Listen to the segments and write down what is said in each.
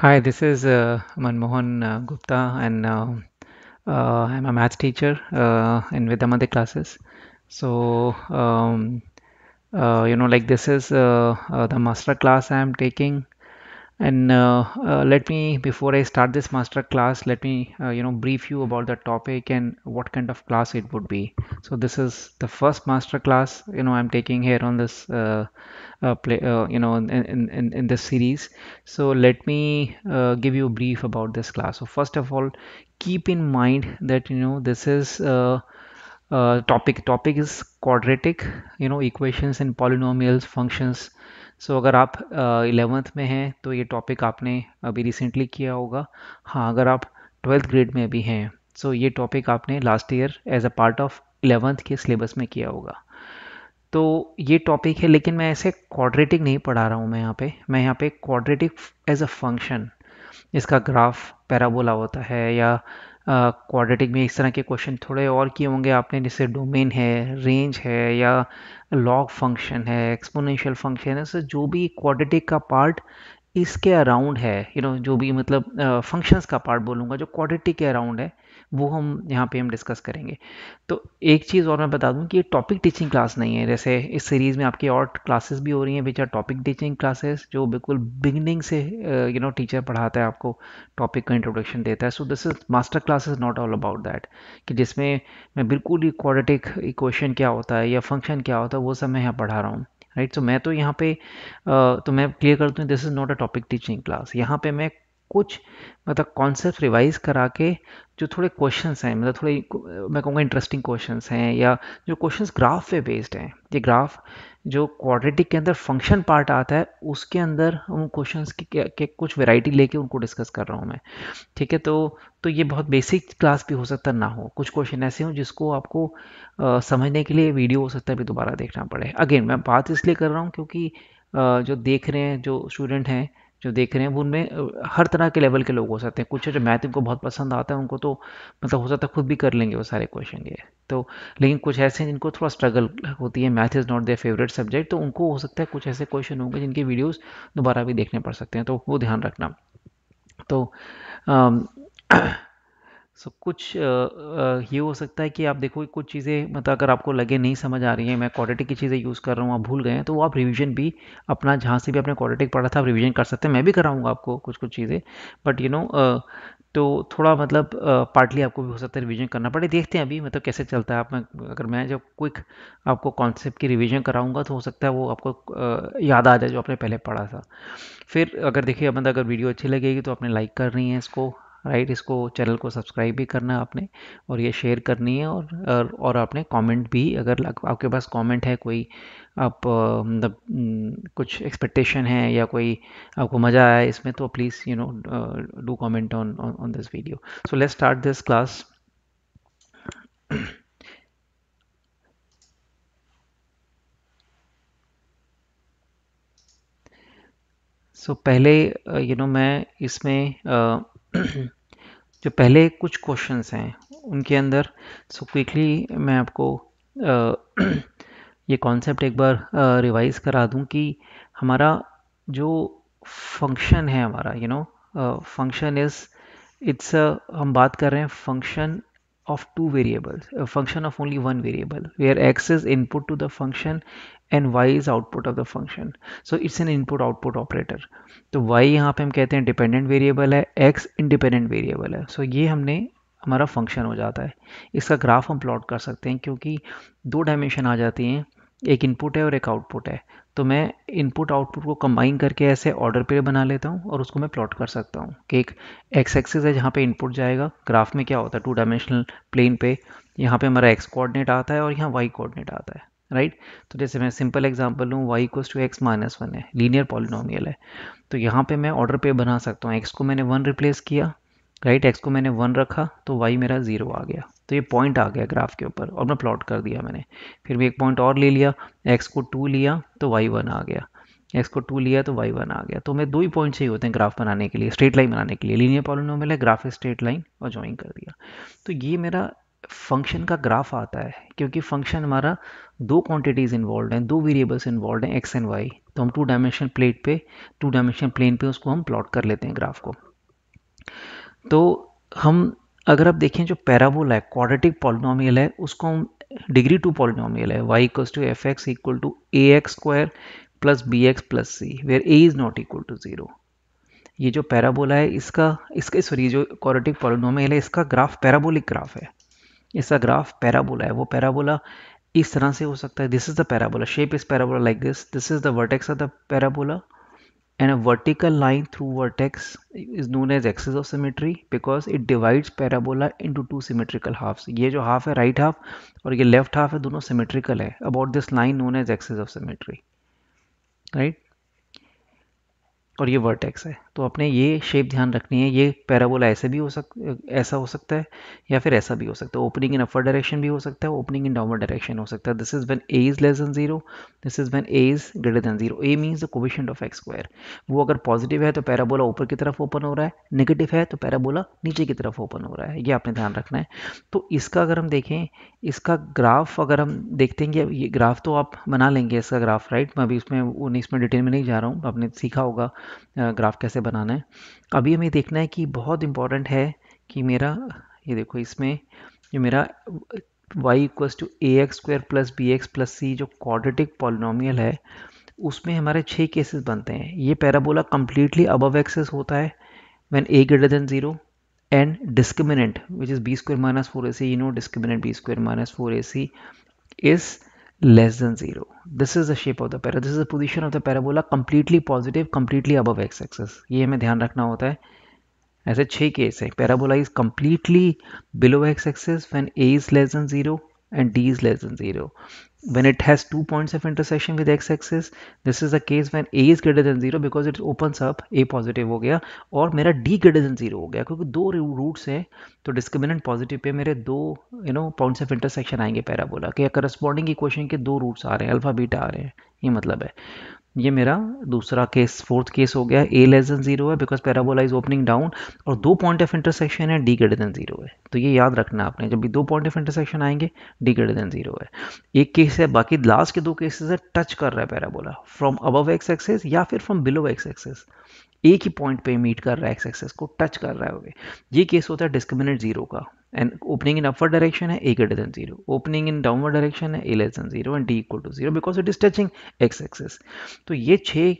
Hi, this is uh, Manmohan uh, Gupta, and uh, uh, I'm a math teacher uh, in Vidamade classes. So, um, uh, you know, like this is uh, uh, the master class I'm taking and uh, uh, let me before i start this master class let me uh, you know brief you about the topic and what kind of class it would be so this is the first master class you know i'm taking here on this uh, uh, play uh, you know in, in, in in this series so let me give you a brief about this class so first of all keep in mind that you know this is topic topic is quadratic you know equations and polynomials functions so so, अगर आप eleventh में हैं तो ये topic आपने अभी recently किया होगा हाँ अगर आप ट्वेल्थ ग्रेड में भी हैं सो so, ये टॉपिक आपने last year as a part of eleventh के सिलेबस में किया होगा तो ये टॉपिक है लेकिन मैं ऐसे क्वाड्रेटिक नहीं पढ़ा रहा हूँ मैं यहाँ पे मैं यहाँ पे क्वाड्रेटिक एज अ फंक्शन इसका ग्राफ पैराबोला होता है या क्वाड्रेटिक में इस तरह के क्वेश्चन थोड़े और किए होंगे आपने जैसे डोमेन है रेंज है या लॉग फंक्शन है एक्सपोनेंशियल फंक्शन है सो जो भी क्वाड्रेटिक का पार्ट इसके अराउंड है यू you नो know, जो भी मतलब फंक्शंस uh, का पार्ट बोलूँगा जो क्वाड्रेटिक के अराउंड है वो हम यहाँ पे हम डिस्कस करेंगे तो एक चीज़ और मैं बता दूँ कि ये टॉपिक टीचिंग क्लास नहीं है जैसे इस सीरीज़ में आपकी और क्लासेस भी हो रही हैं which are topic teaching classes जो बिल्कुल बिगनिंग से यू नो टीचर पढ़ाता है आपको टॉपिक का इंट्रोडक्शन देता है so this is master class is not all about that कि जिसमें मैं बिल्कुल ही क्वाड्रेटिक इक्वेशन क्या होता है या फंक्शन क्या होता है वो सब मैं यहाँ पढ़ा रहा हूँ राइट right? सो so, मैं तो यहाँ पे uh, तो मैं क्लियर करता हूँ this is not a topic teaching class यहाँ पे मैं कुछ मतलब कॉन्सेप्ट रिवाइज करा के जो थोड़े क्वेश्चंस हैं मतलब थोड़े मैं कहूँगा इंटरेस्टिंग क्वेश्चंस हैं या जो क्वेश्चंस ग्राफ पे बेस्ड हैं ये ग्राफ जो क्वाड्रेटिक के अंदर फंक्शन पार्ट आता है उसके अंदर उन क्वेश्चंस की के, के कुछ वैरायटी लेके उनको डिस्कस कर रहा हूँ मैं ठीक है तो तो ये बहुत बेसिक क्लास भी हो सकता ना हो कुछ क्वेश्चन ऐसे हों जिसको आपको आ, समझने के लिए वीडियो हो सकता है भी दोबारा देखना पड़े अगेन मैं बात इसलिए कर रहा हूँ क्योंकि आ, जो देख रहे हैं जो स्टूडेंट हैं जो देख रहे हैं वो उनमें हर तरह के लेवल के लोग हो सकते हैं कुछ है जो मैथ इनको बहुत पसंद आता है उनको तो मतलब हो सकता है खुद भी कर लेंगे वो सारे क्वेश्चन ये तो लेकिन कुछ ऐसे हैं जिनको थोड़ा स्ट्रगल होती है math is not their favourite subject तो उनको हो सकता है कुछ ऐसे क्वेश्चन होंगे जिनके वीडियोज़ दोबारा भी देखने पड़ सकते हैं तो वो ध्यान रखना तो सो so, कुछ आ, uh, आ, uh, ये हो सकता है कि आप देखो कुछ चीज़ें मतलब अगर आपको लगे नहीं समझ आ रही है मैं क्वालिटी की चीज़ें यूज़ कर रहा हूँ आप भूल गए हैं तो आप रिवीजन भी अपना जहाँ से भी आपने क्वालिटी पढ़ा था आप रिवीजन कर सकते हैं मैं भी कराऊँगा आपको कुछ कुछ चीज़ें बट यू नो तो थोड़ा मतलब पार्टली uh, आपको भी हो सकता है रिविज़न करना पड़े देखते हैं अभी मतलब कैसे चलता है आप मैं अगर मैं जब क्विक आपको कॉन्सेप्ट की रिविज़न कराऊंगा तो हो सकता है वो आपको याद आ जाए जो आपने पहले पढ़ा था फिर अगर देखिए मतलब अगर वीडियो अच्छी लगेगी तो आपने लाइक रही है इसको राइट इसको चैनल को सब्सक्राइब भी करना है आपने और ये शेयर करनी है और और आपने कमेंट भी अगर आपके पास कमेंट है कोई आप मतलब कुछ एक्सपेक्टेशन है या कोई आपको मज़ा आया इसमें तो please you know do comment on on this video so let's start this class so so, पहले यू uh, नो मैं इसमें uh, जो पहले कुछ क्वेश्चंस हैं उनके अंदर सो so क्विकली मैं आपको आ, ये कॉन्सेप्ट एक बार रिवाइज करा दूं कि हमारा जो फंक्शन है हमारा you know function is it's हम बात कर रहे हैं function of two variables, a function of only one variable, where x is input to the function and y is output of the function. So it's an input output operator to so y yahan pe hum kehte hain dependent variable hai x independent variable hai so ye humne हमारा function हो जाता है इसका graph हम plot कर सकते हैं क्योंकि दो डायमेंशन आ जाती हैं एक इनपुट है और एक आउटपुट है तो मैं इनपुट आउटपुट को कंबाइन करके ऐसे ऑर्डर पे बना लेता हूँ और उसको मैं प्लॉट कर सकता हूँ कि एक एक्स एक्सिस है जहाँ पे इनपुट जाएगा ग्राफ में क्या होता है टू डायमेंशनल प्लेन पे यहाँ पे हमारा एक्स कोऑर्डिनेट आता है और यहाँ वाई कोऑर्डिनेट आता है राइट तो जैसे मैं सिंपल एग्जाम्पल लूँ y cos two x minus one है लीनियर पॉलिनोमियल है तो यहाँ पर मैं ऑर्डर पे बना सकता हूँ एक्स को मैंने वन रिप्लेस किया राइट एक्स को मैंने वन रखा तो वाई मेरा ज़ीरो आ गया तो ये पॉइंट आ गया ग्राफ के ऊपर और मैं प्लॉट कर दिया मैंने फिर भी एक पॉइंट और ले लिया एक्स को टू लिया तो वाई वन आ गया एक्स को टू लिया तो वाई वन आ गया तो मैं दो ही पॉइंट चाहिए होते हैं ग्राफ बनाने के लिए स्ट्रेट लाइन बनाने के लिए लीनियर पॉलोन में ग्राफ है स्ट्रेट लाइन और ज्वाइन कर दिया तो ये मेरा फंक्शन का ग्राफ आता है क्योंकि फंक्शन हमारा दो क्वांटिटीज़ इन्वॉल्व हैं दो वेरिएबल्स इन्वॉल्व हैं एक्स एंड वाई तो हम टू डायमेंशन प्लेट पे टू डायमेंशन प्लेन पे उसको हम प्लॉट कर लेते हैं ग्राफ को तो हम अगर आप देखें जो पैराबोल है क्वाड्रेटिक पॉलिनोमियल है उसको हम डिग्री टू पॉलिनोमियल है y equals to f x equal to a x square plus b x plus c where a is not equal to zero ये जो पैराबोला है इसका इसके सॉरी जो क्वाड्रेटिक पॉलिनोमियल है इसका ग्राफ पैराबोलिक ग्राफ है इसका ग्राफ पैराबोला है वो पैराबोला इस तरह से हो सकता है this is the parabola shape is parabola like this this is the vertex of the parabola and a vertical line through vertex is known as axis of symmetry because it divides parabola into two symmetrical halves ye jo half hai right half aur ye left half hai dono symmetrical hai about this line known as axis of symmetry right और ये vertex है तो अपने ये shape ध्यान रखनी है ये पैराबोला ऐसे भी हो सक ऐसा हो सकता है या फिर ऐसा भी हो सकता है ओपनिंग इन अपर डायरेक्शन भी हो सकता है ओपनिंग इन डाउनवर्ड डायरेक्शन हो सकता है this is when a is less than zero this is when a is greater than zero a means the coefficient of x square वो अगर positive है तो पैराबोला ऊपर की तरफ ओपन हो रहा है नेगेटिव है तो पैराबोला नीचे की तरफ ओपन हो रहा है ये आपने ध्यान रखना है तो इसका अगर हम देखें इसका ग्राफ अगर हम देखते हैं ये ग्राफ तो आप बना लेंगे इसका ग्राफ राइट मैं अभी उसमें उन्हें इसमें डिटेल में नहीं जा रहा हूँ आपने सीखा होगा ग्राफ कैसे बनाना है अभी हमें देखना है कि बहुत इंपॉर्टेंट है कि मेरा ये देखो इसमें जो मेरा y equal to a x square plus b x plus c जो क्वाड्रेटिक पॉलिनोमियल है उसमें हमारे छः केसेस बनते हैं ये पैराबोला कम्प्लीटली अबव एक्सेस होता है when a greater than zero and discriminant which is b square minus four a c you know discriminant b square minus four a c is less than 0. This is the shape of the parabola. This is the position of the parabola completely positive, completely above x axis. ये हमें ध्यान रखना होता है ऐसे छः case हैं parabola is completely below x axis when a is less than zero and d is less than 0. When it has two points of intersection with x-axis, this is the case when a is greater than 0 because it opens up a positive ho gaya aur mera d greater than 0 ho gaya kyunki do roots हैं to discriminant positive pe mere do you know points of intersection aayenge parabola ke corresponding equation ke do roots aa rahe hain alpha beta aa rahe hain ye matlab hai ये मेरा दूसरा case fourth case हो गया a less than zero है because parabola is opening down और दो point of intersection है d greater than zero है तो ये याद रखना आपने जब भी दो पॉइंट ऑफ इंटरसेक्शन आएंगे डी ग्रेटर देन जीरो है एक केस है बाकी लास्ट के दो केसेस है टच कर रहा है parabola from above x axis या फिर फ्रॉम बिलो एक्स एक्सेस एक ही पॉइंट पे मीट कर रहा है एक्स एक्सेस को टच कर रहा है ये केस होता है डिस्क्रिमिनेट जीरो का and opening in upward direction है a greater than zero opening in downward direction है a less than zero and d equal to zero because it is touching x axis तो ये छः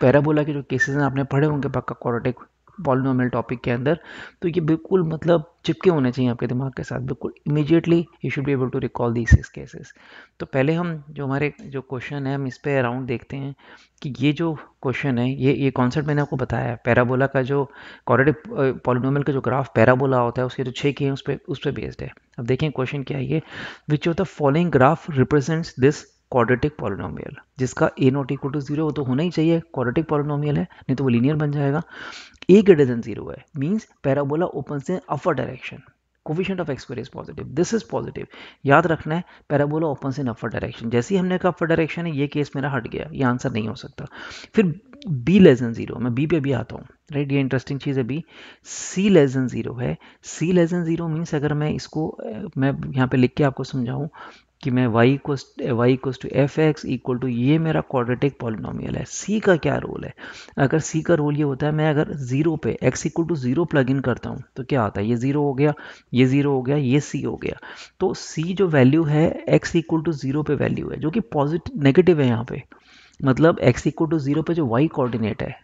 parabola के जो cases हैं आपने पढ़े उनके पक्का क्वारटिक पॉलिनोमल टॉपिक के अंदर तो ये बिल्कुल मतलब चिपके होने चाहिए आपके दिमाग के साथ बिल्कुल immediately you should be able to recall this six cases तो पहले हम जो हमारे जो क्वेश्चन है हम इस पर अराउंड देखते हैं कि ये जो क्वेश्चन है ये ये कॉन्सेप्ट मैंने आपको बताया है पैराबोला का जो कॉरेटिव पॉलिनोमल का जो ग्राफ पैराबोला होता है उसके जो छः के हैं उस पर उस पर बेस्ड है अब देखें क्वेश्चन क्या है ये which of the following graph represents this quadratic polynomial जिसका a not equal to zero तो होना ही चाहिए क्वाड्रेटिक पॉलिनोमियल है नहीं तो वो लीनियर बन जाएगा ए ग्रेटर देन जीरो है मीन्स पैराबोला ओपन से upper direction coefficient of x square is positive this is positive याद रखना है पैराबोला ओपन से अपर डायरेक्शन जैसे ही हमने कहा अपर डायरेक्शन है ये केस मेरा हट गया ये आंसर नहीं हो सकता फिर बी लेस देन जीरो मैं बी पे भी आता हूँ राइट ये इंटरेस्टिंग चीज़ है b c less than zero है c less than zero means अगर मैं इसको मैं यहाँ पे लिख के आपको समझाऊँ कि मैं y equals y equals to f x equal to ये मेरा क्वाड्रेटिक पॉलिनोमियल है सी का क्या रोल है अगर सी का रोल ये होता है मैं अगर जीरो पे x equal to zero plug in करता हूँ तो क्या आता है ये जीरो हो गया ये जीरो हो गया ये सी हो गया तो सी जो वैल्यू है x इक्वल टू जीरो पे वैल्यू है जो कि पॉजिटिव नेगेटिव है यहाँ पे मतलब x इक्वल टू जीरो पे जो y कोऑर्डिनेट है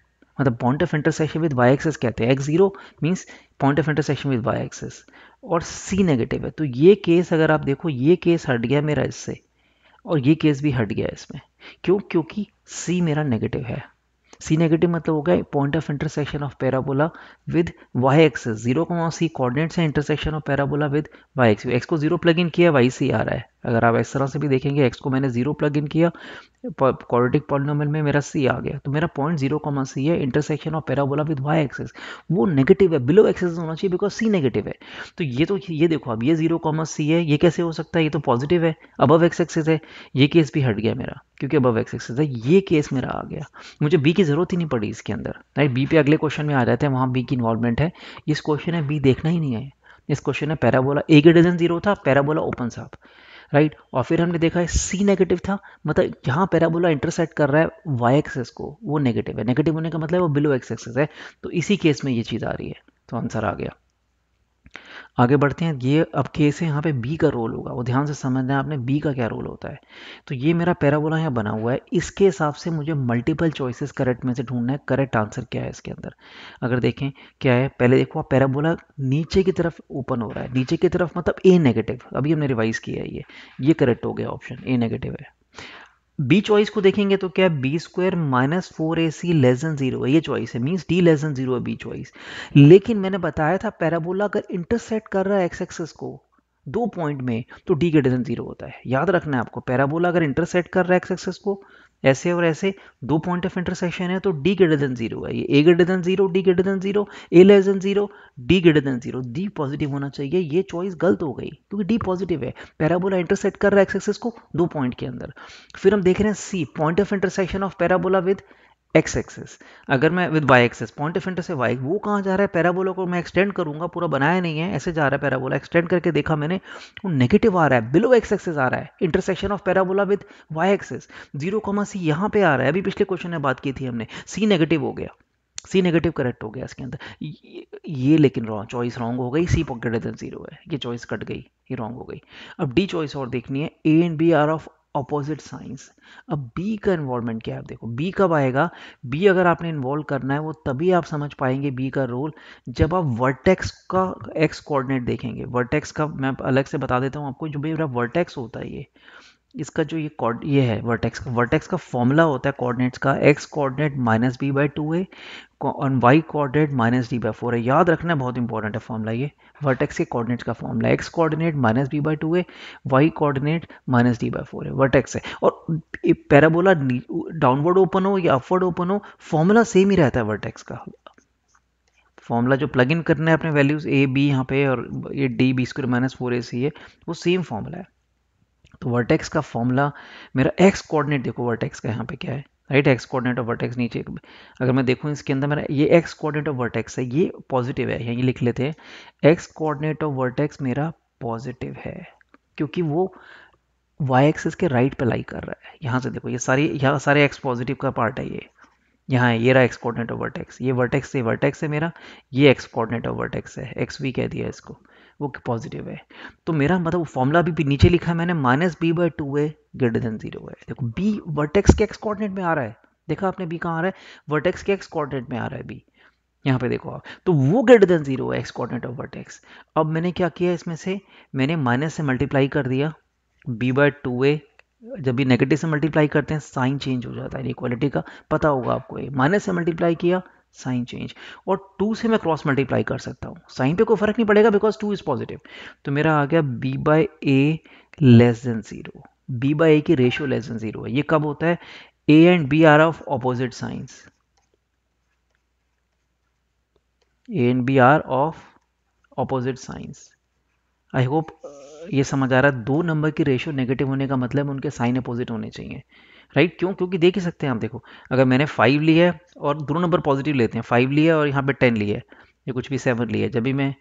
मतलब point of intersection with y axis कहते हैं x zero means point of intersection with y axis और सी नेगेटिव है तो ये केस अगर आप देखो ये केस हट गया मेरा इससे और ये केस भी हट गया इसमें क्यों क्योंकि सी मेरा नेगेटिव है सी नेगेटिव मतलब हो गया point of intersection of parabola with y x zero comma c coordinates है intersection of parabola with y x x को जीरो प्लग इन किया वाई सी आ रहा है अगर आप इस तरह से भी देखेंगे एक्स को मैंने जीरो प्लग इन किया क्वाड्रेटिक पॉलिनोमल में मेरा सी आ गया तो मेरा पॉइंट जीरो कॉमा सी है intersection of parabola with y axis वो नेगेटिव है बिलो एक्सेस होना चाहिए बिकॉज सी नेगेटिव है तो ये तो ये देखो अब ये जीरो कॉमा सी है ये कैसे हो सकता है ये तो पॉजिटिव है अबव एक्स एक्सेस है ये केस भी हट गया मेरा क्योंकि अबव एक्स एक्सेस है ये केस मेरा आ गया मुझे बी की ज़रूरत ही नहीं पड़ी इसके अंदर राइट बी पे अगले क्वेश्चन में आ जाते हैं वहाँ बी की इन्वॉल्वमेंट है इस क्वेश्चन में बी देखना ही नहीं है इस क्वेश्चन में पैराबोला ए के डिजन जीरो था पैराबोला ओपन था राइट और फिर हमने देखा है सी नेगेटिव था मतलब जहाँ पैराबोला इंटरसेक्ट कर रहा है वाई एक्सेस को वो नेगेटिव है नेगेटिव होने का मतलब वो बिलो एक्स एक्सेस है तो इसी केस में ये चीज़ आ रही है तो आंसर आ गया आगे बढ़ते हैं ये अब केस है यहाँ पे बी का रोल होगा वो ध्यान से समझना है आपने बी का क्या रोल होता है तो ये मेरा पैराबोला यहाँ बना हुआ है इसके हिसाब से मुझे मल्टीपल चॉइसेस करेक्ट में से ढूंढना है करेक्ट आंसर क्या है इसके अंदर अगर देखें क्या है पहले देखो आप पैराबोला नीचे की तरफ ओपन हो रहा है नीचे की तरफ मतलब ए नेगेटिव अभी हमने रिवाइज किया है ये ये करेक्ट हो गया ऑप्शन ए नेगेटिव है बी चॉइस को देखेंगे तो क्या b square minus four a c less than zero ये चॉइस है means d less than zero है बी चॉइस लेकिन मैंने बताया था पैराबोला अगर इंटरसेक्ट कर रहा है एक्स एक्सेस को दो पॉइंट में तो डी ग्रेटर देन जीरो होता है याद रखना है आपको पैराबोला अगर इंटरसेक्ट कर रहा है एक्स एक्सेस को ऐसे और ऐसे दो पॉइंट ऑफ इंटरसेक्शन है तो डी ग्रेटर देन जीरो है ये a greater than zero d greater than zero a less than zero d greater than zero d positive होना चाहिए ये चॉइस गलत हो गई क्योंकि डी पॉजिटिव है पैराबोला इंटरसेक्ट कर रहा है एक्सेस को दो पॉइंट के अंदर फिर हम देख रहे हैं c point of intersection of parabola with x axis अगर मैं with y axis point of inter से वाई वो कहाँ जा रहा है पैराबोला को मैं एक्सटेंड करूंगा पूरा बनाया नहीं है ऐसे जा रहा है पैराबोला एक्सटेंड करके देखा मैंने वो नेगेटिव आ रहा है बिलो एक्स एक्सेस आ रहा है intersection of parabola with y axis zero comma c यहाँ पे आ रहा है अभी पिछले क्वेश्चन में बात की थी हमने सी नेगेटिव हो गया सी नेगेटिव करेक्ट हो गया इसके अंदर ये, लेकिन रॉन्ग चॉइस रॉन्ग हो गई सी ग्रेटर देन जीरो है ये चॉइस कट गई ये रॉन्ग हो गई अब डी चॉइस और देखनी है a and b are of opposite signs अब बी का इन्वॉल्वमेंट क्या है देखो बी कब आएगा बी अगर आपने इन्वॉल्व करना है वो तभी आप समझ पाएंगे बी का रोल जब आप वर्टेक्स का एक्स कोऑर्डिनेट देखेंगे वर्टेक्स का मैं अलग से बता देता हूँ आपको जो भी मेरा वर्टेक्स होता है ये इसका जो ये कॉर्ड ये है वर्टेक्स का वर्टेक्स का फॉर्मूला होता है कोऑर्डिनेट्स का x coordinate minus b by two है और y coordinate minus D by four है याद रखना बहुत इंपॉर्टेंट है फॉर्मूला ये वर्टेक्स के कोऑर्डिनेट्स का formula x coordinate minus b by two है y coordinate minus D by four है वर्टेक्स है और पैराबोला डाउनवर्ड ओपन हो या अपवर्ड ओपन हो फॉर्मूला सेम ही रहता है वर्टेक्स का फॉर्मूला जो प्लग इन करना है अपने वैल्यूज़ ए बी यहाँ पे और ये d b square minus four a c है वो सेम फॉर्मूला है तो वर्टेक्स का फॉर्मूला मेरा एक्स कोऑर्डिनेट देखो वर्टेक्स का यहाँ पे क्या है right x coordinate of vertex नीचे अगर मैं देखूँ इसके अंदर मेरा ये एक्स कोऑर्डिनेट ऑफ वर्टेक्स है ये पॉजिटिव है यहीं लिख लेते हैं एक्स कोऑर्डिनेट ऑफ वर्टेक्स मेरा पॉजिटिव है क्योंकि वो वाई एक्सिस के राइट पे लाई कर रहा है यहाँ से देखो ये सारी यहाँ सारे एक्स पॉजिटिव का पार्ट है ये यहाँ है ये रहा एक्स कोऑर्डिनेट ऑफ वर्टेक्स ये वर्टेक्स से वर्टेक्स है मेरा ये एक्स कोऑर्डिनेट ऑफ वर्टेक्स है एक्स वी कह दिया इसको वो पॉजिटिव है तो मेरा मतलब फॉर्मूला भी, भी नीचे लिखा है मैंने माइनस बी बाई टू है ग्रेटर देन जीरो है देखो बी वर्टेक्स के एक्स कॉर्डिनेट में आ रहा है देखा आपने बी कहाँ आ रहा है वर्टेक्स के एक्स कॉर्डिनेट में आ रहा है बी यहाँ पे देखो आप तो वो ग्रेटर देन जीरो है एक्स कॉर्डिनेट ऑफ वर्टेक्स अब मैंने क्या किया इसमें से मैंने माइनस से मल्टीप्लाई कर दिया बी बाय टू ए जब भी नेगेटिव से मल्टीप्लाई करते हैं साइन चेंज हो जाता है इक्वालिटी का पता होगा आपको ये माइनस से मल्टीप्लाई किया साइन चेंज और टू से मैं क्रॉस मल्टीप्लाई कर सकता हूँ साइन पे कोई फर्क नहीं पड़ेगा बिकॉज टू इज़ पॉजिटिव तो मेरा आ गया b by a less than zero b by a की रेशियो लेस देन ज़ीरो है ये कब होता है a and b are of opposite signs a and b are of opposite signs I hope ये समझ आ रहा है दो नंबर की रेशियो नेगेटिव होने का मतलब उनके साइन अपोजिट होने चाहिए राइट क्यों क्योंकि देख ही सकते हैं आप देखो अगर मैंने फाइव लिया है और दोनों नंबर पॉजिटिव लेते हैं फाइव लिया और यहाँ पे टेन लिया है या कुछ भी सेवन लिया है जब भी मैं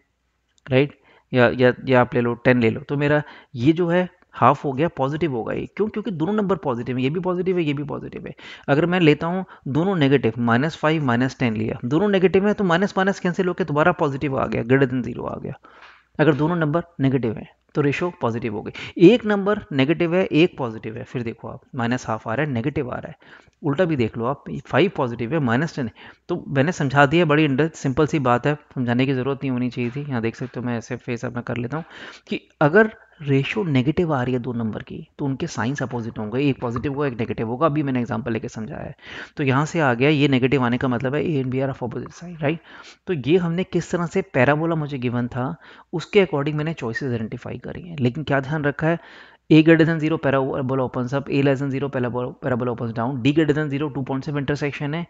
राइट या या या आप ले लो टेन ले लो तो मेरा ये जो है हाफ हो गया पॉजिटिव होगा ये क्यों क्योंकि दोनों नंबर पॉजिटिव है ये भी पॉजिटिव है ये भी पॉजिटिव है अगर मैं लेता हूँ दोनों negative minus five minus ten लिया दोनों नेगेटिव है तो माइनस माइनस कैंसिल होकर दोबारा पॉजिटिव आ गया ग्रेटर देन जीरो आ गया अगर दोनों नंबर नेगेटिव हैं तो रेशो पॉजिटिव हो गई एक नंबर नेगेटिव है एक पॉजिटिव है फिर देखो आप माइनस हाफ आ रहा है नेगेटिव आ रहा है उल्टा भी देख लो आप फाइव पॉजिटिव है माइनस टेन तो मैंने समझा दिया बड़ी इंडर सिंपल सी बात है समझाने की ज़रूरत नहीं होनी चाहिए थी यहाँ देख सकते हो मैं ऐसे फेस अप कर लेता हूँ कि अगर रेशो नेगेटिव आ रही है दो नंबर की तो उनके साइंस अपोजिट होंगे एक पॉजिटिव होगा एक नेगेटिव होगा अभी मैंने एग्जांपल लेके समझाया है तो यहाँ से आ गया ये नेगेटिव आने का मतलब है a and b are of opposite sign right तो ये हमने किस तरह से पैराबोला मुझे गिवन था उसके अकॉर्डिंग मैंने चॉइसेस आइडेंटिफाई करी हैं लेकिन क्या ध्यान रखा है a greater than zero parabola open up a less than zero parabola open down d greater than zero two point seven intersection है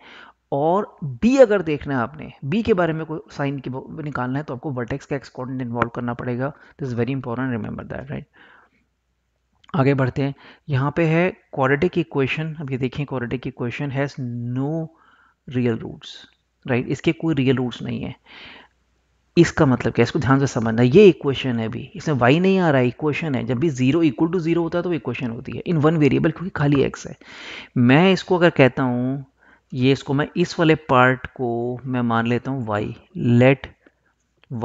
और बी अगर देखना है आपने बी के बारे में कोई साइन की निकालना है तो आपको वर्टेक्स का एक्स कॉर्डिनेट इन्वॉल्व करना पड़ेगा this is very important remember that right आगे बढ़ते हैं यहाँ पे है क्वाड्रेटिक इक्वेशन अब ये देखिए quadratic equation has no real roots right इसके कोई रियल रूट्स नहीं है इसका मतलब क्या इसको ध्यान से समझना ये इक्वेशन है अभी इसमें वाई नहीं आ रहा है इक्वेशन है जब भी जीरो इक्वल टू जीरो होता है तो इक्वेशन होती है इन वन वेरिएबल क्योंकि खाली एक्स है मैं इसको अगर कहता हूँ ये इसको मैं इस वाले पार्ट को मैं मान लेता हूँ y let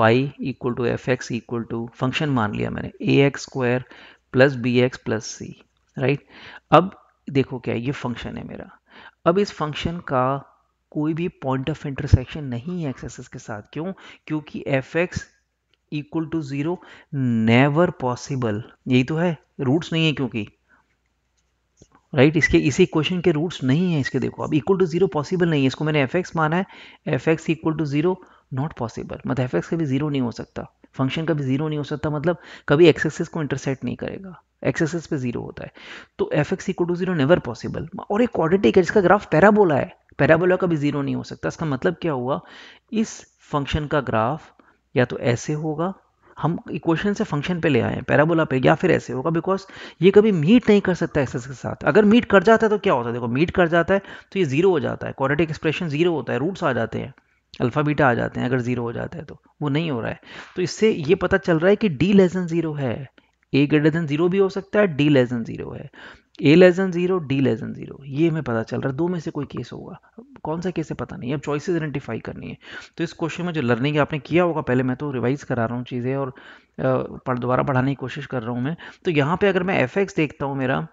y equal to f x equal to function मान लिया मैंने a x square plus b x plus c right अब देखो क्या है ये फंक्शन है मेरा अब इस फंक्शन का कोई भी पॉइंट ऑफ इंटरसेक्शन नहीं है एक्सेस के साथ क्यों क्योंकि f x equal to zero never possible यही तो है रूट्स नहीं है क्योंकि राइट right? इसके इसी क्वेश्चन के रूट्स नहीं है इसके देखो अब इक्वल टू जीरो पॉसिबल नहीं है इसको मैंने एफ एक्स माना है f x equal to zero not possible मतलब एफ एक्स कभी जीरो नहीं हो सकता फंक्शन कभी जीरो नहीं हो सकता मतलब कभी एक्सेस को इंटरसेट नहीं करेगा एक्सेसेस पे जीरो होता है तो f x equal to zero never possible और एक क्वाड्रेटिक है जिसका ग्राफ पैराबोला है पैराबोला कभी ज़ीरो नहीं हो सकता इसका मतलब क्या हुआ इस फंक्शन का ग्राफ या तो ऐसे होगा हम इक्वेशन से फंक्शन पे ले आए हैं पैराबोला पे या फिर ऐसे होगा बिकॉज ये कभी मीट नहीं कर सकता एक्सेस के साथ अगर मीट कर जाता है तो क्या होता है देखो मीट कर जाता है तो ये ज़ीरो हो जाता है क्वाड्रेटिक एक्सप्रेशन ज़ीरो होता है रूट्स आ जाते हैं अल्फ़ा बीटा आ जाते हैं अगर ज़ीरो हो जाता है तो वो नहीं हो रहा है तो इससे ये पता चल रहा है कि डी लेजन ज़ीरो है ए ग्रेटर देन ज़ीरो भी हो सकता है डी लेजन ज़ीरो है a less than zero d less than zero ये हमें पता चल रहा है दो में से कोई केस होगा कौन सा केस है पता नहीं अब चॉइसेस आइडेंटिफाई करनी है तो इस क्वेश्चन में जो लर्निंग आपने किया होगा पहले मैं तो रिवाइज करा रहा हूँ चीज़ें और पढ़ दोबारा पढ़ाने की कोशिश कर रहा हूँ मैं तो यहाँ पर अगर मैं एफ देखता हूँ मेरा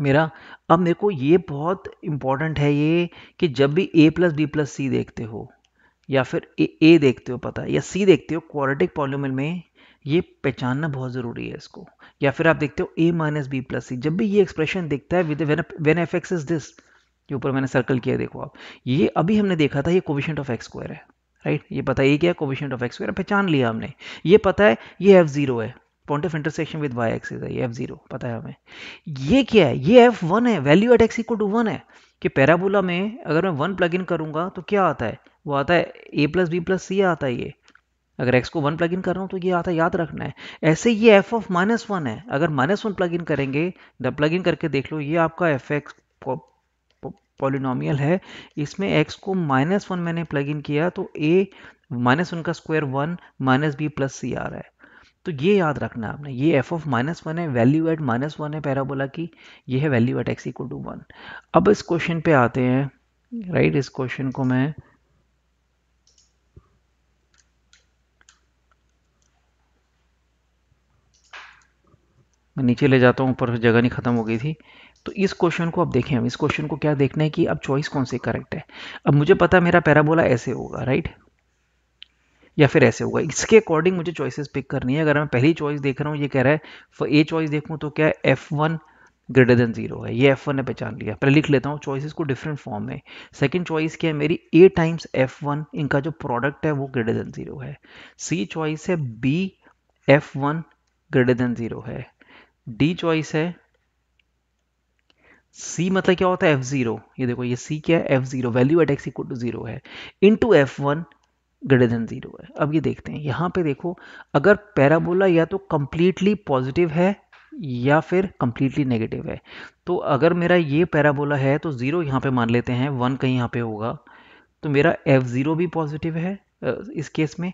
मेरा अब मेरे को ये बहुत इंपॉर्टेंट है ये कि जब भी a plus b plus c देखते हो या फिर ए, देखते हो पता है या सी देखते हो क्वारिटिक पॉल्यूमल में ये पहचानना बहुत ज़रूरी है इसको या फिर आप देखते हो a minus b plus c जब भी ये एक्सप्रेशन दिखता है with when f x is this जो ऊपर मैंने सर्कल किया देखो आप ये अभी हमने देखा था ये कोविशेंट ऑफ एक्स स्क्वायर है राइट ये पता है क्या कोविशेंट ऑफ एक्स स्क्वायर पहचान लिया हमने ये पता है ये एफ जीरो है point of intersection with y axis है ये एफ जीरो पता है हमें ये क्या है ये एफ वन है value at x equal to one है कि पैराबोला में अगर मैं वन प्लग इन करूंगा तो क्या आता है वो आता है a plus b plus c आता है ये अगर x को वन प्लग इन कर रहा हूँ तो ये आता याद रखना है ऐसे ये एफ ऑफ माइनस वन है अगर माइनस वन प्लग इन करेंगे द प्लग इन करके देख लो ये आपका एफ एक्स पॉलिनोमियल है इसमें x को माइनस वन मैंने प्लग इन किया तो a माइनस वन का square one minus b plus c आ रहा है तो ये याद रखना आपने ये एफ ऑफ माइनस वन है वैल्यू एट माइनस वन है पैराबोला की ये है value at x equal to one अब इस क्वेश्चन पे आते हैं राइट right, इस क्वेश्चन को मैं मैं नीचे ले जाता हूँ ऊपर जगह नहीं ख़त्म हो गई थी तो इस क्वेश्चन को अब देखें हम इस क्वेश्चन को क्या देखना है कि अब चॉइस कौन से करेक्ट है अब मुझे पता है मेरा पैराबोला ऐसे होगा राइट या फिर ऐसे होगा इसके अकॉर्डिंग मुझे चॉइसेस पिक करनी है अगर मैं पहली चॉइस देख रहा हूँ ये कह रहा है फॉर ए चॉइस देखूँ तो क्या है f one greater than zero है ये एफ वन ने पहचान लिया पहले लिख लेता हूँ चॉइसेस को डिफरेंट फॉर्म में सेकंड चॉइस क्या है मेरी ए टाइम्स एफ वन इनका जो प्रोडक्ट है वो ग्रेटर देन जीरो है सी चॉइस है b f one greater than zero है डी चॉइस है सी मतलब क्या होता है एफ जीरो ये देखो ये सी क्या है f zero value at x equal to zero है into f one greater than zero है अब ये देखते हैं यहां पे देखो अगर पैराबोला या तो कंप्लीटली पॉजिटिव है या फिर कंप्लीटली नेगेटिव है तो अगर मेरा ये पैराबोला है तो ज़ीरो यहाँ पे मान लेते हैं वन कहीं यहाँ पे होगा तो मेरा एफ ज़ीरो भी पॉजिटिव है इस केस में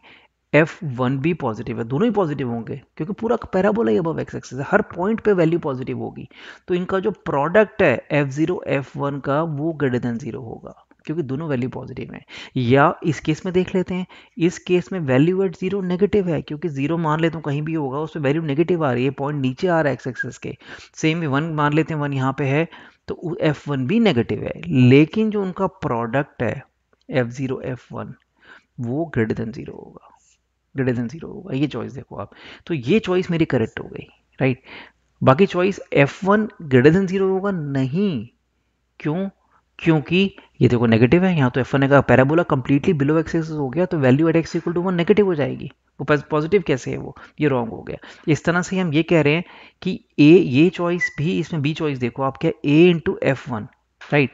एफ वन भी पॉजिटिव है दोनों ही पॉजिटिव होंगे क्योंकि पूरा पैराबोला ही अब एक्स एक्सेस है हर पॉइंट पे वैल्यू पॉजिटिव होगी तो इनका जो प्रोडक्ट है एफ ज़ीरो एफ वन का वो ग्रेटर देन ज़ीरो होगा क्योंकि दोनों वैल्यू पॉजिटिव हैं या इस केस में देख लेते हैं इस केस में वैल्यू एट जीरो नेगेटिव है क्योंकि जीरो मान लेते हैं कहीं भी होगा उसमें वैल्यू नेगेटिव आ रही है पॉइंट नीचे आ रहा है एक्स एक्सेस के सेम वन मान लेते हैं वन यहाँ पे है तो एफ वन भी नेगेटिव है लेकिन जो उनका प्रोडक्ट है एफ जीरो एफ वन वो ग्रेटर देन जीरो होगा ग्रेटर देन जीरो होगा ये चॉइस देखो आप तो ये चॉइस मेरी करेक्ट हो गई राइट बाकी choice f one greater than zero होगा नहीं क्यों क्योंकि ये देखो नेगेटिव है यहाँ तो एफ वन का पैराबोला कंप्लीटली बिलो एक्सेस हो गया तो value at x equal to one negative हो जाएगी वो पॉजिटिव कैसे है वो ये रॉन्ग हो गया इस तरह से हम ये कह रहे हैं कि ए ये चॉइस भी इसमें बी चॉइस देखो आप क्या a into f one right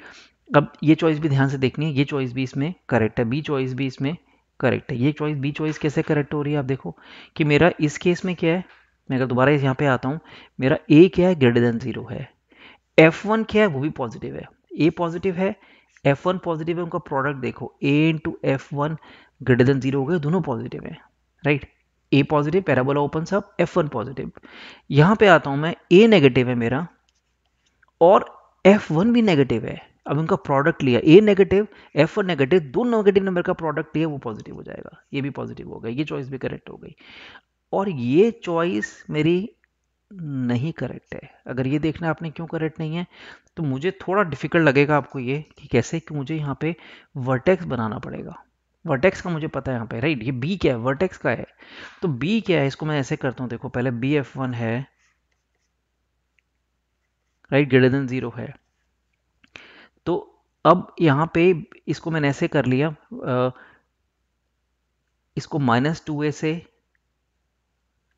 अब ये चॉइस भी ध्यान से देखनी है ये चॉइस भी इसमें करेक्ट है बी चॉइस भी इसमें करेक्ट है ये चॉइस बी चॉइस कैसे करेक्ट हो रही है आप देखो कि मेरा इस केस में क्या है मैं अगर दोबारा यहाँ पे आता हूँ मेरा ए क्या है ग्रेटर देन जीरो है एफ वन क्या है वो भी पॉजिटिव है ए पॉजिटिव है एफ वन पॉजिटिव है उनका प्रोडक्ट देखो a into f one greater than zero हो गया दोनों पॉजिटिव है right a positive parabola open सब एफ वन पॉजिटिव यहाँ पे आता हूँ मैं ए नेगेटिव है मेरा और एफ वन भी नेगेटिव है अब उनका प्रोडक्ट लिया ए नेगेटिव एफ और नेगेटिव दो नेगेटिव नंबर का प्रोडक्ट लिया वो पॉजिटिव हो जाएगा ये भी पॉजिटिव हो गया ये चॉइस भी करेक्ट हो गई और ये चॉइस मेरी नहीं करेक्ट है अगर ये देखना आपने क्यों करेक्ट नहीं है तो मुझे थोड़ा डिफिकल्ट लगेगा आपको ये कि कैसे कि मुझे यहाँ पे वर्टेक्स बनाना पड़ेगा वर्टेक्स का मुझे पता है यहाँ पे राइट ये बी क्या है वर्टेक्स का है तो बी क्या है इसको मैं ऐसे करता हूँ देखो पहले बी एफ वन है राइट ग्रेटर देन जीरो है अब यहाँ पे इसको मैंने ऐसे कर लिया इसको माइनस टू ए से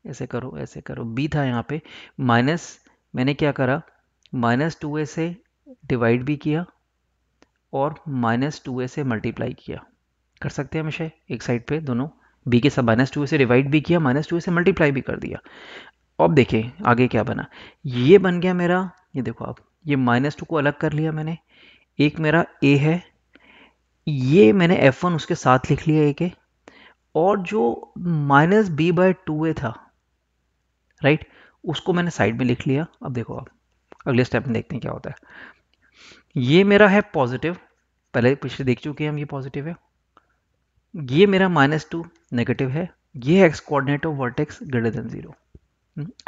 ऐसे करो ऐसे करो बी था यहाँ पे माइनस मैंने क्या करा माइनस टू ए से डिवाइड भी किया और माइनस टू ए से मल्टीप्लाई किया कर सकते हैं हमेशा एक साइड पे दोनों बी के साथ माइनस टू ए से डिवाइड भी किया माइनस टू ए से मल्टीप्लाई भी कर दिया अब देखिए आगे क्या बना ये बन गया मेरा ये देखो आप ये माइनस टू को अलग कर लिया मैंने एक मेरा ए है ये मैंने एफ वन उसके साथ लिख लिया ए के और जो minus b by two a था राइट उसको मैंने साइड में लिख लिया अब देखो आप अगले स्टेप में देखते हैं क्या होता है ये मेरा है पॉजिटिव पहले पिछले देख चुके हैं हम ये पॉजिटिव है ये मेरा माइनस टू नेगेटिव है ये x coordinate of vertex greater than zero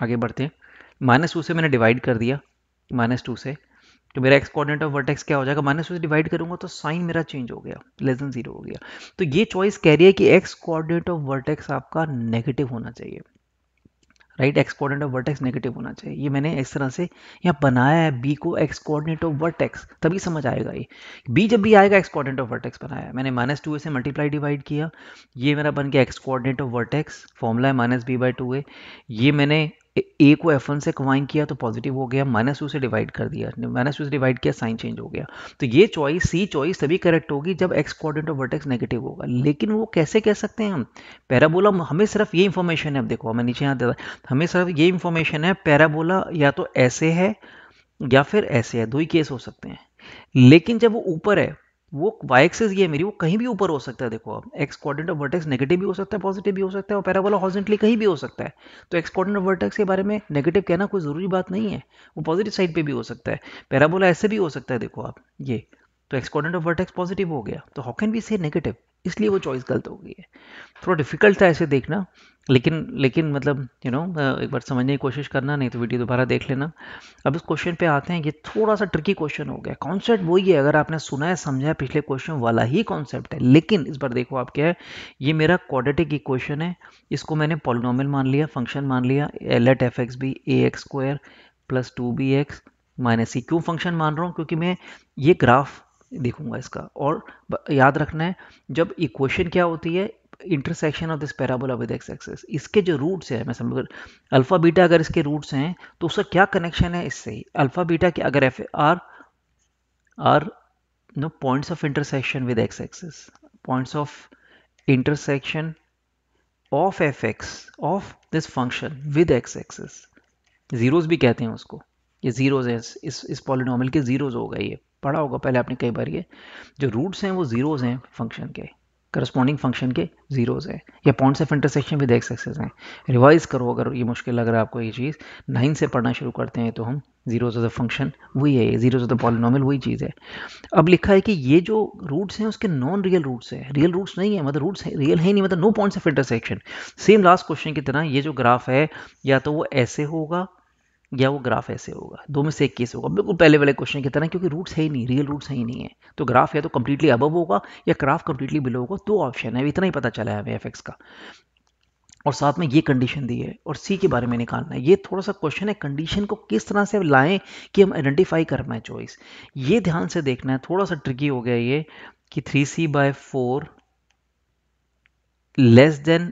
आगे बढ़ते हैं माइनस टू से मैंने डिवाइड कर दिया माइनस टू से तो मेरा एक्स कोऑर्डिनेट ऑफ वर्टेक्स क्या हो जाएगा माइनस से डिवाइड करूंगा तो साइन मेरा चेंज हो गया लेस देन जीरो हो गया तो ये चॉइस कह रही है कि एक्स कोऑर्डिनेट ऑफ वर्टेक्स आपका नेगेटिव होना चाहिए right x coordinate of vertex negative होना चाहिए ये मैंने इस तरह से यहाँ बनाया है बी को एक्स कोऑर्डिनेट ऑफ वर्टेक्स तभी समझ आएगा ये बी जब भी आएगा एक्स कोऑर्डिनेट ऑफ वर्टेक्स बनाया है मैंने माइनस टू ए से मल्टीप्लाई डिवाइड किया ये मेरा बन गया x coordinate of vertex formula है minus b by two a ये मैंने ए को एफ वन से कंबाइन किया तो पॉजिटिव हो गया माइनस टू से डिवाइड कर दिया माइनस टू से डिवाइड किया साइन चेंज हो गया तो ये चॉइस सी चॉइस तभी करेक्ट होगी जब x coordinate of vertex negative होगा लेकिन वो कैसे कह सकते हैं हम पैराबोला हमें सिर्फ ये इंफॉर्मेशन है अब देखो हमें नीचे यहाँ देता तो हमें सिर्फ ये इंफॉर्मेशन है पैराबोला या तो ऐसे है या फिर ऐसे है दो ही केस हो सकते हैं लेकिन जब वो ऊपर है वो वाई एक्सेस ये मेरी वो कहीं भी ऊपर हो सकता है देखो अब x coordinate of vertex negative भी हो सकता है पॉजिटिव भी हो सकता है और पैराबोला हॉजेंटली कहीं भी हो सकता है तो एक्स कॉर्डेंट ऑफ वर्टेक्स के बारे में नेगेटिव कहना कोई ज़रूरी बात नहीं है वो पॉजिटिव साइड पर भी हो सकता है पैराबोला ऐसे भी हो सकता है देखो आप ये तो x quadrant of vertex positive हो गया तो हाउ कैन बी से नेगेटिव इसलिए वो चॉइस गलत हो गई है थोड़ा डिफिकल्ट था ऐसे देखना लेकिन लेकिन मतलब यू you नो know, एक बार समझने की कोशिश करना नहीं तो वीडियो दोबारा देख लेना अब इस क्वेश्चन पे आते हैं ये थोड़ा सा ट्रिकी क्वेश्चन हो गया कॉन्सेप्ट वही है अगर आपने सुना है समझा है पिछले क्वेश्चन वाला ही कॉन्सेप्ट है लेकिन इस बार देखो आप क्या है ये मेरा क्वाडेटिक इक्वेशन है इसको मैंने पॉलिनोमियल मान लिया फंक्शन मान लिया let f x be a x square plus two b x minus c क्यों फंक्शन मान रहा हूँ क्योंकि मैं ये ग्राफ देखूंगा इसका और याद रखना है जब इक्वेशन क्या होती है intersection of this parabola with x axis इसके जो रूट्स है मैं समझ अल्फ़ा बीटा अगर इसके रूट्स हैं तो उसका क्या कनेक्शन है इससे अल्फ़ा बीटा के अगर if are are no points of intersection with x axis points of intersection of f x of this function with x axis zeros भी कहते हैं उसको ये ज़ीरोज़ हैं इस इस पॉलिनोमल के ज़ीरोज़ गए ये पढ़ा होगा पहले आपने कई बार ये जो रूट्स हैं वो ज़ीरोज़ हैं फंक्शन के करस्पॉन्डिंग फंक्शन के ज़ीरोज़ हैं या पॉइंट्स ऑफ इंटरसेक्शन भी देख सकते हैं रिवाइज़ करो अगर ये मुश्किल लग रहा है आपको ये चीज़ नाइन से पढ़ना शुरू करते हैं तो हम ज़ीरोज़ ऑफ द फंक्शन वही है ज़ीरोज़ ऑफ द पॉलिनॉमल वही चीज़ है अब लिखा है कि ये जो रूट्स हैं उसके नॉन रियल रूट्स है रियल रूट्स नहीं है मतलब रूट्स रियल है नहीं मतलब no points of intersection same last question की तरह ये जो ग्राफ है या तो वो ऐसे होगा या वो ग्राफ ऐसे होगा दो में से एक केस होगा बिल्कुल पहले वाले क्वेश्चन की तरह क्योंकि रूट्स है ही नहीं रियल रूट्स है ही नहीं है तो ग्राफ या तो कंप्लीटली अबव होगा या ग्राफ कंप्लीटली बिलो होगा दो ऑप्शन है इतना ही पता चला है हमें एफ का और साथ में ये कंडीशन दी है और सी के बारे में निकालना है ये थोड़ा सा क्वेश्चन है कंडीशन को किस तरह से लाएं कि हम आइडेंटिफाई करना है चॉइस ये ध्यान से देखना है थोड़ा सा ट्रिकी हो गया ये कि three c by four less than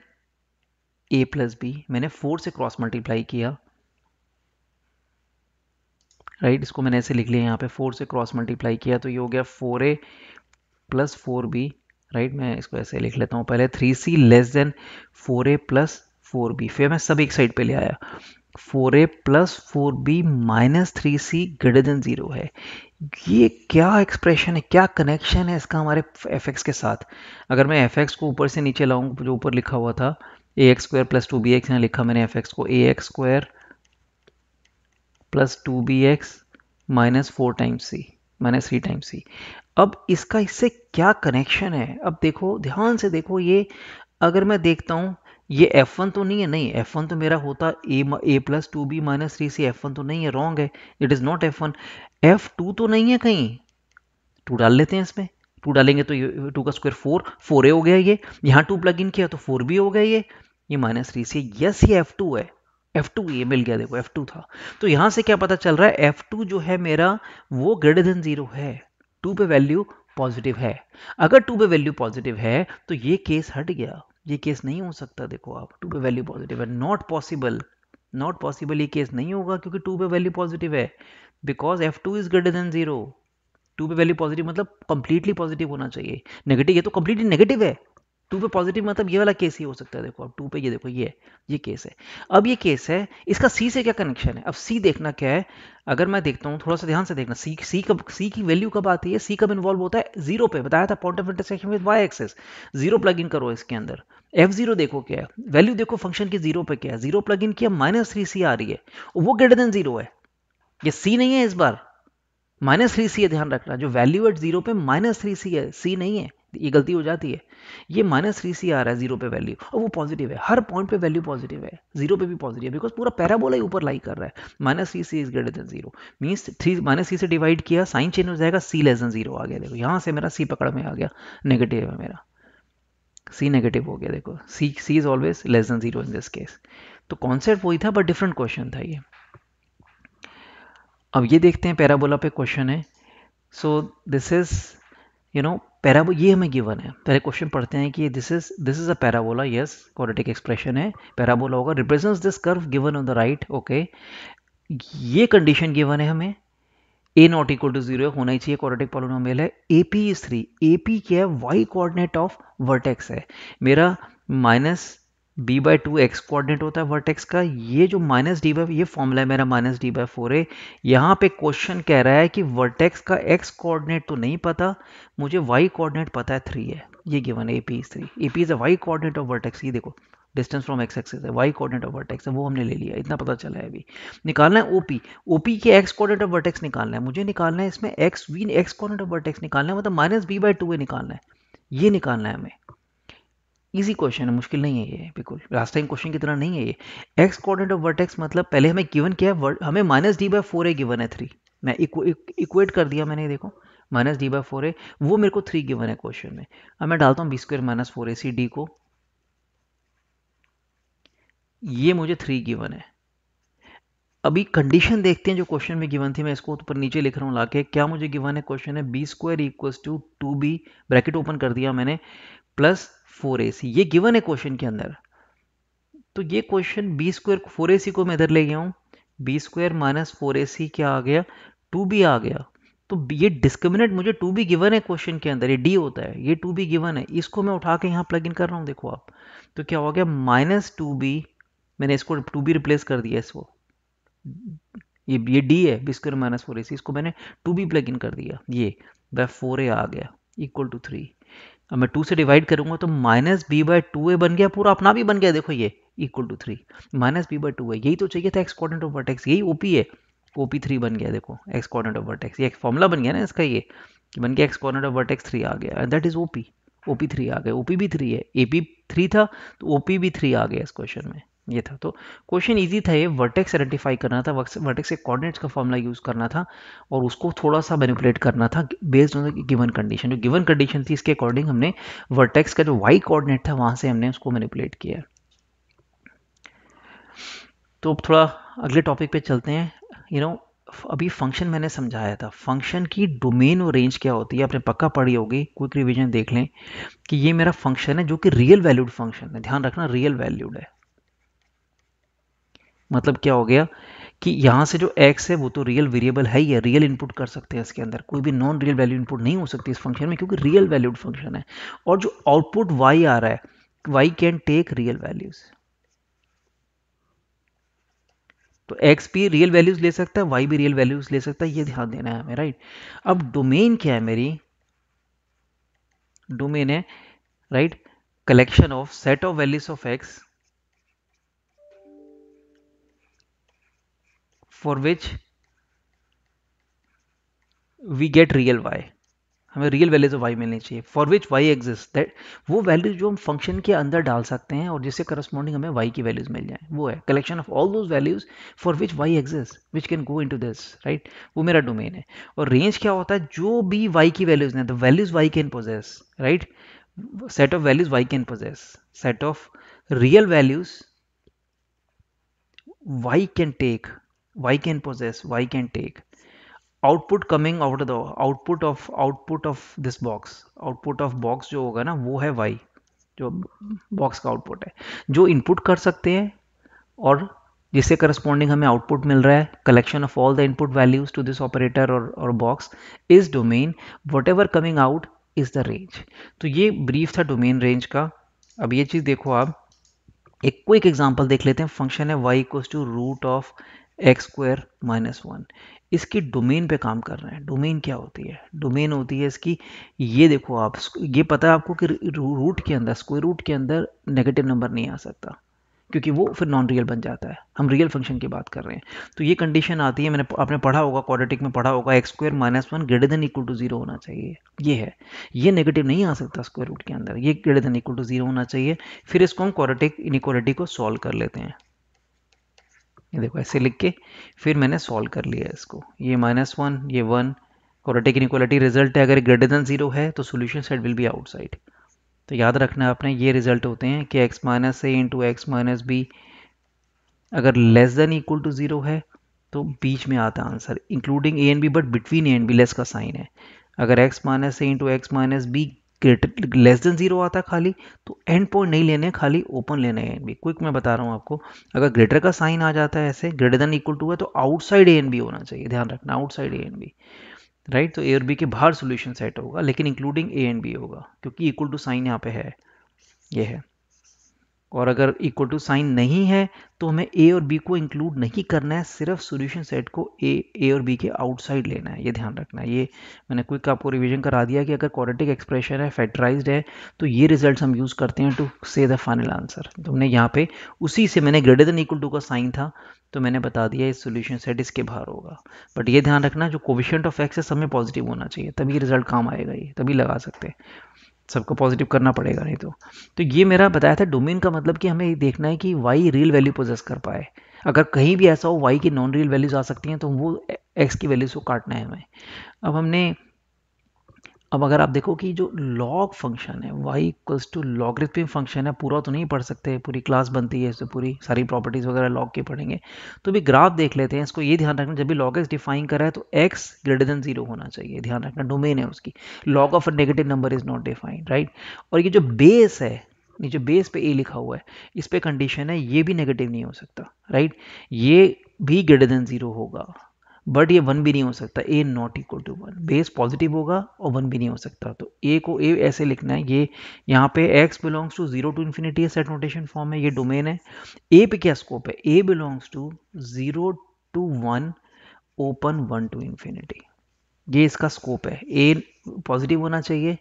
a plus b मैंने फोर से क्रॉस मल्टीप्लाई किया राइट इसको मैंने ऐसे लिख लिया यहाँ पे फोर से क्रॉस मल्टीप्लाई किया तो ये हो गया four a plus four b right मैं इसको ऐसे लिख लेता हूँ पहले three c less than four a plus four b फिर मैं सब एक साइड पे ले आया four a plus four b minus three c greater than zero है ये क्या एक्सप्रेशन है क्या कनेक्शन है इसका हमारे एफ एक्स के साथ अगर मैं एफ एक्स को ऊपर से नीचे लाऊँ जो ऊपर लिखा हुआ था a x square plus two b x यहाँ लिखा मैंने एफ एक्स को a x square plus two b x minus four times c minus three times c अब इसका इससे क्या कनेक्शन है अब देखो ध्यान से देखो ये अगर मैं देखता हूँ ये एफ वन तो नहीं है नहीं एफ वन तो मेरा होता a a plus two b minus three c f one तो नहीं है रॉन्ग है it is not f one f two तो नहीं है कहीं टू डाल लेते हैं इसमें टू डालेंगे तो टू का स्क्वायर फोर फोर ए हो गया ये यहाँ टू प्लग इन किया तो फोर बी हो गया ये ये माइनस थ्री सी यस ये एफ टू है F2 ये मिल गया देखो F2 था तो यहां से क्या पता चल रहा है F2 जो है मेरा वो ग्रेटर देन जीरो है 2 पे वैल्यू पॉजिटिव है अगर 2 पे वैल्यू पॉजिटिव है तो ये केस हट गया ये केस नहीं हो सकता देखो आप 2 पे वैल्यू पॉजिटिव है नॉट पॉसिबल नॉट पॉसिबल ये केस नहीं होगा क्योंकि 2 पे वैल्यू पॉजिटिव है because f two is greater than zero two पे वैल्यू पॉजिटिव मतलब कंप्लीटली पॉजिटिव होना चाहिए नेगेटिव ये तो कंप्लीटली नेगेटिव है टू पे पॉजिटिव मतलब ये वाला केस ही हो सकता है देखो अब टू पे ये देखो ये ये केस है अब ये केस है इसका सी से क्या कनेक्शन है अब सी देखना क्या है अगर मैं देखता हूँ थोड़ा सा ध्यान से देखना सी सी कब सी की वैल्यू कब आती है सी कब इन्वॉल्व होता है जीरो पे बताया था point of intersection with y axis zero plug in करो इसके अंदर एफ जीरो देखो क्या है वैल्यू देखो फंक्शन की जीरो पे क्या है जीरो प्लग इन किया माइनस थ्री सी आ रही है वो ग्रेटर देन जीरो है ये सी नहीं है इस बार माइनस थ्री सी है ध्यान रखना जो वैल्यू एट जीरो पे माइनस थ्री सी है सी नहीं है ये गलती हो जाती है ये माइनस थ्री सी आ रहा है जीरो पे वैल्यू और वो पॉजिटिव है हर पॉइंट पे वैल्यू पॉजिटिव है जीरो पे भी पॉजिटिव है बिकॉज पूरा पैराबोला ही ऊपर लाई कर रहा है minus three c is greater than zero means three minus three से डिवाइड किया साइन चेंज हो जाएगा सी लेस देन जीरो आ गया देखो यहाँ से मेरा सी पकड़ में आ गया नेगेटिव है मेरा सी नेगेटिव हो गया देखो c c is always less than zero in this case तो कॉन्सेप्ट वही था बट डिफरेंट क्वेश्चन था ये अब ये देखते हैं पैराबोला पे क्वेश्चन है so this is you know पैराबो ये हमें गिवन है पहले क्वेश्चन पढ़ते हैं कि this is this is a parabola yes quadratic expression है पैराबोला होगा represents this curve given on the right okay ये कंडीशन गिवन है हमें a not equal to zero होना ही चाहिए क्वाड्रेटिक पॉलिनोमियल है A P is three A P क्या है वाई कोऑर्डिनेट ऑफ वर्टेक्स है मेरा minus b by two x coordinate होता है वर्टेक्स का ये जो माइनस डी बाई ये फॉर्मूला है मेरा minus D by four a यहाँ पे क्वेश्चन कह रहा है कि वर्टेक्स का एक्स कोऑर्डिनेट तो नहीं पता मुझे वाई कोऑर्डिनेट पता है थ्री है ये given A P is three A P is a y coordinate of vertex ये देखो डिस्टेंस फ्रॉम एक्स एक्सिस है वाई कोऑर्डिनेट ऑफ वर्टेक्स है वो हमने ले लिया इतना पता चला है अभी निकालना है ओ पी ओ पी के एक्स कोऑर्डिनेट ऑफ वर्टेक्स निकालना है मुझे निकालना है इसमें x v x coordinate of vertex निकालना है मतलब minus b by two a निकालना है ये निकालना है हमें इजी क्वेश्चन है मुश्किल नहीं है ये बिल्कुल लास्ट टाइम क्वेश्चन की तरह नहीं है ये एक्स कोऑर्डिनेट ऑफ वर्टेक्स मतलब पहले हमें गिवन क्या है हमें minus D by four a given है थ्री मैं इक्वेट कर दिया मैंने देखो minus D by four a वो मेरे को थ्री गिवन है क्वेश्चन में अब मैं डालता हूँ b square minus four a c d को ये मुझे थ्री गिवन है अभी कंडीशन देखते हैं जो क्वेश्चन में गिवन थी मैं इसको ऊपर तो नीचे लिख रहा हूँ लाके क्या मुझे गिवन है क्वेश्चन है b square equals to two b bracket open कर दिया मैंने प्लस फोर ए सी ये गिवन है क्वेश्चन के अंदर तो ये question b square four a c को मैं इधर ले गया हूँ b square minus four a c क्या आ गया टू बी आ गया तो ये डिस्क्रिमिनेट मुझे टू बी गिवन है क्वेश्चन के अंदर ये डी होता है ये टू बी गिवन है इसको मैं उठा के यहाँ प्लग इन कर रहा हूँ देखो आप तो क्या हो गया माइनस टू बी मैंने इसको टू बी रिप्लेस कर दिया इसको ये ये डी है b square minus four a c इसको मैंने टू बी प्लग इन कर दिया ये बाय फोर ए आ गया इक्वल टू थ्री अब मैं टू से डिवाइड करूंगा तो minus b by two a बन गया पूरा अपना भी बन गया देखो ये equal to three minus b by two a यही तो चाहिए था एक्स कॉर्डेंट ऑफ वर्टेक्स यही ओ पी है ओ पी थ्री बन गया देखो एक्स कॉर्डेंट ऑफ वर्टेक्स ये एक फॉर्मूला बन गया ना इसका ये बन गया x coordinate of vertex three आ गया that is O P O P three आ गया ओ पी भी थ्री है ए पी थ्री था तो ओ पी भी थ्री आ गया इस क्वेश्चन में ये था तो क्वेश्चन इजी था ये वर्टेक्स आइडेंटिफाई करना था वर्टेक्स के कोऑर्डिनेट्स का फॉर्मूला यूज़ करना था और उसको थोड़ा सा मैनिपुलेट करना था based on the given condition जो गिवन कंडीशन थी इसके अकॉर्डिंग हमने वर्टेक्स का जो वाई कोऑर्डिनेट था वहां से हमने उसको मैनिपुलेट किया तो अब थोड़ा अगले टॉपिक पे चलते हैं यू you नो know, अभी फंक्शन मैंने समझाया था फंक्शन की डोमेन और रेंज क्या होती है आपने पक्का पढ़ी होगी क्विक रिवीजन देख लें कि ये मेरा फंक्शन है जो कि रियल वैल्यूड फंक्शन है ध्यान रखना रियल वैल्यूड है मतलब क्या हो गया कि यहाँ से जो एक्स है वो तो रियल वेरिएबल है ही है रियल इनपुट कर सकते हैं इसके अंदर कोई भी नॉन रियल वैल्यू इनपुट नहीं हो सकती इस फंक्शन में क्योंकि रियल वैल्यूड फंक्शन है और जो आउटपुट वाई आ रहा है y can take real values तो एक्स भी रियल वैल्यूज ले सकता है वाई भी रियल वैल्यूज ले सकता है ये ध्यान देना है हमें राइट अब डोमेन क्या है मेरी डोमेन है right collection of set of values of x for which we get real y हमें रियल वैल्यूज ऑफ वाई मिलनी चाहिए for which y exist that वो वैल्यूज जो हम फंक्शन के अंदर डाल सकते हैं और जिससे करस्पॉन्डिंग हमें वाई की वैल्यूज मिल जाए वो है collection of all those values for which y exist which can go into this right वो मेरा डोमेन है और रेंज क्या होता है जो भी वाई की वैल्यूज हैं the values y can possess right set of values y can possess set of real values y can take y can possess y can take output coming out the output of output of this box output of box जो होगा ना वो है Y जो box का output है जो input कर सकते हैं और जिससे करस्पॉन्डिंग हमें आउटपुट मिल रहा है collection of all the input values to this operator और box is domain whatever coming out is the range तो ये ब्रीफ था डोमेन रेंज का अब ये चीज़ देखो आप एक क्विक एग्जाम्पल देख लेते हैं फंक्शन है y equal to root of x square minus one इसकी डोमेन पे काम कर रहे हैं डोमेन क्या होती है डोमेन होती है इसकी ये देखो आप ये पता है आपको कि रूट के अंदर स्क्वायर रूट के अंदर नेगेटिव नंबर नहीं आ सकता क्योंकि वो फिर नॉन रियल बन जाता है हम रियल फंक्शन की बात कर रहे हैं तो ये कंडीशन आती है मैंने आपने पढ़ा होगा क्वाड्रेटिक में पढ़ा होगा x square minus one greater than equal to zero होना चाहिए ये है ये नेगेटिव नहीं आ सकता स्क्वायर रूट के अंदर ये greater than equal to zero होना चाहिए फिर इसको हम क्वाड्रेटिक इनिक्वालिटी को सॉल्व कर लेते हैं ये देखो ऐसे लिख के फिर मैंने सॉल्व कर लिया इसको ये माइनस वन ये वन क्वाड्रेटिक इनिक्वालिटी रिजल्ट है अगर ग्रेटर देन जीरो है तो solution set will be outside तो याद रखना है आपने ये रिजल्ट होते हैं कि x minus a into x minus b अगर less than equal to zero है तो बीच में आता answer including a and b but between a and b less का साइन है अगर x minus a into x minus b less than zero आता खाली तो एंड पॉइंट नहीं लेने खाली ओपन लेने हैं एनबी क्विक मैं बता रहा हूँ आपको अगर ग्रेटर का साइन आ जाता है ऐसे ग्रेटर देन इक्वल टू है तो आउटसाइड ए एन बी होना चाहिए ध्यान रखना outside a and b right तो ए और बी के बाहर सोल्यूशन सेट होगा लेकिन इंक्लूडिंग ए एंड बी होगा क्योंकि इक्वल टू साइन यहाँ पे है ये है और अगर इक्वल टू साइन नहीं है तो हमें ए और बी को इंक्लूड नहीं करना है सिर्फ सॉल्यूशन सेट को ए ए और बी के आउटसाइड लेना है ये ध्यान रखना है ये मैंने क्विक आपको रिवीजन करा दिया कि अगर क्वाड्रेटिक एक्सप्रेशन है फैक्टराइज्ड है तो ये रिजल्ट्स हम यूज़ करते हैं टू से द फाइनल आंसर तो हमने यहाँ पे उसी से मैंने ग्रेटर देन इक्वल टू का साइन था तो मैंने बता दिया ये सोल्यूशन सेट इसके बाहर होगा बट ये ध्यान रखना जो कोविशेंट ऑफ सब में पॉजिटिव होना चाहिए तभी रिजल्ट काम आएगा ये तभी लगा सकते हैं सबको पॉजिटिव करना पड़ेगा नहीं तो तो ये मेरा बताया था डोमेन का मतलब कि हमें देखना है कि वाई रियल वैल्यू पोजेस कर पाए अगर कहीं भी ऐसा हो वाई की नॉन रियल वैल्यूज आ सकती हैं तो वो एक्स की वैल्यूज को काटना है हमें अब हमने अब अगर आप देखो कि जो लॉग फंक्शन है y equals to logarithmic function है पूरा तो नहीं पढ़ सकते पूरी क्लास बनती है इससे पूरी सारी प्रॉपर्टीज़ वगैरह लॉग के पढ़ेंगे तो भी ग्राफ देख लेते हैं इसको ये ध्यान रखना जब भी लॉग एक्स डिफाइन करा है तो एक्स ग्रेटर देन जीरो होना चाहिए ध्यान रखना डोमेन है उसकी log of a negative number is not defined right और ये जो बेस है ये जो बेस पे ए लिखा हुआ है इस पर कंडीशन है ये भी नेगेटिव नहीं हो सकता राइट ये भी ग्रेटर देन जीरो होगा बट ये वन भी नहीं हो सकता a not equal to one base positive होगा और वन भी नहीं हो सकता तो ए को ए ऐसे लिखना है ये यहाँ पे x belongs to zero to infinity है सेट नोटेशन फॉर्म है ये डोमेन है ए पे क्या स्कोप है a belongs to zero to one open one to infinity ये इसका स्कोप है ए पॉजिटिव होना चाहिए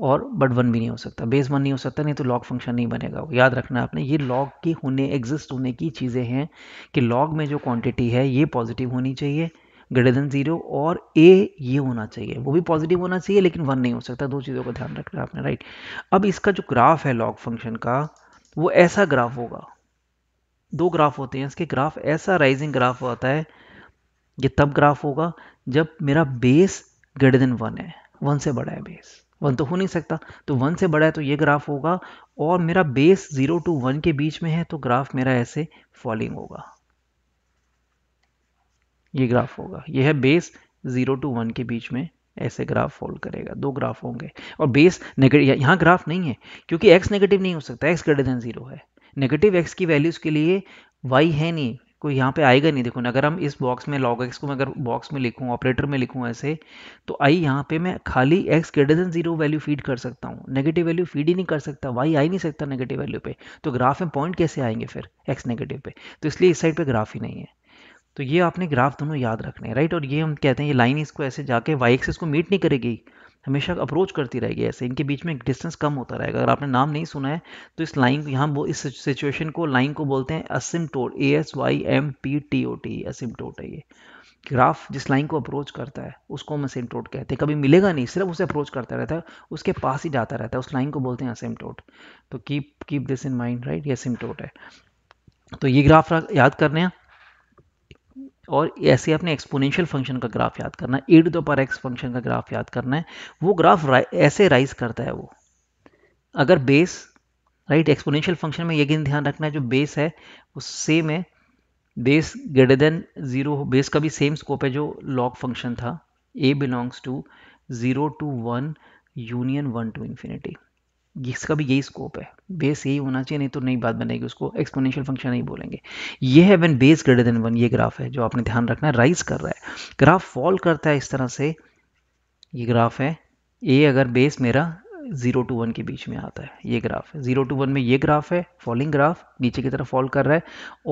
और बट वन भी नहीं हो सकता बेस वन नहीं हो सकता नहीं तो लॉग फंक्शन नहीं बनेगा याद रखना आपने ये लॉग के होने एग्जिस्ट होने की चीज़ें हैं कि लॉग में जो क्वांटिटी है ये पॉजिटिव होनी चाहिए ग्रेटर देन जीरो और ए ये होना चाहिए वो भी पॉजिटिव होना चाहिए लेकिन वन नहीं हो सकता दो चीज़ों का ध्यान रखना आपने राइट अब इसका जो ग्राफ है लॉग फंक्शन का वो ऐसा ग्राफ होगा दो ग्राफ होते हैं इसके ग्राफ ऐसा राइजिंग ग्राफ होता है ये तब ग्राफ होगा जब मेरा बेस ग्रेटर देन वन है वन से बड़ा है बेस वन तो हो नहीं सकता तो वन से बड़ा है तो ये ग्राफ होगा और मेरा बेस ज़ीरो टू वन के बीच में है तो ग्राफ मेरा ऐसे फॉलिंग होगा ये ग्राफ होगा ये है बेस ज़ीरो टू वन के बीच में ऐसे ग्राफ फॉल करेगा दो ग्राफ होंगे और बेस नेगेटिव यहाँ ग्राफ नहीं है क्योंकि एक्स नेगेटिव नहीं हो सकता एक्स ग्रेटर देन जीरो है नेगेटिव एक्स की वैल्यूज़ के लिए वाई है नहीं कोई यहाँ पे आएगा नहीं देखो ना अगर हम इस बॉक्स में लॉग एक्स को मैं अगर बॉक्स में लिखूँ ऑपरेटर में लिखूँ ऐसे तो आई यहाँ पे मैं खाली x greater than zero value feed कर सकता हूँ नेगेटिव वैल्यू फीड ही नहीं कर सकता वाई आ ही नहीं सकता नेगेटिव वैल्यू पे तो ग्राफ में पॉइंट कैसे आएंगे फिर एक्स नेगेटिव पे तो इसलिए इस साइड पर ग्राफ ही नहीं है तो ये आपने ग्राफ दोनों याद रखने राइट और ये हम कहते हैं ये लाइन इसको ऐसे जाके वाई एक्स इसको मीट नहीं करेगी हमेशा अप्रोच करती रहेगी ऐसे इनके बीच में एक डिस्टेंस कम होता रहेगा अगर आपने नाम नहीं सुना है तो इस लाइन यहाँ इस सिचुएशन को लाइन को बोलते हैं asymptote A S Y M P T O T asymptote है ये ग्राफ जिस लाइन को अप्रोच करता है उसको हम असिमटोट कहते हैं कभी मिलेगा नहीं सिर्फ उसे अप्रोच करता रहता है उसके पास ही जाता रहता है उस लाइन को बोलते हैं असिमटोट तो keep keep this in mind right ये असिमटोट है तो ये ग्राफ याद करने हैं और ऐसे आपने एक्सपोनेंशियल फंक्शन का ग्राफ याद करना है एड दो पर एक्स फंक्शन का ग्राफ याद करना है वो ग्राफ ऐसे राइज करता है वो अगर बेस राइट एक्सपोनेंशियल फंक्शन में यकीन ध्यान रखना है जो बेस है वो सेम है base greater than zero base का भी सेम स्कोप है जो लॉग फंक्शन था a belongs to zero to one union one to infinity इसका भी यही स्कोप है बेस यही होना चाहिए नहीं तो नई बात बनेगी उसको एक्सपोनेंशियल फंक्शन नहीं बोलेंगे ये है when base greater than one ये ग्राफ है जो आपने ध्यान रखना है राइज कर रहा है ग्राफ फॉल करता है इस तरह से ये ग्राफ है ए अगर बेस मेरा जीरो टू वन के बीच में आता है ये ग्राफ है जीरो टू वन में ये ग्राफ है फॉलिंग ग्राफ नीचे की तरफ फॉल कर रहा है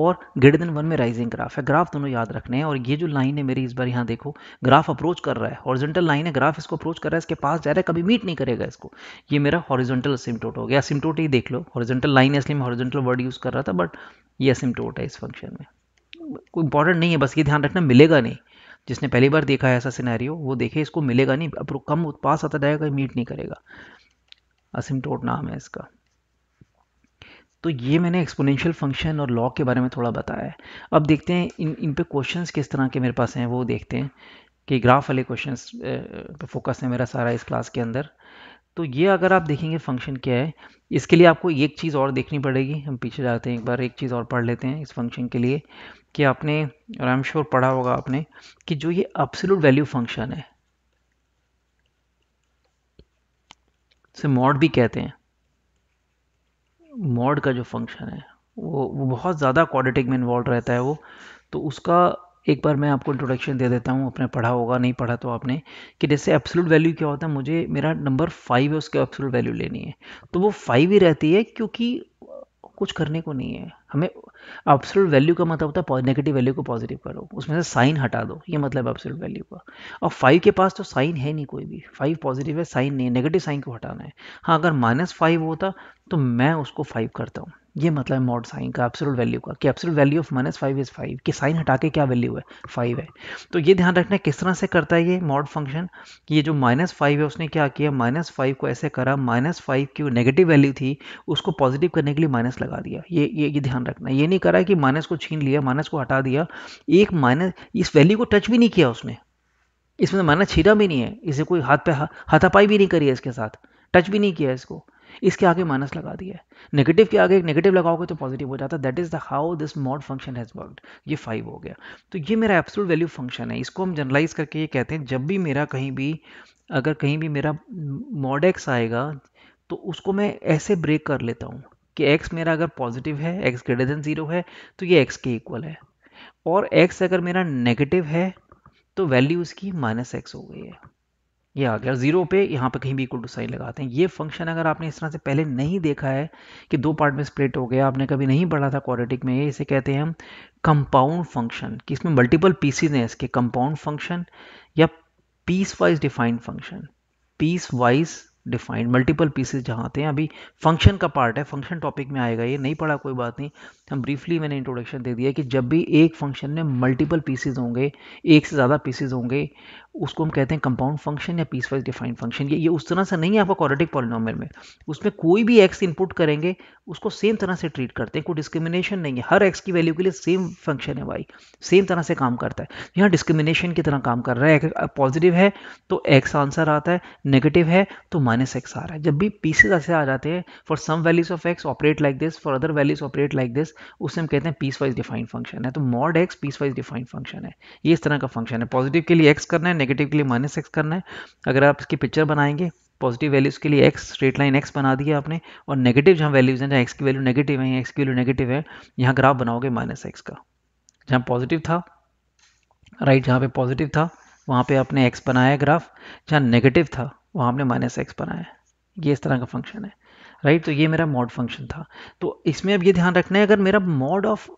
और ग्रेटर देन वन में राइजिंग ग्राफ है ग्राफ दोनों याद रखने हैं और ये जो लाइन है मेरी इस बार यहाँ देखो ग्राफ अप्रोच कर रहा है हॉरिजेंटल लाइन है ग्राफ इसको अप्रोच कर रहा है इसके पास जा रहा है कभी मीट नहीं करेगा इसको ये मेरा हॉरिजेंटल सिमटोट हो गया असिमटोट ही देख लो हॉरिजेंटल लाइन है इसलिए मैं हॉरिजेंटल वर्ड यूज़ कर रहा था बट ये सिमटोट है इस फंक्शन में कोई इंपॉर्टेंट नहीं है बस ये ध्यान रखना मिलेगा नहीं जिसने पहली बार देखा है ऐसा सिनेरियो वो देखे इसको मिलेगा नहीं अब कम पास आता जाएगा मीट नहीं करेगा असिमटोट नाम है इसका तो ये मैंने एक्सपोनेंशियल फंक्शन और लॉ के बारे में थोड़ा बताया है अब देखते हैं इन इन पे क्वेश्चंस किस तरह के मेरे पास हैं वो देखते हैं कि ग्राफ वाले क्वेश्चंस पे फोकस है मेरा सारा इस क्लास के अंदर तो ये अगर आप देखेंगे फंक्शन क्या है इसके लिए आपको एक चीज़ और देखनी पड़ेगी हम पीछे जाते हैं एक बार एक चीज़ और पढ़ लेते हैं इस फंक्शन के लिए कि आपने और श्योर पढ़ा होगा आपने कि जो ये एब्सोल्यूट वैल्यू फंक्शन है से मॉड भी कहते हैं मॉड का जो फंक्शन है वो वो बहुत ज़्यादा क्वाड्रेटिक में इन्वॉल्व रहता है वो तो उसका एक बार मैं आपको इंट्रोडक्शन दे देता हूँ आपने पढ़ा होगा नहीं पढ़ा तो आपने कि जैसे एब्सोल्यूट वैल्यू क्या होता है मुझे मेरा नंबर फाइव है उसके एब्सोल्यूट वैल्यू लेनी है तो वो फाइव ही रहती है क्योंकि कुछ करने को नहीं है हमें एब्सोल्यूट वैल्यू का मतलब होता है नेगेटिव वैल्यू को पॉजिटिव करो उसमें से साइन हटा दो ये मतलब एब्सोल्यूट वैल्यू का और फाइव के पास तो साइन है नहीं कोई भी फाइव पॉजिटिव है साइन नहीं नेगेटिव साइन को हटाना है हाँ अगर माइनस फाइव होता तो मैं उसको फाइव करता हूँ ये मतलब है मॉड साइन का एब्सोल्यूट वैल्यू का कि absolute value of minus five is five कि साइन हटा के क्या वैल्यू है फाइव है तो ये ध्यान रखना है किस तरह से करता है ये मॉड फंक्शन कि ये जो माइनस फाइव है उसने क्या किया माइनस फाइव को ऐसे करा माइनस फाइव की नेगेटिव वैल्यू थी उसको पॉजिटिव करने के लिए माइनस लगा दिया ये ये ये ध्यान ध्यान रखना ये नहीं करा कि माइनस को छीन लिया माइनस को हटा दिया एक माइनस इस वैल्यू को टच भी नहीं किया उसने इसमें तो माइनस छीना भी नहीं है इसे कोई हाथ पे हाथापाई भी नहीं करी है इसके साथ टच भी नहीं किया इसको इसके आगे माइनस लगा दिया है नेगेटिव के आगे एक नेगेटिव लगाओगे तो पॉजिटिव हो जाता है that is the how this mod function has worked ये फाइव हो गया तो ये मेरा एब्सोल्यूट वैल्यू फंक्शन है इसको हम जनरलाइज करके ये कहते हैं जब भी मेरा कहीं भी अगर कहीं भी मेरा मॉड एक्स आएगा तो उसको मैं ऐसे ब्रेक कर लेता हूँ कि x मेरा अगर पॉजिटिव है x ग्रेटर देन ज़ीरो है तो ये x के इक्वल है और x अगर मेरा नेगेटिव है तो वैल्यू उसकी माइनस एक्स हो गई है ये आ गया जीरो पे यहाँ पे कहीं भी इक्वल टू साइन लगाते हैं ये फंक्शन अगर आपने इस तरह से पहले नहीं देखा है कि दो पार्ट में स्प्लिट हो गया आपने कभी नहीं पढ़ा था क्वाड्रेटिक में ये इसे कहते हैं हम कंपाउंड फंक्शन कि इसमें मल्टीपल पीसीज हैं इसके कंपाउंड फंक्शन या piecewise defined function piecewise defined multiple pieces जहाँ आते हैं अभी फंक्शन का पार्ट है फंक्शन टॉपिक में आएगा ये नहीं पढ़ा कोई बात नहीं हम ब्रीफली मैंने इंट्रोडक्शन दे दिया कि जब भी एक फंक्शन में मल्टीपल पीसेज होंगे एक से ज़्यादा पीसेज होंगे उसको हम कहते हैं कंपाउंड फंक्शन या पीस वाइज डिफाइंड फंक्शन ये उस तरह से नहीं है आपका क्वाड्रेटिक पॉलिनोमियल में उसमें कोई भी एक्स इनपुट करेंगे उसको सेम तरह से ट्रीट करते हैं कोई डिस्क्रिमिनेशन नहीं है हर एक्स की वैल्यू के लिए सेम फंक्शन है वाई सेम तरह से काम करता है यहाँ डिस्क्रिमिनेशन की तरह काम कर रहा है पॉजिटिव है तो एक्स आंसर आता है नेगेटिव है तो माइनस एक्स आ रहा है जब भी पीसेज ऐसे आ जाते हैं for some values of x operate like this for other values operate like this उससे हम कहते हैं पीस वाइज डिफाइंड फंक्शन है तो mod x piecewise defined function है ये इस तरह का फंक्शन है पॉजिटिव के लिए एक्स करना है नेगेटिव के लिए माइनस एक्स करना है अगर आप इसकी पिक्चर बनाएंगे पॉजिटिव वैल्यूज़ के लिए एक्स स्ट्रेट लाइन एक्स बना दिया आपने और नेगेटिव जहाँ वैल्यूज़ हैं जहाँ एक्स की वैल्यू नेगेटिव है एक्स की वैल्यू नेगेटिव है यहाँ ग्राफ बनाओगे माइनस एक्स का जहाँ पॉजिटिव था राइट जहाँ पे पॉजिटिव था वहाँ पे आपने एक्स बनाया ग्राफ जहाँ नेगेटिव था वहाँ आपने माइनस एक्स बनाया ये इस तरह का फंक्शन है राइट तो ये मेरा मॉड फंक्शन था तो इसमें अब ये ध्यान रखना है अगर मेरा mod of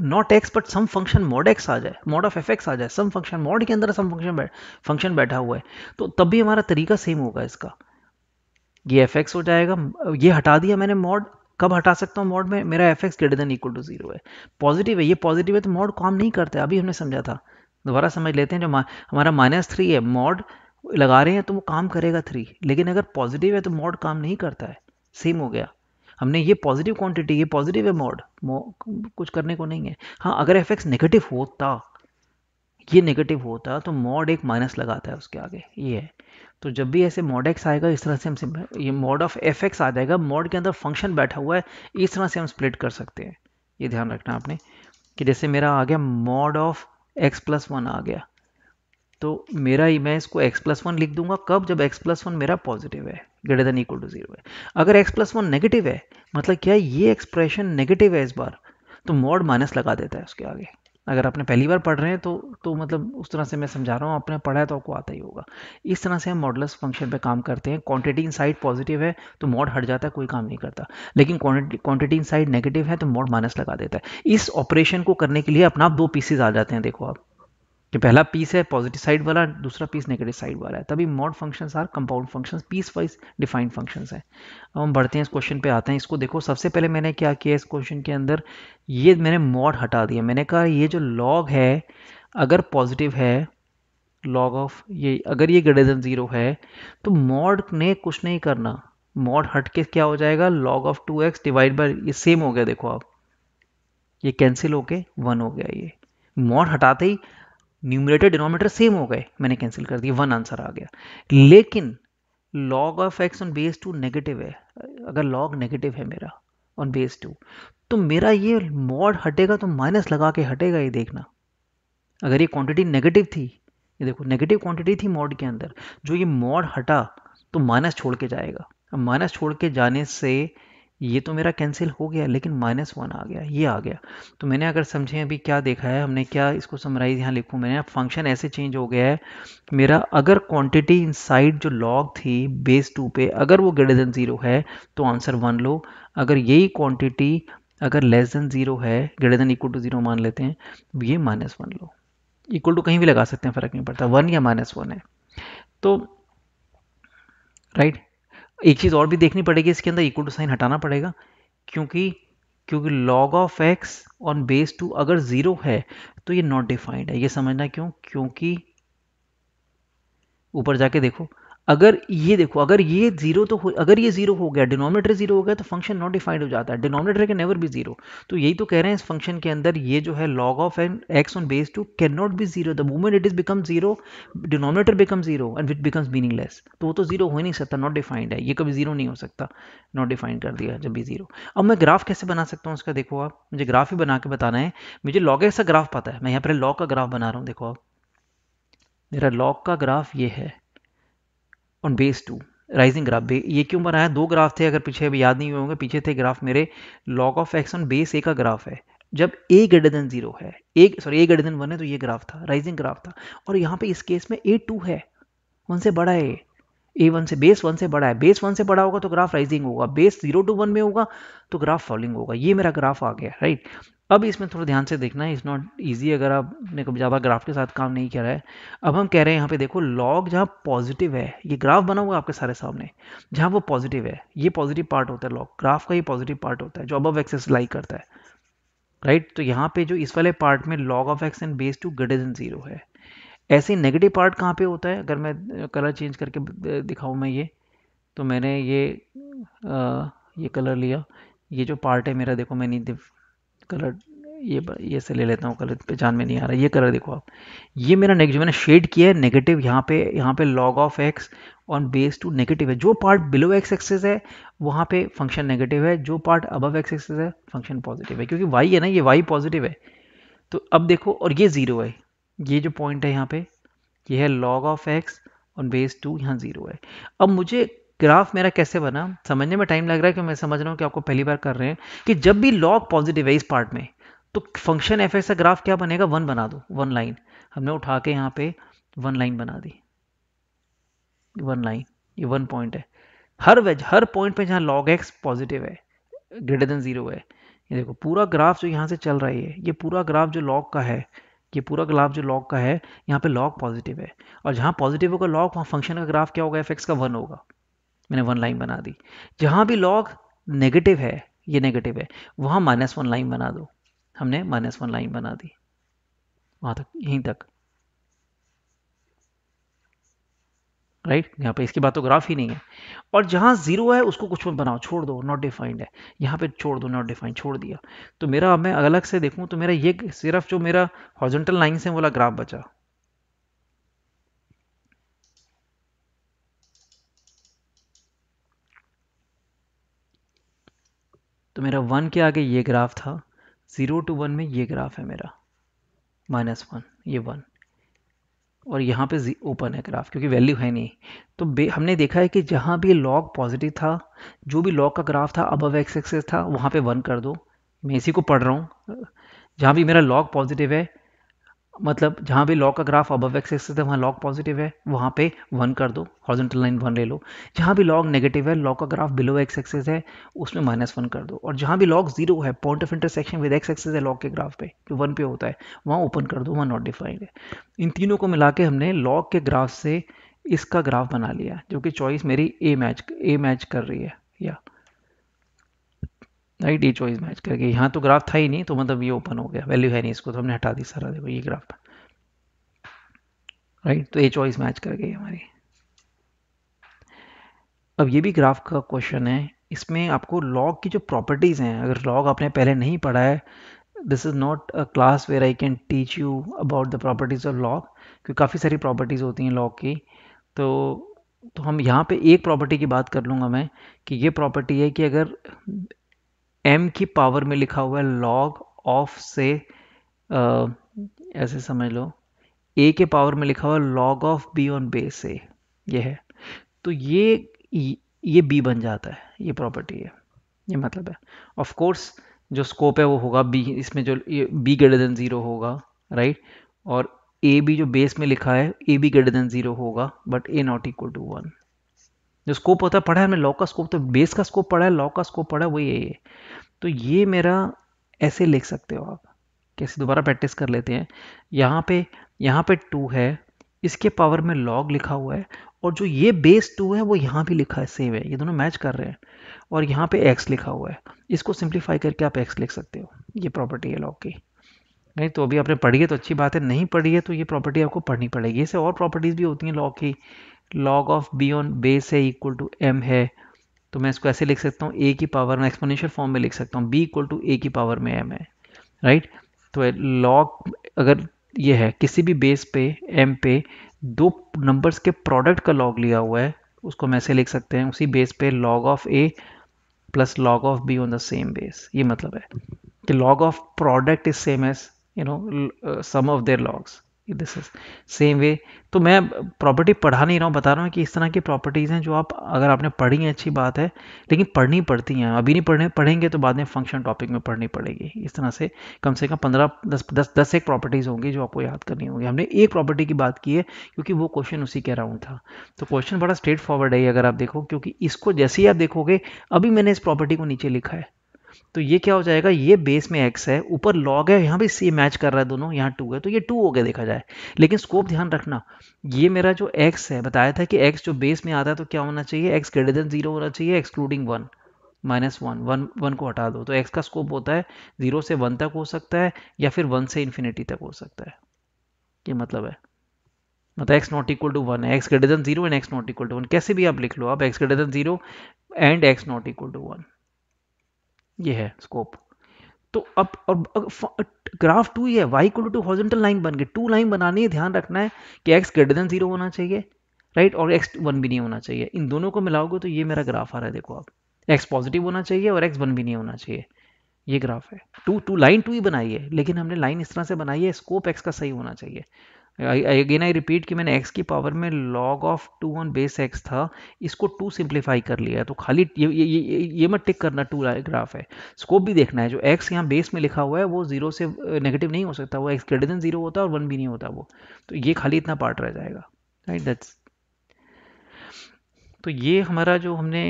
not x but some function mod x आ जाए मॉड ऑफ एफ एक्स आ जाए सम फंक्शन मॉड के अंदर सम फंक्शन फंक्शन बैठा हुआ है तो तब भी हमारा तरीका सेम होगा इसका ये एफ एक्स हो जाएगा ये हटा दिया मैंने मॉड कब हटा सकता हूँ मॉड में मेरा f x greater than equal to zero है पॉजिटिव है ये पॉजिटिव है तो मॉड काम नहीं करता अभी हमने समझा था दोबारा समझ लेते हैं जो हमारा माइनस थ्री है मॉड लगा रहे हैं तो वो काम करेगा थ्री लेकिन अगर पॉजिटिव है तो मॉड काम नहीं करता है सेम हो गया हमने ये पॉजिटिव क्वांटिटी ये पॉजिटिव है मोड कुछ करने को नहीं है हाँ अगर एफ एक्स नेगेटिव होता ये नेगेटिव होता तो मॉड एक माइनस लगाता है उसके आगे ये है तो जब भी ऐसे मॉड एक्स आएगा इस तरह से हम ये मॉड ऑफ एफ एक्स आ जाएगा मॉड के अंदर फंक्शन बैठा हुआ है इस तरह से हम स्प्लिट कर सकते हैं ये ध्यान रखना आपने कि जैसे मेरा आ गया mod of x plus one आ गया तो मेरा मैं इसको एक्स प्लस वन लिख दूंगा कब जब एक्स प्लस वन मेरा पॉजिटिव है greater than equal to zero है अगर एक्स प्लस वन नेगेटिव है मतलब क्या ये एक्सप्रेशन नेगेटिव है इस बार तो मॉड माइनस लगा देता है उसके आगे अगर आपने पहली बार पढ़ रहे हैं तो तो मतलब उस तरह से मैं समझा रहा हूँ आपने पढ़ा है तो आपको आता ही होगा इस तरह से हम मॉडलस फंक्शन पे काम करते हैं क्वांटिटी इन साइड पॉजिटिव है तो मॉड हट जाता है कोई काम नहीं करता लेकिन क्वांटिटी इन साइड नेगेटिव है तो मॉड माइनस लगा देता है इस ऑपरेशन को करने के लिए अपना आप दो पीसेज आ जाते हैं देखो आप कि पहला पीस है पॉजिटिव साइड वाला दूसरा पीस नेगेटिव साइड वाला है तभी mod functions are compound functions piecewise defined functions है अब हम बढ़ते हैं इस क्वेश्चन पे आते हैं इसको देखो सबसे पहले मैंने क्या किया इस क्वेश्चन के अंदर ये मैंने मॉड हटा दिया मैंने कहा ये जो लॉग है अगर पॉजिटिव है लॉग ऑफ ये अगर ये ग्रेटर देन ज़ीरो है तो मॉड ने कुछ नहीं करना मॉड हट के क्या हो जाएगा log of two x divide by ये सेम हो गया देखो आप ये कैंसिल होके वन हो गया ये मॉड हटाते ही न्यूमरेटर डिनोमिनेटर सेम हो गए मैंने कैंसिल कर दिया वन आंसर आ गया लेकिन log of x on base two negative है अगर लॉग नेगेटिव है मेरा ऑन बेस टू तो मेरा ये मॉड हटेगा तो माइनस लगा के हटेगा ये देखना अगर ये क्वांटिटी नेगेटिव थी ये देखो नेगेटिव क्वांटिटी थी मॉड के अंदर जो ये मॉड हटा तो माइनस छोड़ के जाएगा माइनस छोड़ के जाने से ये तो मेरा कैंसिल हो गया लेकिन माइनस वन आ गया ये आ गया तो मैंने अगर समझे अभी क्या देखा है हमने क्या इसको समराइज यहाँ लिखूँ मैंने फंक्शन ऐसे चेंज हो गया है मेरा अगर क्वांटिटी इनसाइड जो लॉग थी बेस टू पे अगर वो ग्रेटर देन ज़ीरो है तो आंसर वन लो अगर यही क्वान्टिटी अगर लेस देन ज़ीरो है greater than equal to zero मान लेते हैं तो ये minus one low equal to कहीं भी लगा सकते हैं फ़र्क नहीं पड़ता वन या माइनस वन है तो राइट right? एक चीज़ और भी देखनी पड़ेगी इसके अंदर इक्वल टू साइन हटाना पड़ेगा क्योंकि क्योंकि log of x on base two अगर ज़ीरो है तो ये नॉट डिफाइंड है ये समझना क्यों क्योंकि ऊपर जाके देखो अगर ये देखो अगर ये जीरो तो हो अगर ये जीरो हो गया डिनोमिनेटर जीरो हो गया तो फंक्शन नॉट डिफाइंड हो जाता है डिनोमिनेटर के नेवर भी जीरो तो यही तो कह रहे हैं इस फंक्शन के अंदर ये जो है log of and x on base two can not be zero the moment it is become zero denominator become zero and it becomes meaningless तो वो तो जीरो हो ही नहीं सकता नॉट डिफाइंड है ये कभी जीरो नहीं हो सकता नॉट डिफाइंड कर दिया जब भी जीरो अब मैं ग्राफ कैसे बना सकता हूँ उसका देखो आप मुझे ग्राफ ही बना के बताना है मुझे लॉग ऐसा ग्राफ पता है मैं यहाँ पर लॉग का ग्राफ बना रहा हूँ देखो आप मेरा लॉग का ग्राफ ये है on base two rising graph ये क्यों बनाया दो ग्राफ थे अगर पीछे अभी याद नहीं हुए होंगे पीछे थे ग्राफ मेरे log of x on base a का ग्राफ है जब ए ग्रेटर देन जीरो है एक sorry a greater than one है तो ये ग्राफ था राइजिंग ग्राफ था और यहाँ पे इस केस में ए टू है वन से बड़ा है ए वन से बेस वन से बड़ा है बेस वन से बड़ा होगा तो ग्राफ राइजिंग होगा बेस जीरो टू वन में होगा तो ग्राफ फॉलिंग होगा ये मेरा ग्राफ आ गया राइट अब इसमें थोड़ा ध्यान से देखना है इज नॉट ईजी अगर आपने कभी ज़्यादा ग्राफ के साथ काम नहीं किया है अब हम कह रहे हैं यहाँ पे देखो लॉग जहाँ पॉजिटिव है ये ग्राफ बना हुआ आपके सारे सामने जहाँ वो पॉजिटिव है ये पॉजिटिव पार्ट होता है लॉग ग्राफ का ये पॉजिटिव पार्ट होता है जो अब एक्सेस लाइक करता है राइट right? तो यहाँ पे जो इस वाले पार्ट में log of x and base two greater than zero है ऐसे नेगेटिव पार्ट कहाँ पे होता है अगर मैं कलर चेंज करके दिखाऊँ मैं ये तो मैंने ये आ, ये कलर लिया ये जो पार्ट है मेरा देखो मैं नहीं कलर ये ये से ले लेता हूँ कलर पहचान में नहीं आ रहा ये कलर देखो आप ये मेरा नेगेटिव मैंने शेड किया है नेगेटिव यहाँ पे यहाँ पे log of x on base two negative है जो पार्ट बिलो एक्स एक्सेस है वहाँ पे फंक्शन नेगेटिव है जो पार्ट अबव एक्स एक्सेस है फंक्शन पॉजिटिव है क्योंकि वाई है ना ये वाई पॉजिटिव है तो अब देखो और ये ज़ीरो है ये जो पॉइंट है यहाँ पे ये है लॉग ऑफ एक्स और बेस टू यहाँ ज़ीरो है अब मुझे ग्राफ मेरा कैसे बना समझने में टाइम लग रहा है कि मैं समझ रहा हूँ कि आपको पहली बार कर रहे हैं कि जब भी लॉग पॉजिटिव है इस पार्ट में तो फंक्शन एफ का ग्राफ क्या बनेगा वन बना दो वन लाइन हमने उठा के यहाँ पे वन लाइन बना दी वन लाइन ये वन पॉइंट है हर वेज हर पॉइंट पे जहाँ लॉग एक्स पॉजिटिव है ग्रेटर देन जीरो है ये देखो पूरा ग्राफ जो यहाँ से चल रही है ये पूरा ग्राफ जो लॉग का है ये पूरा ग्राफ जो लॉग का है यहाँ पे लॉग पॉजिटिव है और जहाँ पॉजिटिव होगा लॉग वहाँ फंक्शन का ग्राफ क्या होगा एफ का वन होगा मैंने वन लाइन बना दी जहाँ भी लॉग नेगेटिव है ये नेगेटिव है वहाँ माइनस वन लाइन बना दो हमने माइनस वन लाइन बना दी वहाँ तक यहीं तक राइट यहाँ पे इसके बाद तो ग्राफ ही नहीं है और जहाँ जीरो है उसको कुछ मत बनाओ छोड़ दो नॉट डिफाइंड है यहाँ पे छोड़ दो नॉट डिफाइंड छोड़ दिया तो मेरा मैं अलग से देखूँ तो मेरा ये सिर्फ जो मेरा हॉर्जेंटल लाइन्स है वाला ग्राफ बचा तो मेरा वन के आगे ये ग्राफ था ज़ीरो टू वन में ये ग्राफ है मेरा माइनस वन ये वन और यहाँ पे ओपन है ग्राफ क्योंकि वैल्यू है नहीं तो हमने देखा है कि जहाँ भी लॉग पॉजिटिव था जो भी लॉग का ग्राफ था अबव एक्स एक्सेस था वहाँ पे वन कर दो मैं इसी को पढ़ रहा हूँ जहाँ भी मेरा लॉग पॉजिटिव है मतलब जहाँ भी लॉ का ग्राफ अबव एक्सेस है वहाँ लॉग पॉजिटिव है वहाँ पे वन कर दो हॉर्जेंटल लाइन वन ले लो जहाँ भी लॉग नेगेटिव है लॉ का ग्राफ बिलो एक्स एक्सेस है उसमें माइनस वन कर दो और जहाँ भी लॉग जीरो है point of intersection with x axis है लॉग के ग्राफ पे जो वन पे होता है वहाँ ओपन कर दो वहाँ नॉट डिफाइंड है इन तीनों को मिला के हमने लॉग के ग्राफ से इसका ग्राफ बना लिया जो कि चॉइस मेरी ए मैच ए मैच कर रही है या yeah. राइट ये चॉइस मैच करके यहाँ तो ग्राफ था ही नहीं तो मतलब ये ओपन हो गया वैल्यू है नहीं इसको तो हमने हटा दी सारा देखो ये ग्राफ राइट तो ये चॉइस मैच कर गई हमारी अब ये भी ग्राफ का क्वेश्चन है इसमें आपको लॉग की जो प्रॉपर्टीज़ हैं अगर लॉग आपने पहले नहीं पढ़ा है this is not a class where I can teach you about the properties of log क्योंकि काफ़ी सारी प्रॉपर्टीज़ होती हैं लॉग की तो तो हम यहाँ पे एक प्रॉपर्टी की बात कर लूँगा मैं कि ये प्रॉपर्टी है कि अगर एम की पावर में लिखा हुआ है लॉग ऑफ से ऐसे समझ लो ए के पावर में लिखा हुआ है log of b on base से यह है तो ये ये बी बन जाता है ये प्रॉपर्टी है ये मतलब है ऑफ कोर्स जो स्कोप है वो होगा बी इसमें जो बी ग्रेटर देन ज़ीरो होगा राइट और ए बी जो बेस में लिखा है a b greater than zero होगा but a not equal to one जो स्कोप होता है पढ़ा है हमने लॉ का स्कोप तो बेस का स्कोप पढ़ा है लॉ का स्कोप पढ़ा है है ये तो ये मेरा ऐसे लिख सकते हो आप कैसे दोबारा प्रैक्टिस कर लेते हैं यहाँ पे यहाँ पे टू है इसके पावर में लॉग लिखा हुआ है और जो ये बेस टू है वो यहाँ भी लिखा है सेम है ये दोनों मैच कर रहे हैं और यहाँ पे एक्स लिखा हुआ है इसको सिंप्लीफाई करके आप एक्स लिख सकते हो ये प्रॉपर्टी है लॉग की नहीं तो अभी आपने पढ़ी है तो अच्छी बात है नहीं पढ़ी है तो ये प्रॉपर्टी आपको पढ़नी पड़ेगी ऐसे और प्रॉपर्टीज़ भी होती हैं लॉ की log of b on base है इक्वल टू एम है तो मैं इसको ऐसे लिख सकता हूँ ए की पावर में एक्सपोनेंशियल फॉर्म में लिख सकता हूँ बी इक्वल टू ए की पावर में एम है राइट तो लॉग अगर ये है किसी भी बेस पे एम पे दो नंबर्स के प्रोडक्ट का लॉग लिया हुआ है उसको हम ऐसे लिख सकते हैं उसी बेस पे log of a plus log of b on the same base ये मतलब है कि log of product is same as you know sum of their logs this is same way तो मैं प्रॉपर्टी पढ़ा नहीं रहा हूँ बता रहा हूँ कि इस तरह की प्रॉपर्टीज़ हैं जो आप अगर आपने पढ़ी हैं अच्छी बात है लेकिन पढ़नी पड़ती हैं अभी नहीं पढ़ने पढ़ेंगे तो बाद में फंक्शन टॉपिक में पढ़नी पड़ेगी इस तरह से कम से कम पंद्रह दस दस दस एक प्रॉपर्टीज़ होंगी जो आपको याद करनी होगी हमने एक प्रॉपर्टी की बात की है क्योंकि वो क्वेश्चन उसी के अराउंड था तो क्वेश्चन बड़ा स्ट्रेट फॉरवर्ड है अगर आप देखो क्योंकि इसको जैसे ही आप देखोगे अभी मैंने इस प्रॉपर्टी को नीचे लिखा है तो ये क्या हो जाएगा ये बेस में एक्स है ऊपर लॉग है यहाँ भी सी मैच कर रहा है दोनों यहाँ टू है तो ये टू हो गया देखा जाए लेकिन स्कोप ध्यान रखना ये मेरा जो एक्स है बताया था कि एक्स जो बेस में आता है तो क्या होना चाहिए एक्स ग्रेटर देन जीरो होना चाहिए excluding one minus one one one को हटा दो तो एक्स का स्कोप होता है जीरो से वन तक हो सकता है या फिर वन से इन्फिनिटी तक हो सकता है ये मतलब है मतलब x not equal to one है x greater than zero and x not equal to one कैसे भी आप लिख लो आप x greater than zero and x not equal to one ये है स्कोप तो अब और ग्राफ टू ये y equal to horizontal line बन गई टू लाइन बनानी है ध्यान रखना है कि एक्स ग्रेटर देन जीरो होना चाहिए राइट और एक्स वन भी नहीं होना चाहिए इन दोनों को मिलाओगे तो ये मेरा ग्राफ आ रहा है देखो आप एक्स पॉजिटिव होना चाहिए और एक्स वन भी नहीं होना चाहिए ये ग्राफ है टू टू लाइन टू ही बनाई है लेकिन हमने लाइन इस तरह से बनाई है स्कोप एक्स का सही होना चाहिए अगेन आई रिपीट कि मैंने एक्स की पावर में log of two on base x था इसको टू सिंप्लीफाई कर लिया तो खाली ये ये ये, ये मत टिक करना टू ग्राफ है स्कोप भी देखना है जो एक्स यहाँ बेस में लिखा हुआ है वो जीरो से नेगेटिव नहीं हो सकता वो एक्स ग्रेटर देन जीरो होता और वन भी नहीं होता वो तो ये खाली इतना पार्ट रह जाएगा राइट right? दैट्स तो ये हमारा जो हमने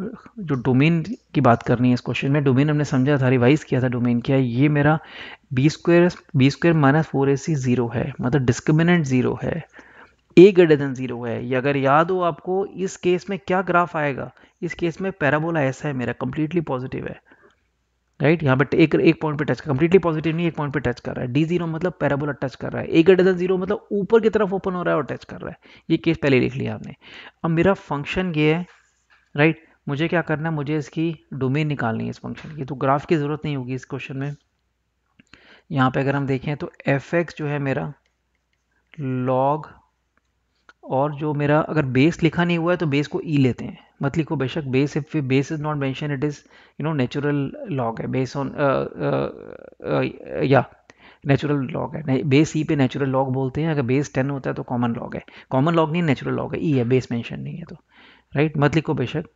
जो डोमेन की बात करनी है इस क्वेश्चन में डोमेन हमने समझा था रिवाइज किया था डोमेन क्या है ये मेरा b square b square minus four a c zero है मतलब डिस्क्रिमिनेंट ज़ीरो है ए ग्रेटर देन ज़ीरो है ये अगर याद हो आपको इस केस में क्या ग्राफ आएगा इस केस में पैराबोला ऐसा है मेरा कंप्लीटली पॉजिटिव है राइट यहाँ पर एक एक पॉइंट पे टच कंप्लीटली पॉजिटिव नहीं एक पॉइंट पे टच कर रहा है डी जीरो मतलब पैराबोला टच कर रहा है ए ग्रेटर देन जीरो मतलब ऊपर की तरफ ओपन हो रहा है और टच कर रहा है ये केस पहले लिख लिया आपने अब मेरा फंक्शन ये है राइट मुझे क्या करना है मुझे इसकी डोमेन निकालनी है इस फंक्शन की तो ग्राफ की ज़रूरत नहीं होगी इस क्वेश्चन में यहाँ पे अगर हम देखें तो एफ एक्स जो है मेरा लॉग और जो मेरा अगर बेस लिखा नहीं हुआ है तो बेस को ई e लेते हैं मत लिखो बेशक base if base is not mention it is you know natural log है बेस ऑन या नेचुरल लॉग है बेस ई e पे नेचुरल लॉग बोलते हैं अगर बेस टेन होता है तो कॉमन लॉग है कॉमन लॉग नहीं नेचुरल लॉग है ई e है बेस मैंशन नहीं है तो राइट मत लिखो बेशक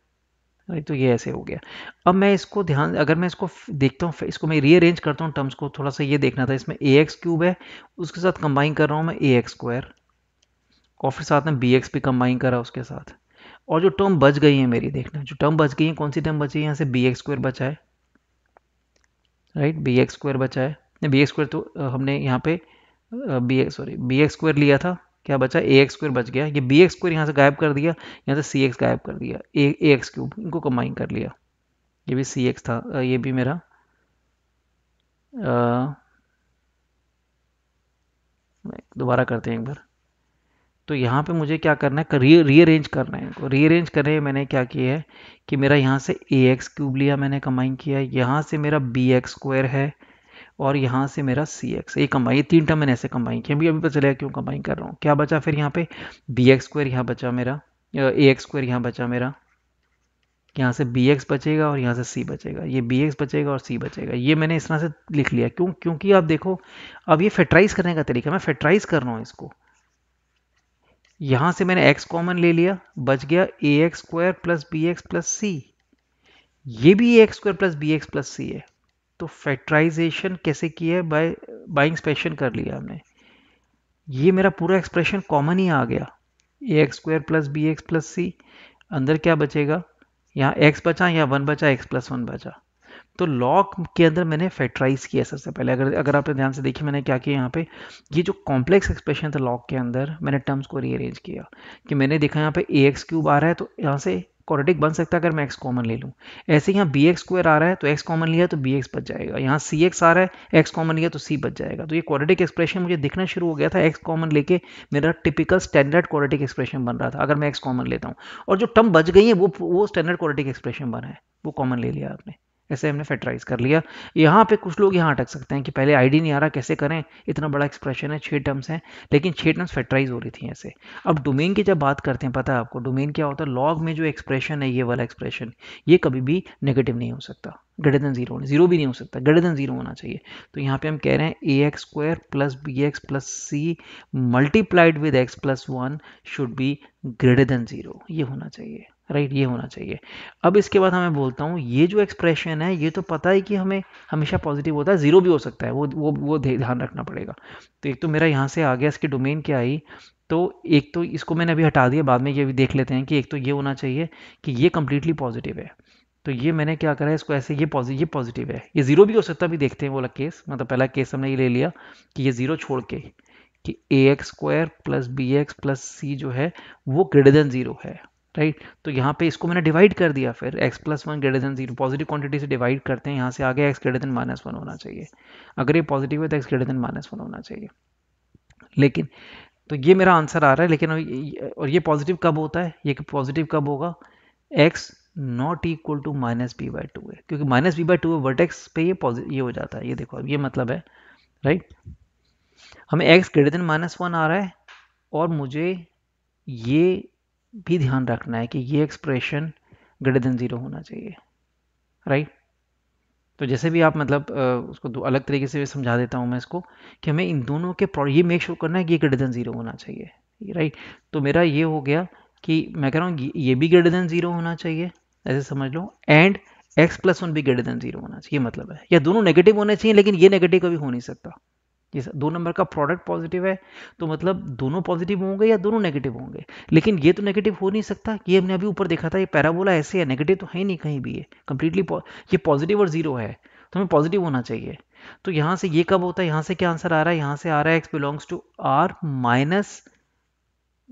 तो ये ऐसे हो गया अब मैं इसको ध्यान अगर मैं इसको देखता हूँ इसको मैं रीअरेंज करता हूँ टर्म्स को थोड़ा सा ये देखना था इसमें ए एक्स क्यूब है उसके साथ कंबाइन कर रहा हूँ मैं ए एक्स स्क्वायर और फिर साथ में बी एक्स भी कंबाइन करा उसके साथ और जो टर्म बच गई है मेरी देखना जो टर्म बच गई है कौन सी टर्म बची है यहाँ से बी एक्स स्क्वायर बचा है राइट बी एक्स स्क्वायर बचा है बी एक्स स्क्वायर तो हमने यहाँ पे b x sorry b x square लिया था क्या बचा ए एक्स बच गया ये बी एक्स यहाँ से गायब कर दिया यहाँ से सी एक्स गायब कर दिया ए एक्स क्यूब इनको कम्बाइन कर लिया ये भी सी एक्स था ये भी मेरा दोबारा करते हैं एक बार तो यहाँ पे मुझे क्या करना है री रीअरेंज करना है इनको रीअरेंज करने में मैंने क्या किया है कि मेरा यहाँ से ए एक्स क्यूब लिया मैंने कम्बाइन किया यहाँ से मेरा बी एक्स स्क्वायर है और यहाँ से मेरा सी एक्स ये कमाई तीन टर्म मैंने ऐसे कमाई किया अभी पता चलेगा क्यों कमाई कर रहा हूँ क्या बचा फिर यहाँ पे बी एक्स स्क्वायर यहाँ बचा मेरा ए एक्स स्क्वायर यहाँ बचा मेरा यहाँ से बी एक्स बचेगा और यहाँ से सी बचेगा ये बी एक्स बचेगा और सी बचेगा ये मैंने इस तरह से लिख लिया क्यों क्योंकि आप देखो अब ये फेटराइज करने का तरीका मैं फेटराइज कर रहा हूँ इसको यहाँ से मैंने एक्स कॉमन ले लिया बच गया a x square plus b x plus c ये भी a x square plus b x plus c है तो फैक्टराइजेशन कैसे किया है बाय बाइंग स्पेशन कर लिया हमने ये मेरा पूरा एक्सप्रेशन कॉमन ही आ गया a x square plus b x plus c अंदर क्या बचेगा यहाँ x बचा या वन बचा x प्लस वन बचा तो लॉक के अंदर मैंने फैक्टराइज किया सबसे पहले अगर अगर आपने ध्यान से देखिए मैंने क्या किया यहाँ पे ये जो कॉम्प्लेक्स एक्सप्रेशन था लॉक के अंदर मैंने टर्म्स को रीअरेंज किया कि मैंने देखा यहाँ पे ए एक्स क्यूब आ रहा है तो यहाँ से क्वाड्रेटिक बन सकता है अगर मैं एक्स कॉमन ले लूँ ऐसे यहाँ बी एक्स स्क्वायर आ रहा है तो एक्स कॉमन लिया तो बी एक्स बच जाएगा यहाँ सी एक्स आ रहा है एक्स कॉमन लिया तो सी बच जाएगा तो ये क्वाड्रेटिक एक्सप्रेशन मुझे दिखना शुरू हो गया था एक्स कॉमन लेके मेरा टिपिकल स्टैंडर्ड क्वाड्रेटिक एक्सप्रेशन बन रहा था अगर मैं एक्स कॉमन लेता हूँ और जो टर्म बच गई है वो वो स्टैंडर्ड क्वाड्रेटिक एक्सप्रेशन बना है वो कॉमन ले लिया आपने ऐसे हमने फैक्टराइज कर लिया यहाँ पे कुछ लोग यहाँ अटक सकते हैं कि पहले आईडी नहीं आ रहा कैसे करें इतना बड़ा एक्सप्रेशन है छः टर्म्स हैं लेकिन छः टर्म्स फैक्टराइज हो रही थी ऐसे अब डोमेन की जब बात करते हैं पता है आपको डोमेन क्या होता है लॉग में जो एक्सप्रेशन है ये वाला एक्सप्रेशन ये कभी भी नेगेटिव नहीं हो सकता ग्रेटर देन जीरो जीरो भी नहीं हो सकता ग्रेटर देन जीरो होना चाहिए तो यहाँ पे हम कह रहे हैं a x square plus b x plus c multiplied with x plus one should be greater than zero ये होना चाहिए राइट right, ये होना चाहिए अब इसके बाद हमें बोलता हूँ ये जो एक्सप्रेशन है ये तो पता है कि हमें हमेशा पॉजिटिव होता है ज़ीरो भी हो सकता है वो वो वो ध्यान रखना पड़ेगा तो एक तो मेरा यहाँ से आ गया इसकी डोमेन क्या आई तो एक तो इसको मैंने अभी हटा दिया बाद में ये भी देख लेते हैं कि एक तो ये होना चाहिए कि ये कम्प्लीटली पॉजिटिव है तो ये मैंने क्या करा है इसको ऐसे ये पॉजिटिव ये पॉजिटिव है ये ज़ीरो भी हो सकता है अभी देखते हैं वो वाला केस मतलब पहला केस हमने ये ले लिया कि ये ज़ीरो छोड़ के कि a x square plus b x plus c जो है वो ग्रेटर देन ज़ीरो है राइट right? तो यहाँ पे इसको मैंने डिवाइड कर दिया फिर x plus one greater than zero positive quantity से डिवाइड करते हैं यहाँ से आगे x greater than minus one होना चाहिए अगर ये पॉजिटिव है तो x greater than minus one होना चाहिए लेकिन तो ये मेरा आंसर आ रहा है लेकिन और ये पॉजिटिव कब होता है ये पॉजिटिव कब होगा x not equal to minus b by two है क्योंकि माइनस बी बाई टू है वर्टेक्स पे ये पॉजिटिव ये हो जाता है ये देखो अब ये मतलब है राइट right? हमें x greater than minus one आ रहा है और मुझे ये भी ध्यान रखना है कि ये एक्सप्रेशन ग्रेटर देन ज़ीरो होना चाहिए राइट right? तो जैसे भी आप मतलब उसको दो अलग तरीके से भी समझा देता हूँ मैं इसको कि हमें इन दोनों के ये मेक श्योर करना है कि ये ग्रेटर देन ज़ीरो होना चाहिए राइट तो मेरा ये हो गया कि मैं कह रहा हूँ ये भी ग्रेटर देन ज़ीरो होना चाहिए ऐसे समझ लो एंड एक्स प्लस वन भी ग्रेटर देन ज़ीरो होना चाहिए मतलब है या दोनों नेगेटिव होने चाहिए लेकिन ये नेगेटिव कभी हो नहीं सकता ये दो नंबर का प्रोडक्ट पॉजिटिव है तो मतलब दोनों पॉजिटिव होंगे या दोनों नेगेटिव होंगे लेकिन ये तो नेगेटिव हो नहीं सकता ये हमने अभी ऊपर देखा था ये पैराबोला ऐसे है नेगेटिव तो है नहीं कहीं भी ये कंप्लीटली ये पॉजिटिव और जीरो है तो हमें पॉजिटिव होना चाहिए तो यहाँ से ये कब होता है यहाँ से क्या आंसर आ रहा है यहाँ से आ रहा है x belongs to R minus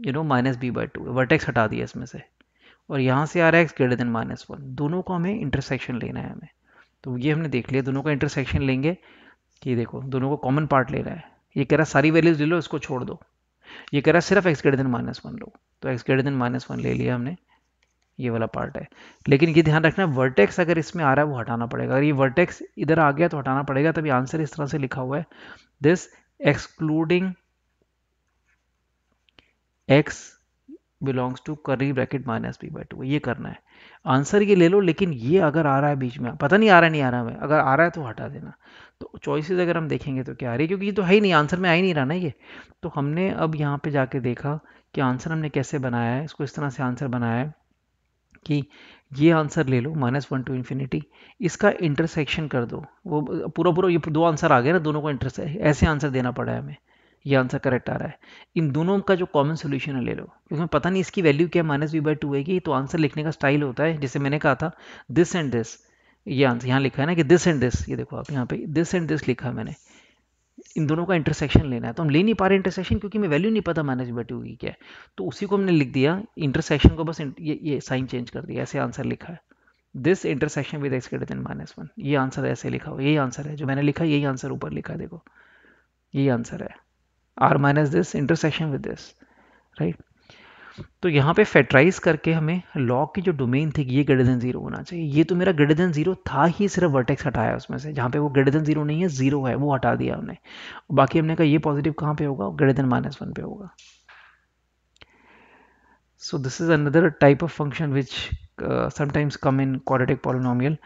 you know minus b by two vertex हटा दिया इसमें से और यहाँ से आ रहा है x greater than minus one दोनों को हमें इंटरसेक्शन लेना है हमें तो ये हमने देख लिया दोनों का इंटरसेक्शन लेंगे ये देखो दोनों को कॉमन पार्ट ले रहा है ये कह रहा है सारी वैल्यूज ले लो इसको छोड़ दो ये कह रहा है सिर्फ एक्स ग्रेडन माइनस वन लो तो एक्स ग्रेडन माइनस वन ले लिया हमने ये वाला पार्ट है लेकिन ये ध्यान रखना वर्टेक्स अगर इसमें आ रहा है वो हटाना पड़ेगा अगर ये वर्टेक्स इधर आ गया तो हटाना पड़ेगा तभी आंसर इस तरह से लिखा हुआ है this excluding x belongs to curly bracket minus b by two ये करना है आंसर ये ले लो लेकिन ये अगर आ रहा है बीच में पता नहीं आ रहा है नहीं आ रहा है अगर आ रहा है तो हटा देना तो चॉइसेस अगर हम देखेंगे तो क्या आ रही है क्योंकि ये तो है ही नहीं आंसर में आ ही नहीं रहा ना ये तो हमने अब यहाँ पे जाके देखा कि आंसर हमने कैसे बनाया है इसको इस तरह से आंसर बनाया है कि ये आंसर ले लो माइनस वन टू इन्फिनिटी इसका इंटरसेक्शन कर दो वो पूरा पूरा ये दो आंसर आ गए ना दोनों को इंटरसे ऐसे आंसर देना पड़ा है हमें ये आंसर करेक्ट आ रहा है इन दोनों का जो कॉमन सोल्यूशन है ले लो क्योंकि पता नहीं इसकी वैल्यू क्या है माइनस वी बाई टू है कि तो आंसर लिखने का स्टाइल होता है जैसे मैंने कहा था दिस एंड दिस ये आंसर यहाँ लिखा है ना कि दिस एंड दिस ये देखो आप यहाँ पे दिस एंड दिस लिखा है मैंने इन दोनों का इंटरसेक्शन लेना है तो हम ले नहीं पा रहे इंटरसेक्शन क्योंकि हमें वैल्यू नहीं पता माइनस बटी हुई क्या है तो उसी को हमने लिख दिया इंटरसेक्शन को बस ये ये साइन चेंज कर दिया ऐसे आंसर लिखा है this intersection with x greater than minus one ये आंसर ऐसे लिखा हुआ यही आंसर है जो मैंने लिखा यही आंसर ऊपर लिखा है देखो यही आंसर है R minus this intersection with this right तो यहाँ पे फेटराइज करके हमें लॉग की जो डोमेन थी ये ग्रेटर देन जीरो होना चाहिए ये तो मेरा ग्रेटर देन जीरो था ही सिर्फ वर्टेक्स हटाया उसमें से जहाँ पे वो ग्रेटर देन जीरो नहीं है जीरो है वो हटा दिया हमने बाकी हमने कहा ये पॉजिटिव कहाँ पे होगा ग्रेटर देन माइनस वन पे होगा so this is another type of function which sometimes come in in polynomial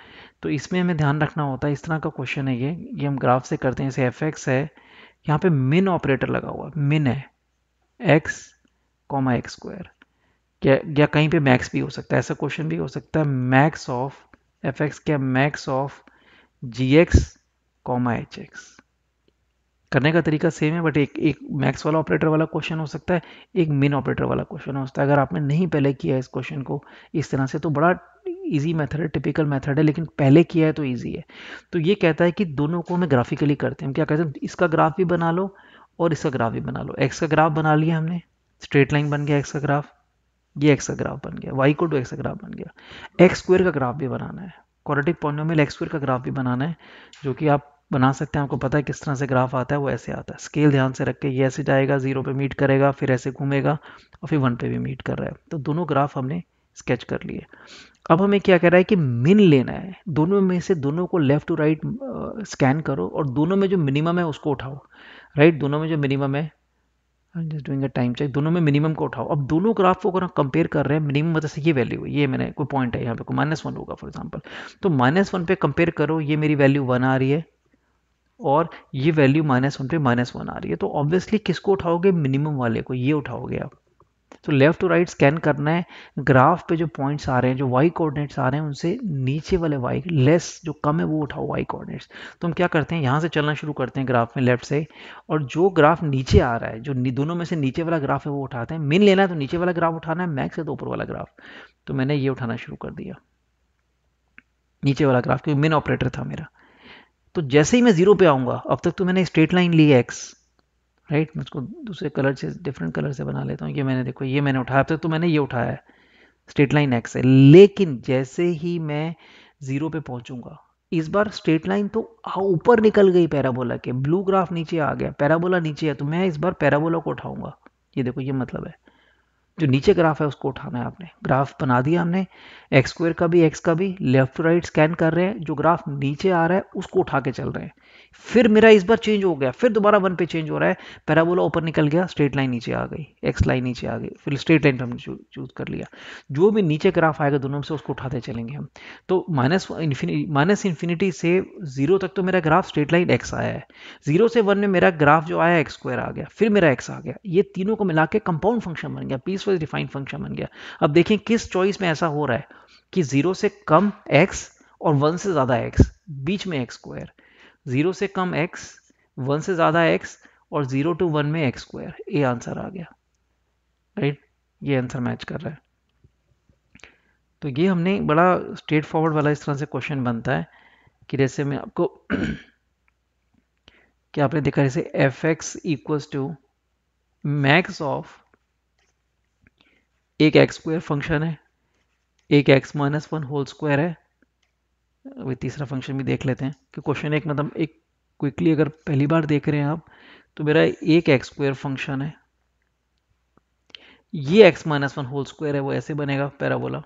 तो इसमें हमें ध्यान रखना होता है इस तरह का क्वेश्चन है ये ये हम ग्राफ से करते हैं जैसे एफ एक्स है यहाँ पे मिन ऑपरेटर लगा हुआ मिन है एक्स कॉमा एक्स स्क्वायर क्या या कहीं पे मैक्स भी हो सकता है ऐसा क्वेश्चन भी हो सकता है मैक्स ऑफ एफ एक्स क्या max of g x comma h x करने का तरीका सेम है बट एक एक मैक्स वाला ऑपरेटर वाला क्वेश्चन हो सकता है एक मिन ऑपरेटर वाला क्वेश्चन हो सकता है अगर आपने नहीं पहले किया है इस क्वेश्चन को इस तरह से तो बड़ा इजी मेथड है टिपिकल मेथड है लेकिन पहले किया है तो इजी है तो ये कहता है कि दोनों को हमें ग्राफिकली करते हैं हम क्या कहते हैं इसका ग्राफ भी बना लो और इसका ग्राफ भी बना लो एक्स का ग्राफ बना लिया हमने स्ट्रेट लाइन बन गया एक्स का ग्राफ ये एक्स का ग्राफ बन गया वाई को टू एक्स का ग्राफ बन गया एक्स स्क्वेयर का ग्राफ भी बनाना है क्वाड्रेटिक पॉलिनोमियल एक्स स्क्वेयर का ग्राफ भी बनाना है जो कि आप बना सकते हैं आपको पता है किस तरह से ग्राफ आता है वो ऐसे आता है स्केल ध्यान से रख के ये ऐसे जाएगा जीरो पे मीट करेगा फिर ऐसे घूमेगा और फिर वन पे भी मीट कर रहा है तो दोनों ग्राफ हमने स्केच कर लिए अब हमें क्या कह रहा है कि मिन लेना है दोनों में से दोनों को लेफ़्ट टू राइट स्कैन करो और दोनों में जो मिनिमम है उसको उठाओ राइट दोनों में जो मिनिमम है I am just doing a time check दोनों में मिनिमम को उठाओ अब दोनों ग्राफ को अगर हम कंपेयर कर रहे हैं मिनिमम मतलब से ये वैल्यू है ये मैंने कोई पॉइंट है यहाँ पे कोई माइनस वन होगा फॉर एग्जांपल तो माइनस वन पे कंपेयर करो ये मेरी वैल्यू वन आ रही है और ये वैल्यू माइनस वन पे माइनस वन आ रही है तो ऑब्वियसली किसको उठाओगे मिनिमम वाले को ये उठाओगे आप तो लेफ़्ट टू राइट स्कैन करना है ग्राफ पे जो पॉइंट्स आ रहे हैं जो वाई कोऑर्डिनेट्स आ रहे हैं उनसे नीचे वाले वाई लेस जो कम है वो उठाओ वाई कोऑर्डिनेट्स तो हम क्या करते हैं यहाँ से चलना शुरू करते हैं ग्राफ में लेफ्ट से और जो ग्राफ नीचे आ रहा है जो दोनों में से नीचे वाला ग्राफ है वो उठाते हैं मिन लेना है तो नीचे वाला ग्राफ उठाना है मैक्स है तो ऊपर वाला ग्राफ तो मैंने ये उठाना शुरू कर दिया नीचे वाला ग्राफ क्योंकि मेन ऑपरेटर था मेरा तो जैसे ही मैं जीरो पे आऊंगा अब तक तो मैंने स्ट्रेट लाइन ली एक्स राइट मैं उसको दूसरे कलर से डिफरेंट कलर से बना लेता हूँ ये मैंने देखो ये मैंने उठाया तो, तो मैंने ये उठाया है स्ट्रेट लाइन एक्स है लेकिन जैसे ही मैं ज़ीरो पे पहुंचूंगा इस बार स्ट्रेट लाइन तो ऊपर निकल गई पैराबोला के ब्लू ग्राफ नीचे आ गया पैराबोला नीचे है तो मैं इस बार पैराबोला को उठाऊंगा ये देखो ये मतलब है जो नीचे ग्राफ है उसको उठाना है आपने ग्राफ बना दिया हमने एक्स स्क्वेयर का भी एक्स का भी लेफ्ट राइट स्कैन कर रहे हैं जो ग्राफ नीचे आ रहा है उसको उठा के चल रहे हैं फिर मेरा इस बार चेंज हो गया फिर दोबारा वन पे चेंज हो रहा है पैराबोला ऊपर निकल गया स्ट्रेट लाइन नीचे आ गई एक्स लाइन नीचे आ गई फिर स्ट्रेट लाइन हमने चूज कर लिया जो भी नीचे ग्राफ आएगा दोनों से उसको उठाते चलेंगे हम तो माइनस इन्फिनी माइनस इन्फिनिटी से जीरो तक तो मेरा ग्राफ स्ट्रेट लाइन एक्स आया है जीरो से वन में मेरा ग्राफ जो आया एक्स स्क्वायर आ गया फिर मेरा एक्स आ गया ये तीनों को मिला के कंपाउंड फंक्शन बन गया पीस यूज डिफाइन फंक्शन बन गया अब देखें किस चॉइस में ऐसा हो रहा है कि जीरो से कम एक्स और वन से ज़्यादा एक्स बीच में एक्स स्क्वायर जीरो से कम एक्स वन से ज़्यादा एक्स और जीरो टू वन में एक्स स्क्वायर ये आंसर आ गया राइट ये आंसर मैच कर रहा है तो ये हमने बड़ा स्ट्रेट फॉरवर्ड वाला इस तरह से क्वेश्चन बनता है कि जैसे मैं आपको क्या आपने देखा जैसे f x equals to max of एक एक्स स्क्वायर फंक्शन है एक x minus one whole square है अभी तीसरा फंक्शन भी देख लेते हैं कि क्वेश्चन एक मतलब एक क्विकली अगर पहली बार देख रहे हैं आप तो मेरा एक एक्स स्क्वायर फंक्शन है ये x minus one whole square है वो ऐसे बनेगा पैराबोला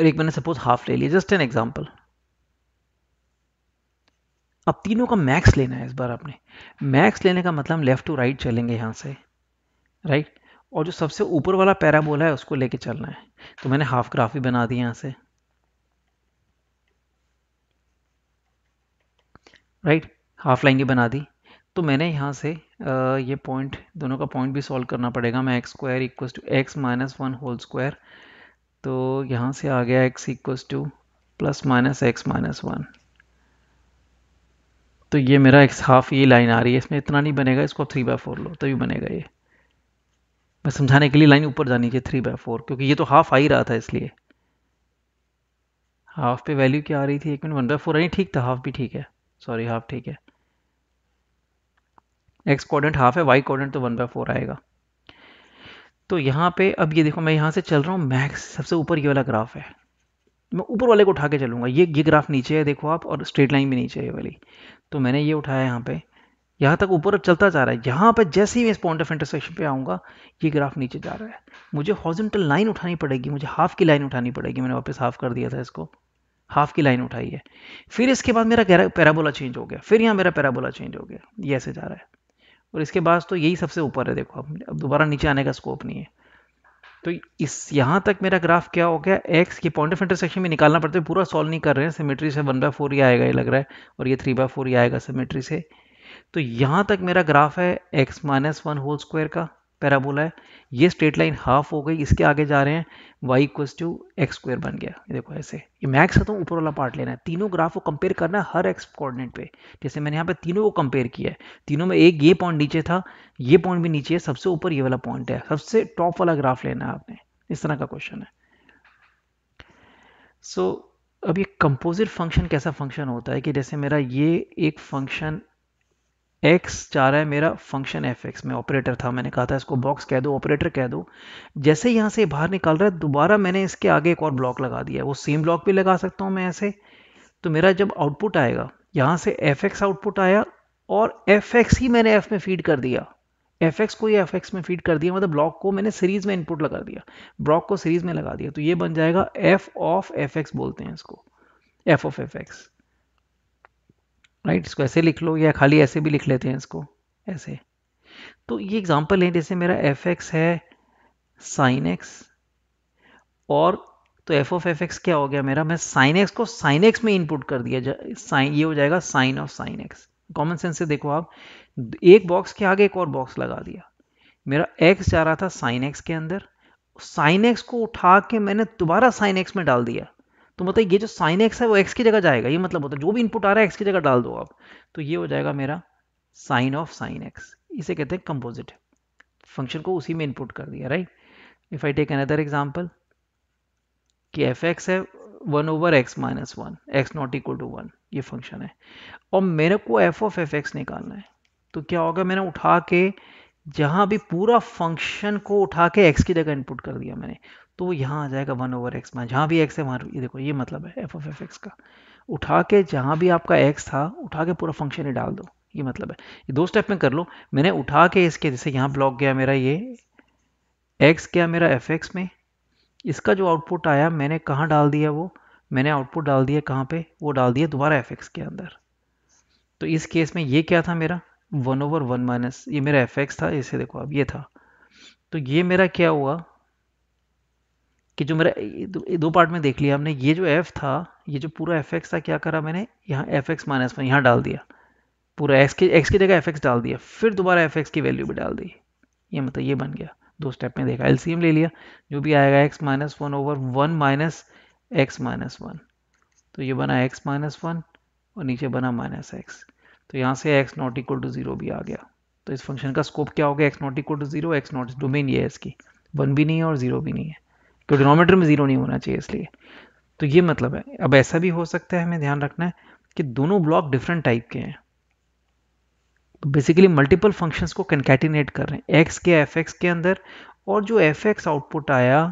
और एक मैंने सपोज हाफ ले लिया जस्ट एन एग्जाम्पल अब तीनों का मैक्स लेना है इस बार आपने मैक्स लेने का मतलब लेफ़्ट टू राइट चलेंगे यहां से राइट right? और जो सबसे ऊपर वाला पैराबोला है उसको लेके चलना है तो मैंने हाफ ग्राफ भी बना दी यहां से राइट हाफ लाइन की बना दी तो मैंने यहां से आ, ये पॉइंट दोनों का पॉइंट भी सॉल्व करना पड़ेगा मैं x square equal to x minus one whole square तो यहाँ से आ गया x equals to plus minus x minus one तो ये मेरा एक्स हाफ ये लाइन आ रही है इसमें इतना नहीं बनेगा इसको आप थ्री बाय फोर लो तभी बनेगा ये मैं समझाने के लिए लाइन ऊपर जानी चाहिए थ्री बाय फोर क्योंकि ये तो हाफ आ ही रहा था इसलिए हाफ पे वैल्यू क्या आ रही थी एक मिनट वन बाय फोर नहीं ठीक था हाफ भी ठीक है सॉरी हाफ ठीक है एक्स कॉर्डेंट हाफ है वाई कॉर्डेंट तो वन बाय फोर आएगा तो यहाँ पे अब ये देखो मैं यहाँ से चल रहा हूँ मैक्स सबसे ऊपर ये वाला ग्राफ है मैं ऊपर वाले को उठा के चलूँगा ये ये ग्राफ नीचे है देखो आप और स्ट्रेट लाइन भी नीचे है ये वाली तो मैंने ये उठाया यहाँ पे यहाँ तक ऊपर चलता जा रहा है यहाँ पर जैसे ही मैं इस पॉइंट ऑफ इंटरसेक्शन पे आऊँगा ये ग्राफ नीचे जा रहा है मुझे हॉर्जेंटल लाइन उठानी पड़ेगी मुझे हाफ की लाइन उठानी पड़ेगी मैंने वापस हाफ कर दिया था इसको हाफ की लाइन उठाई है फिर इसके बाद मेरा पैराबोला चेंज हो गया फिर यहाँ मेरा पैराबोला चेंज हो गया ये ऐसे जा रहा है और इसके बाद तो यही सबसे ऊपर है देखो अब अब दोबारा नीचे आने का स्कोप नहीं है तो इस यहाँ तक मेरा ग्राफ क्या हो गया एक्स की पॉइंट ऑफ इंटरसेक्शन में निकालना पड़ता है पूरा सॉल्व नहीं कर रहे हैं सिमेट्री से वन बाय फोर ही आएगा ये लग रहा है और ये थ्री बाय फोर ही आएगा सिमेट्री से तो यहाँ तक मेरा ग्राफ है x minus one whole square का पैराबोला है ये स्ट्रेट लाइन हाफ हो गई इसके आगे जा रहे हैं y equal to x square बन गया ये देखो ऐसे ये मैक्स है तो ऊपर वाला पार्ट लेना है तीनों ग्राफ को कंपेयर करना है हर एक्स कोऑर्डिनेट पे जैसे मैंने यहाँ पे तीनों को कंपेयर किया है तीनों में एक ये पॉइंट नीचे था ये पॉइंट भी नीचे है सबसे ऊपर ये वाला पॉइंट है सबसे टॉप वाला ग्राफ लेना है आपने इस तरह का क्वेश्चन है सो so, अब ये कंपोजिट फंक्शन कैसा फंक्शन होता है कि जैसे मेरा ये एक फंक्शन एक्स चाह रहा है मेरा फंक्शन एफ एक्स में ऑपरेटर था मैंने कहा था इसको बॉक्स कह दो ऑपरेटर कह दो जैसे यहाँ से बाहर निकाल रहा है दोबारा मैंने इसके आगे एक और ब्लॉक लगा दिया है वो सेम ब्लॉक भी लगा सकता हूँ मैं ऐसे तो मेरा जब आउटपुट आएगा यहाँ से एफ एक्स आउटपुट आया और एफ एक्स ही मैंने एफ में फीड कर दिया एफ एक्स को ही एफ एक्स में फीड कर दिया मतलब ब्लॉक को मैंने सीरीज में इनपुट लगा दिया ब्लॉक को सीरीज में लगा दिया तो ये बन जाएगा एफ ऑफ एफ एक्स बोलते हैं इसको f of f x right इसको ऐसे लिख लो या खाली ऐसे भी लिख लेते हैं इसको ऐसे तो ये एग्जांपल है जैसे मेरा एफ एक्स है साइन एक्स और तो एफ ऑफ एफ एक्स क्या हो गया मेरा मैं साइन एक्स को साइन एक्स में इनपुट कर दिया साइन ये हो जाएगा sine of sine x common sense से देखो आप एक बॉक्स के आगे एक और बॉक्स लगा दिया मेरा एक्स जा रहा था साइन एक्स के अंदर साइन एक्स को उठा के मैंने दोबारा साइन एक्स में डाल दिया तो मतलब ये जो साइन एक्स है वो एक्स की जगह जाएगा ये मतलब होता है जो भी इनपुट आ रहा है एक्स की जगह डाल दो आप तो ये हो जाएगा मेरा साइन ऑफ साइन एक्स इसे कहते हैं कंपोजिट फंक्शन को उसी में इनपुट कर दिया right if I take another example कि एफ एक्स है one over x minus one x not equal to one ये फंक्शन है और मेरे को एफ ऑफ एफ एक्स निकालना है तो क्या होगा मैंने उठा के जहां भी पूरा फंक्शन को उठा के एक्स की जगह इनपुट कर दिया मैंने तो यहाँ आ जाएगा वन ओवर एक्स माइनस जहाँ भी एक्स है वहाँ ये देखो ये मतलब है एफ ऑफ एफ एक्स का उठा के जहाँ भी आपका एक्स था उठा के पूरा फंक्शन ही डाल दो ये मतलब है ये दो स्टेप में कर लो मैंने उठा के इसके जैसे यहाँ ब्लॉक गया मेरा ये एक्स गया मेरा एफ एक्स में इसका जो आउटपुट आया मैंने कहाँ डाल दिया वो मैंने आउटपुट डाल दिया कहाँ पे वो डाल दिया दोबारा एफ एक्स के अंदर तो इस केस में ये क्या था मेरा वन ओवर वन माइनस ये मेरा एफ एक्स था इसे देखो अब ये था तो ये मेरा क्या हुआ कि जो मेरा दो पार्ट में देख लिया हमने ये जो एफ था ये जो पूरा एफ एक्स था क्या करा मैंने यहाँ एफ एक्स माइनस वन यहाँ डाल दिया पूरा एक्स के एक्स की जगह एफ एक्स डाल दिया फिर दोबारा एफ एक्स की वैल्यू भी डाल दी ये मतलब ये बन गया दो स्टेप में देखा एलसीएम ले लिया जो भी आएगा x minus one over one minus x minus one तो ये बना एक्स माइनस वन और नीचे बना माइनस एक्स तो यहाँ से x not equal to zero भी आ गया तो इस फंक्शन का स्कोप क्या हो गया x not equal to zero x not domain ये है इसकी वन भी नहीं है और ज़ीरो भी नहीं है क्योंकि डिनोमीटर में ज़ीरो नहीं होना चाहिए इसलिए तो ये मतलब है अब ऐसा भी हो सकता है हमें ध्यान रखना है कि दोनों ब्लॉक डिफरेंट टाइप के हैं तो बेसिकली मल्टीपल फंक्शंस को कंकैटिनेट कर रहे हैं एक्स के एफ एक्स के अंदर और जो एफ एक्स आउटपुट आया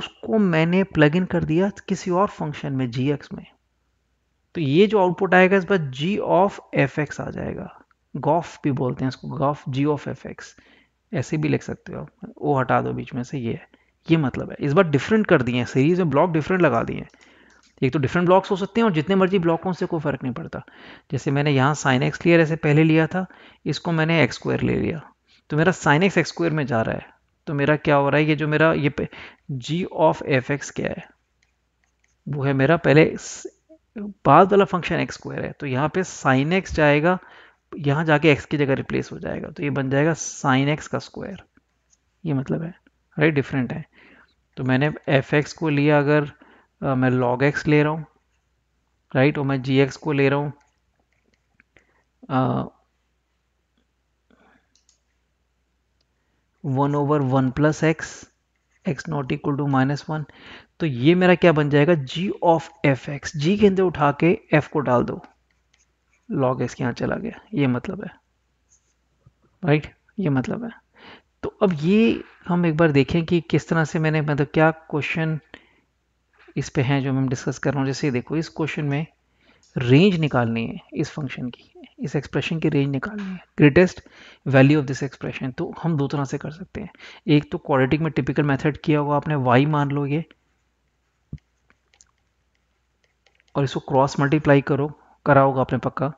उसको मैंने प्लग इन कर दिया किसी और फंक्शन में जी एक्स में तो ये जो आउटपुट आएगा इस बार जी ऑफ एफ एक्स आ जाएगा गॉफ भी बोलते हैं इसको gof g of f x ऐसे भी लिख सकते हो आप ओ हटा दो बीच में से ये है ये मतलब है इस बार डिफरेंट कर दिए हैं सीरीज़ में ब्लॉक डिफरेंट लगा दिए हैं एक तो डिफरेंट ब्लॉक्स हो सकते हैं और जितने मर्जी ब्लॉकों से कोई फ़र्क नहीं पड़ता जैसे मैंने यहाँ साइन एक्स लिया ऐसे पहले लिया था इसको मैंने एक्स स्क्वायर ले लिया तो मेरा साइन एक्स एक्स स्क्वायर में जा रहा है तो मेरा क्या हो रहा है ये जो मेरा ये जी ऑफ एफ एक्स क्या है वो है मेरा पहले बाद वाला फंक्शन एक्स स्क्वायर है तो यहाँ पे साइन एक्स जाएगा यहाँ जाके एक्स की जगह रिप्लेस हो जाएगा तो ये बन जाएगा साइन एक्स का स्क्वायर ये मतलब है राइट डिफरेंट है तो मैंने एफ एक्स को लिया अगर आ, मैं लॉग एक्स ले रहा हूँ राइट और मैं जी एक्स को ले रहा हूँ one over one plus x x not equal to minus one तो ये मेरा क्या बन जाएगा g of f x g के अंदर उठा के एफ को डाल दो लॉग एक्स के यहाँ चला गया ये मतलब है राइट ये मतलब है तो अब ये हम एक बार देखें कि किस तरह से मैंने मतलब क्या क्वेश्चन इस पे हैं जो मैं डिस्कस कर रहा हूँ जैसे देखो इस क्वेश्चन में रेंज निकालनी है इस फंक्शन की इस एक्सप्रेशन की रेंज निकालनी है greatest value of this expression तो हम दो तरह से कर सकते हैं एक तो क्वालिटिक में टिपिकल मेथड किया होगा आपने वाई मान लो ये और इसको क्रॉस मल्टीप्लाई करो करा होगा आपने पक्का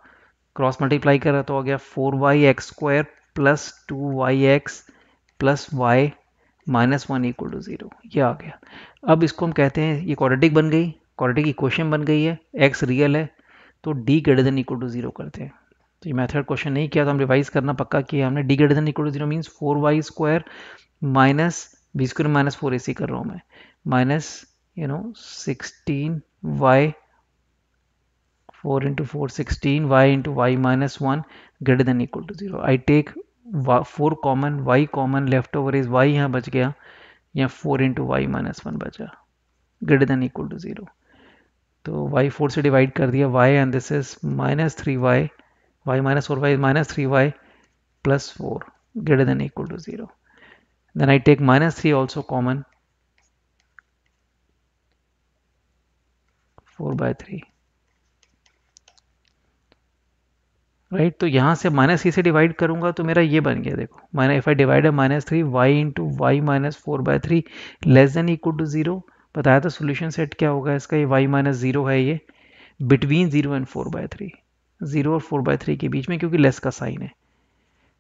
क्रॉस मल्टीप्लाई करा तो आ गया four y x square plus two y x plus y minus one equal to zero ये आ गया अब इसको हम कहते हैं ये क्वाड्रेटिक बन गई क्वाड्रेटिक इक्वेशन बन गई है एक्स रियल है तो D greater than equal to zero करते हैं तो ये मेथड क्वेश्चन नहीं किया तो हम रिवाइज करना पक्का किया हमने D greater than equal to zero means four y square minus b square minus four a c कर रहा हूँ मैं minus you know sixteen y four into four sixteen y into y minus one greater than equal to zero I take four common y common left over is y यहाँ बच गया यहाँ four into y minus one बचा greater than equal to zero तो Y four से divide कर दिया y and this is minus three y y minus four y minus three y plus four greater than equal to zero then I take minus three also common four by three right right? तो यहाँ से minus three से divide करूंगा तो मेरा ये बन गया देखो माइनस इफ आई डिवाइड है minus three y into y minus four by three less than equal to zero बताया था सॉल्यूशन सेट क्या होगा इसका ये वाई माइनस ज़ीरो है ये between zero and four by three zero और फोर बाय थ्री के बीच में क्योंकि लेस का साइन है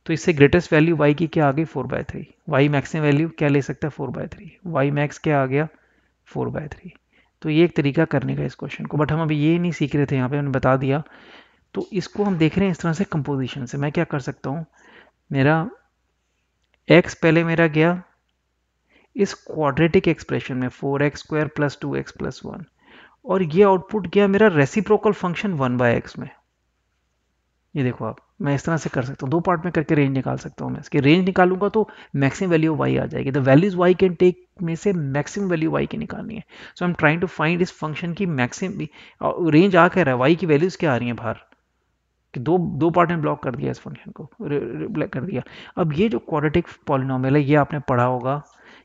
तो इससे ग्रेटेस्ट वैल्यू वाई की क्या आ गई four by three y maximum value क्या ले सकता है four by three y max क्या आ गया फोर बाय थ्री तो ये एक तरीका करने का इस क्वेश्चन को बट हम अभी ये नहीं सीख रहे थे यहाँ पे हमने बता दिया तो इसको हम देख रहे हैं इस तरह से कंपोजिशन से मैं क्या कर सकता हूँ मेरा एक्स पहले मेरा गया इस क्वाड्रेटिक एक्सप्रेशन में four x square plus two x plus one और ये आउटपुट गया मेरा reciprocal function one by x में ये देखो आप मैं इस तरह से कर सकता हूँ दो पार्ट में करके रेंज निकाल सकता हूँ मैं इसकी रेंज निकालूंगा तो मैक्सिमम वैल्यू वाई आ जाएगी the values y can take में से मैक्सिमम वैल्यू वाई की निकालनी है so I am trying to find इस फंक्शन की मैक्सिमम रेंज uh, आ कह रहा है वाई की वैल्यूज क्या आ रही हैं बाहर कि दो दो पार्ट में ब्लॉक कर दिया इस फंक्शन को ब्लैक कर दिया अब ये जो क्वाड्रेटिक पॉलिनॉमियल है ये आपने पढ़ा होगा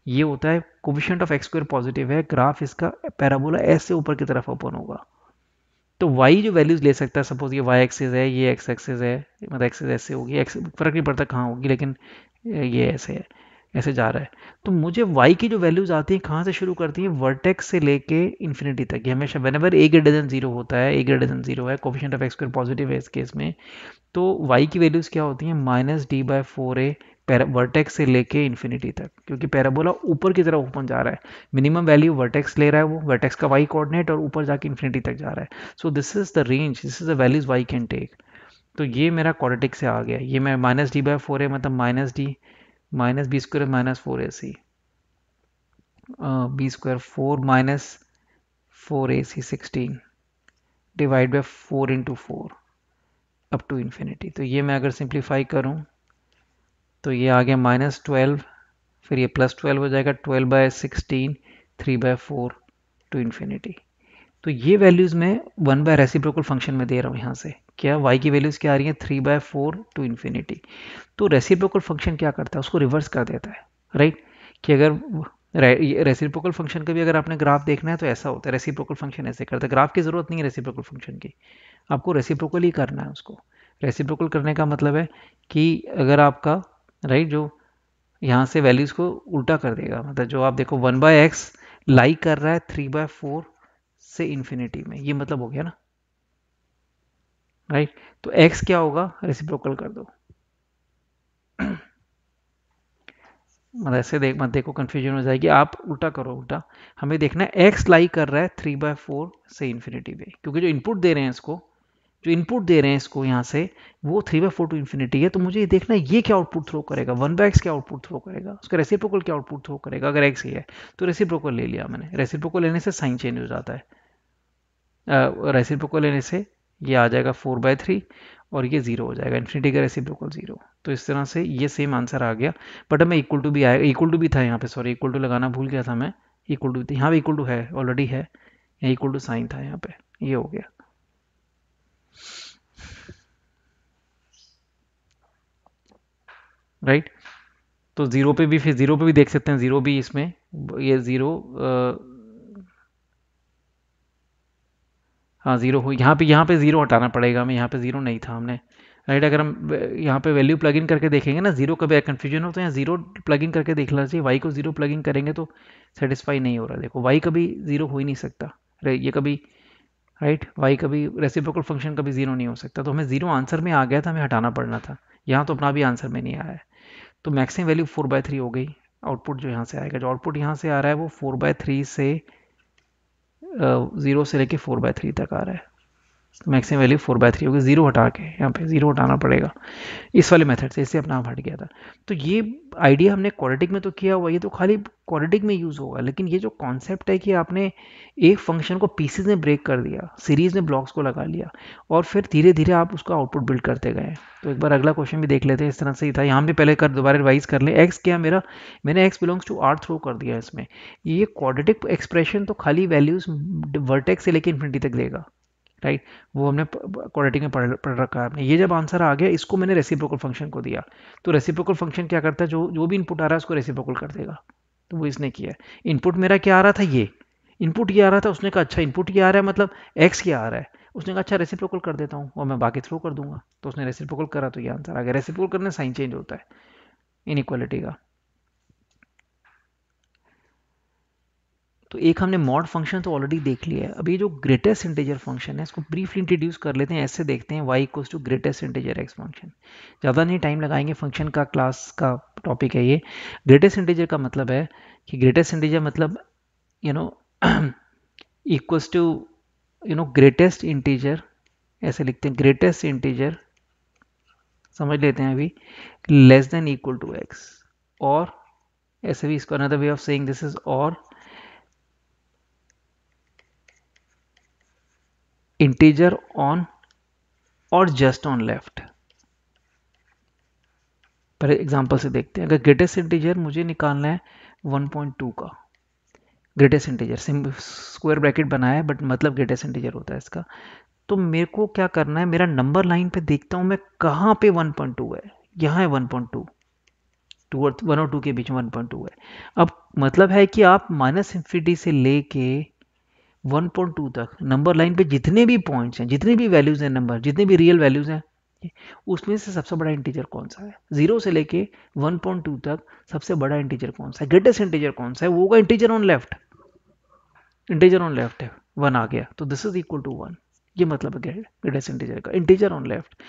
ये होता है coefficient of x square positive है ग्राफ इसका पैराबोला ऐसे ऊपर की तरफ ओपन होगा तो वाई जो वैल्यूज़ ले सकता है सपोज ये वाई एक्सेज है ये एक्स एक्सेज है मतलब एक्सेज ऐसे होगी एक्स फर्क नहीं पड़ता कहाँ होगी लेकिन ये ऐसे है ऐसे जा रहा है तो मुझे वाई की जो वैल्यूज़ आती हैं कहाँ से शुरू करती हैं वर्टेक्स से लेके इन्फिनिटी तक ये हमेशा whenever a greater than zero होता है ए ग्रेटर देन जीरो है कोफिशेंट ऑफ एक्स पॉजिटिव है इस केस में तो वाई की वैल्यूज़ क्या होती हैं minus D by four a vertex से लेके इन्फिनिटी तक क्योंकि पैराबोला ऊपर की तरफ ओपन जा रहा है मिनिमम वैल्यू वर्टेक्स ले रहा है वो वर्टेक्स का वाई कोऑर्डिनेट और ऊपर जाके इन्फिनिटी तक जा रहा है so this is the range this is the values y can take तो ये मेरा क्वाड्रेटिक से आ गया ये मैं माइनस डी बाय फोर है मतलब minus D minus b square minus four a c b square four minus four a c sixteen divide by four into four up to infinity तो ये मैं अगर सिंप्लीफाई करूँ तो ये आ गया माइनस ट्वेल्व फिर ये प्लस ट्वेल्व हो जाएगा twelve by sixteen three by four to infinity तो ये वैल्यूज़ मैं वन बाय रेसिप्रोकल फंक्शन में दे रहा हूँ यहाँ से क्या वाई की वैल्यूज़ क्या आ रही है three by four to infinity तो रेसिप्रोकल फंक्शन क्या करता है उसको रिवर्स कर देता है राइट कि अगर रेसिप्रोकल फंक्शन का भी अगर आपने ग्राफ देखना है तो ऐसा होता है रेसिप्रोकल फंक्शन ऐसे करता है ग्राफ की ज़रूरत नहीं है रेसिप्रोकल फंक्शन की आपको रेसिप्रोकल ही करना है उसको रेसिप्रोकल करने का मतलब है कि अगर आपका राइट जो यहाँ से वैल्यूज़ को उल्टा कर देगा मतलब जो आप देखो वन बाय एक्स लाइक कर रहा है थ्री बाय फोर से इन्फिनिटी में ये मतलब हो गया ना राइट तो एक्स क्या होगा रेसिप्रोकल कर दो मतलब ऐसे देख मत देखो कंफ्यूजन हो जाएगी आप उल्टा करो उल्टा हमें देखना है एक्स लाई कर रहा है थ्री बाय फोर से इन्फिनिटी पे क्योंकि जो इनपुट दे रहे हैं इसको जो इनपुट दे रहे हैं इसको यहाँ से वो three by four to infinity है तो मुझे ये देखना है ये क्या आउटपुट थ्रो करेगा वन बाय एक्स क्या आउटपुट थ्रो करेगा उसका रेसिप्रोकल क्या आउटपुट थ्रो करेगा अगर एक्स ही है तो रेसिप्रोकल ले लिया मैंने रेसिप्रोकल लेने से साइन चेंज हो जाता है रेसिप को लेने से ये आ जाएगा फोर बाय थ्री और ये जीरो हो जाएगा इन्फिनिटी का रेसिप जीरो तो इस तरह से ये सेम आंसर आ गया बट हमें इक्वल टू भी आएगा इक्वल टू भी था यहाँ पे सॉरी इक्वल टू लगाना भूल गया था मैं इक्वल टू यहाँ भी इक्वल हाँ, टू है ऑलरेडी है यहाँ इक्वल टू साइन था यहाँ पे ये हो गया राइट right? तो ज़ीरो पे भी फिर ज़ीरो पे भी देख सकते हैं ज़ीरो भी इसमें ये ज़ीरो हाँ ज़ीरो हो यहाँ पे यहाँ पे ज़ीरो हटाना पड़ेगा हमें यहाँ पे ज़ीरो नहीं था हमने राइट अगर हम यहाँ पे वैल्यू प्लग इन करके देखेंगे ना जीरो कभी कन्फ्यूजन हो तो यहाँ जीरो प्लग इन करके देख लेना चाहिए वाई को जीरो प्लग इन करेंगे तो सेटिस्फाई नहीं हो रहा देखो वाई कभी जीरो हो ही नहीं सकता ये कभी राइट वाई कभी रेसिप्रोकल फंक्शन कभी जीरो नहीं हो सकता तो हमें जीरो आंसर में आ गया था हमें हटाना पड़ना था यहाँ तो अपना भी आंसर में नहीं आया है तो maximum value four by three हो गई आउटपुट जो यहाँ से आएगा जो आउटपुट यहाँ से आ रहा है वो फोर बाय थ्री से ज़ीरो से लेके फोर बाई थ्री तक आ रहा है maximum value four by three होगी ज़ीरो हटा के यहाँ पे ज़ीरो हटाना पड़ेगा इस वाले मेथड से इससे अपना आप हट गया था तो ये आइडिया हमने क्वाड्रेटिक में तो किया हुआ ये तो खाली क्वाड्रेटिक में यूज़ होगा लेकिन ये जो कॉन्सेप्ट है कि आपने एक फंक्शन को पीसीज में ब्रेक कर दिया सीरीज़ में ब्लॉक्स को लगा लिया और फिर धीरे धीरे आप उसका आउटपुट बिल्ड करते गए तो एक बार अगला क्वेश्चन भी देख लेते हैं इस तरह से ही था यहाँ पे पहले कर दोबारा रिवाइज कर ले एक्स क्या मेरा मैंने x belongs to R throw कर दिया इसमें ये क्वाड्रेटिक एक्सप्रेशन तो खाली वैल्यूज़ वर्टेक्स से लेकर इन्फिनिटी तक देगा राइट वो हमने क्वालिटी में पढ़ पढ़ रखा है आपने ये जब आंसर आ गया इसको मैंने रेसिप्रोकल फंक्शन को दिया तो रेसिप्रोकल फंक्शन क्या करता है जो जो भी इनपुट आ रहा है उसको रेसिप्रोकल कर देगा तो वो इसने किया इनपुट मेरा क्या आ रहा था ये इनपुट ये आ रहा था उसने कहा अच्छा इनपुट ये आ रहा है मतलब एक्स क्या आ रहा है उसने कहा अच्छा रेसिप्रोकल कर देता हूँ और मैं बाकी थ्रो कर दूंगा तो उसने रेसिप्रोकल करा तो ये आंसर आ गया रेसिप्रोकल करने साइन चेंज होता है इनक्वालिटी का तो एक हमने मॉड फंक्शन तो ऑलरेडी देख लिया है अब ये जो ग्रेटेस्ट इंटीजर फंक्शन है इसको ब्रीफली इंट्रोड्यूस कर लेते हैं ऐसे देखते हैं y equals to greatest integer x function ज़्यादा नहीं टाइम लगाएंगे फंक्शन का क्लास का टॉपिक है ये ग्रेटेस्ट इंटीजर का मतलब है कि ग्रेटेस्ट इंटीजर मतलब you know equals to you know greatest integer ऐसे लिखते हैं ग्रेटेस्ट इंटीजर समझ लेते हैं अभी less than equal to x और ऐसे भी इसको another way of saying this is और इंटीजर ऑन और जस्ट ऑन लेफ्ट पर एग्जांपल से देखते हैं अगर ग्रेटेस्ट इंटीजर मुझे निकालना है 1.2 का ग्रेटेस्ट इंटीजर सिम स्क्वायर ब्रैकेट बनाया है बट मतलब ग्रेटेस्ट इंटीजर होता है इसका तो मेरे को क्या करना है मेरा नंबर लाइन पे देखता हूँ मैं कहाँ पे 1.2 है यहाँ है 1.2 पॉइंट टू और वन और टू के बीच में 1.2 है अब मतलब है कि आप माइनस इन्फिनिटी से लेके 1.2 तक नंबर लाइन पे जितने भी पॉइंट्स हैं जितने भी वैल्यूज़ हैं नंबर जितने भी रियल वैल्यूज़ हैं उसमें से सबसे बड़ा इंटीजर कौन सा है जीरो से लेके 1.2 तक सबसे बड़ा इंटीजर कौन सा है ग्रेटेस्ट इंटीजर कौन सा है वो होगा integer on left integer on left है वन आ गया तो this is equal to one ये मतलब है ग्रेटेस्ट इंटीजर का integer on left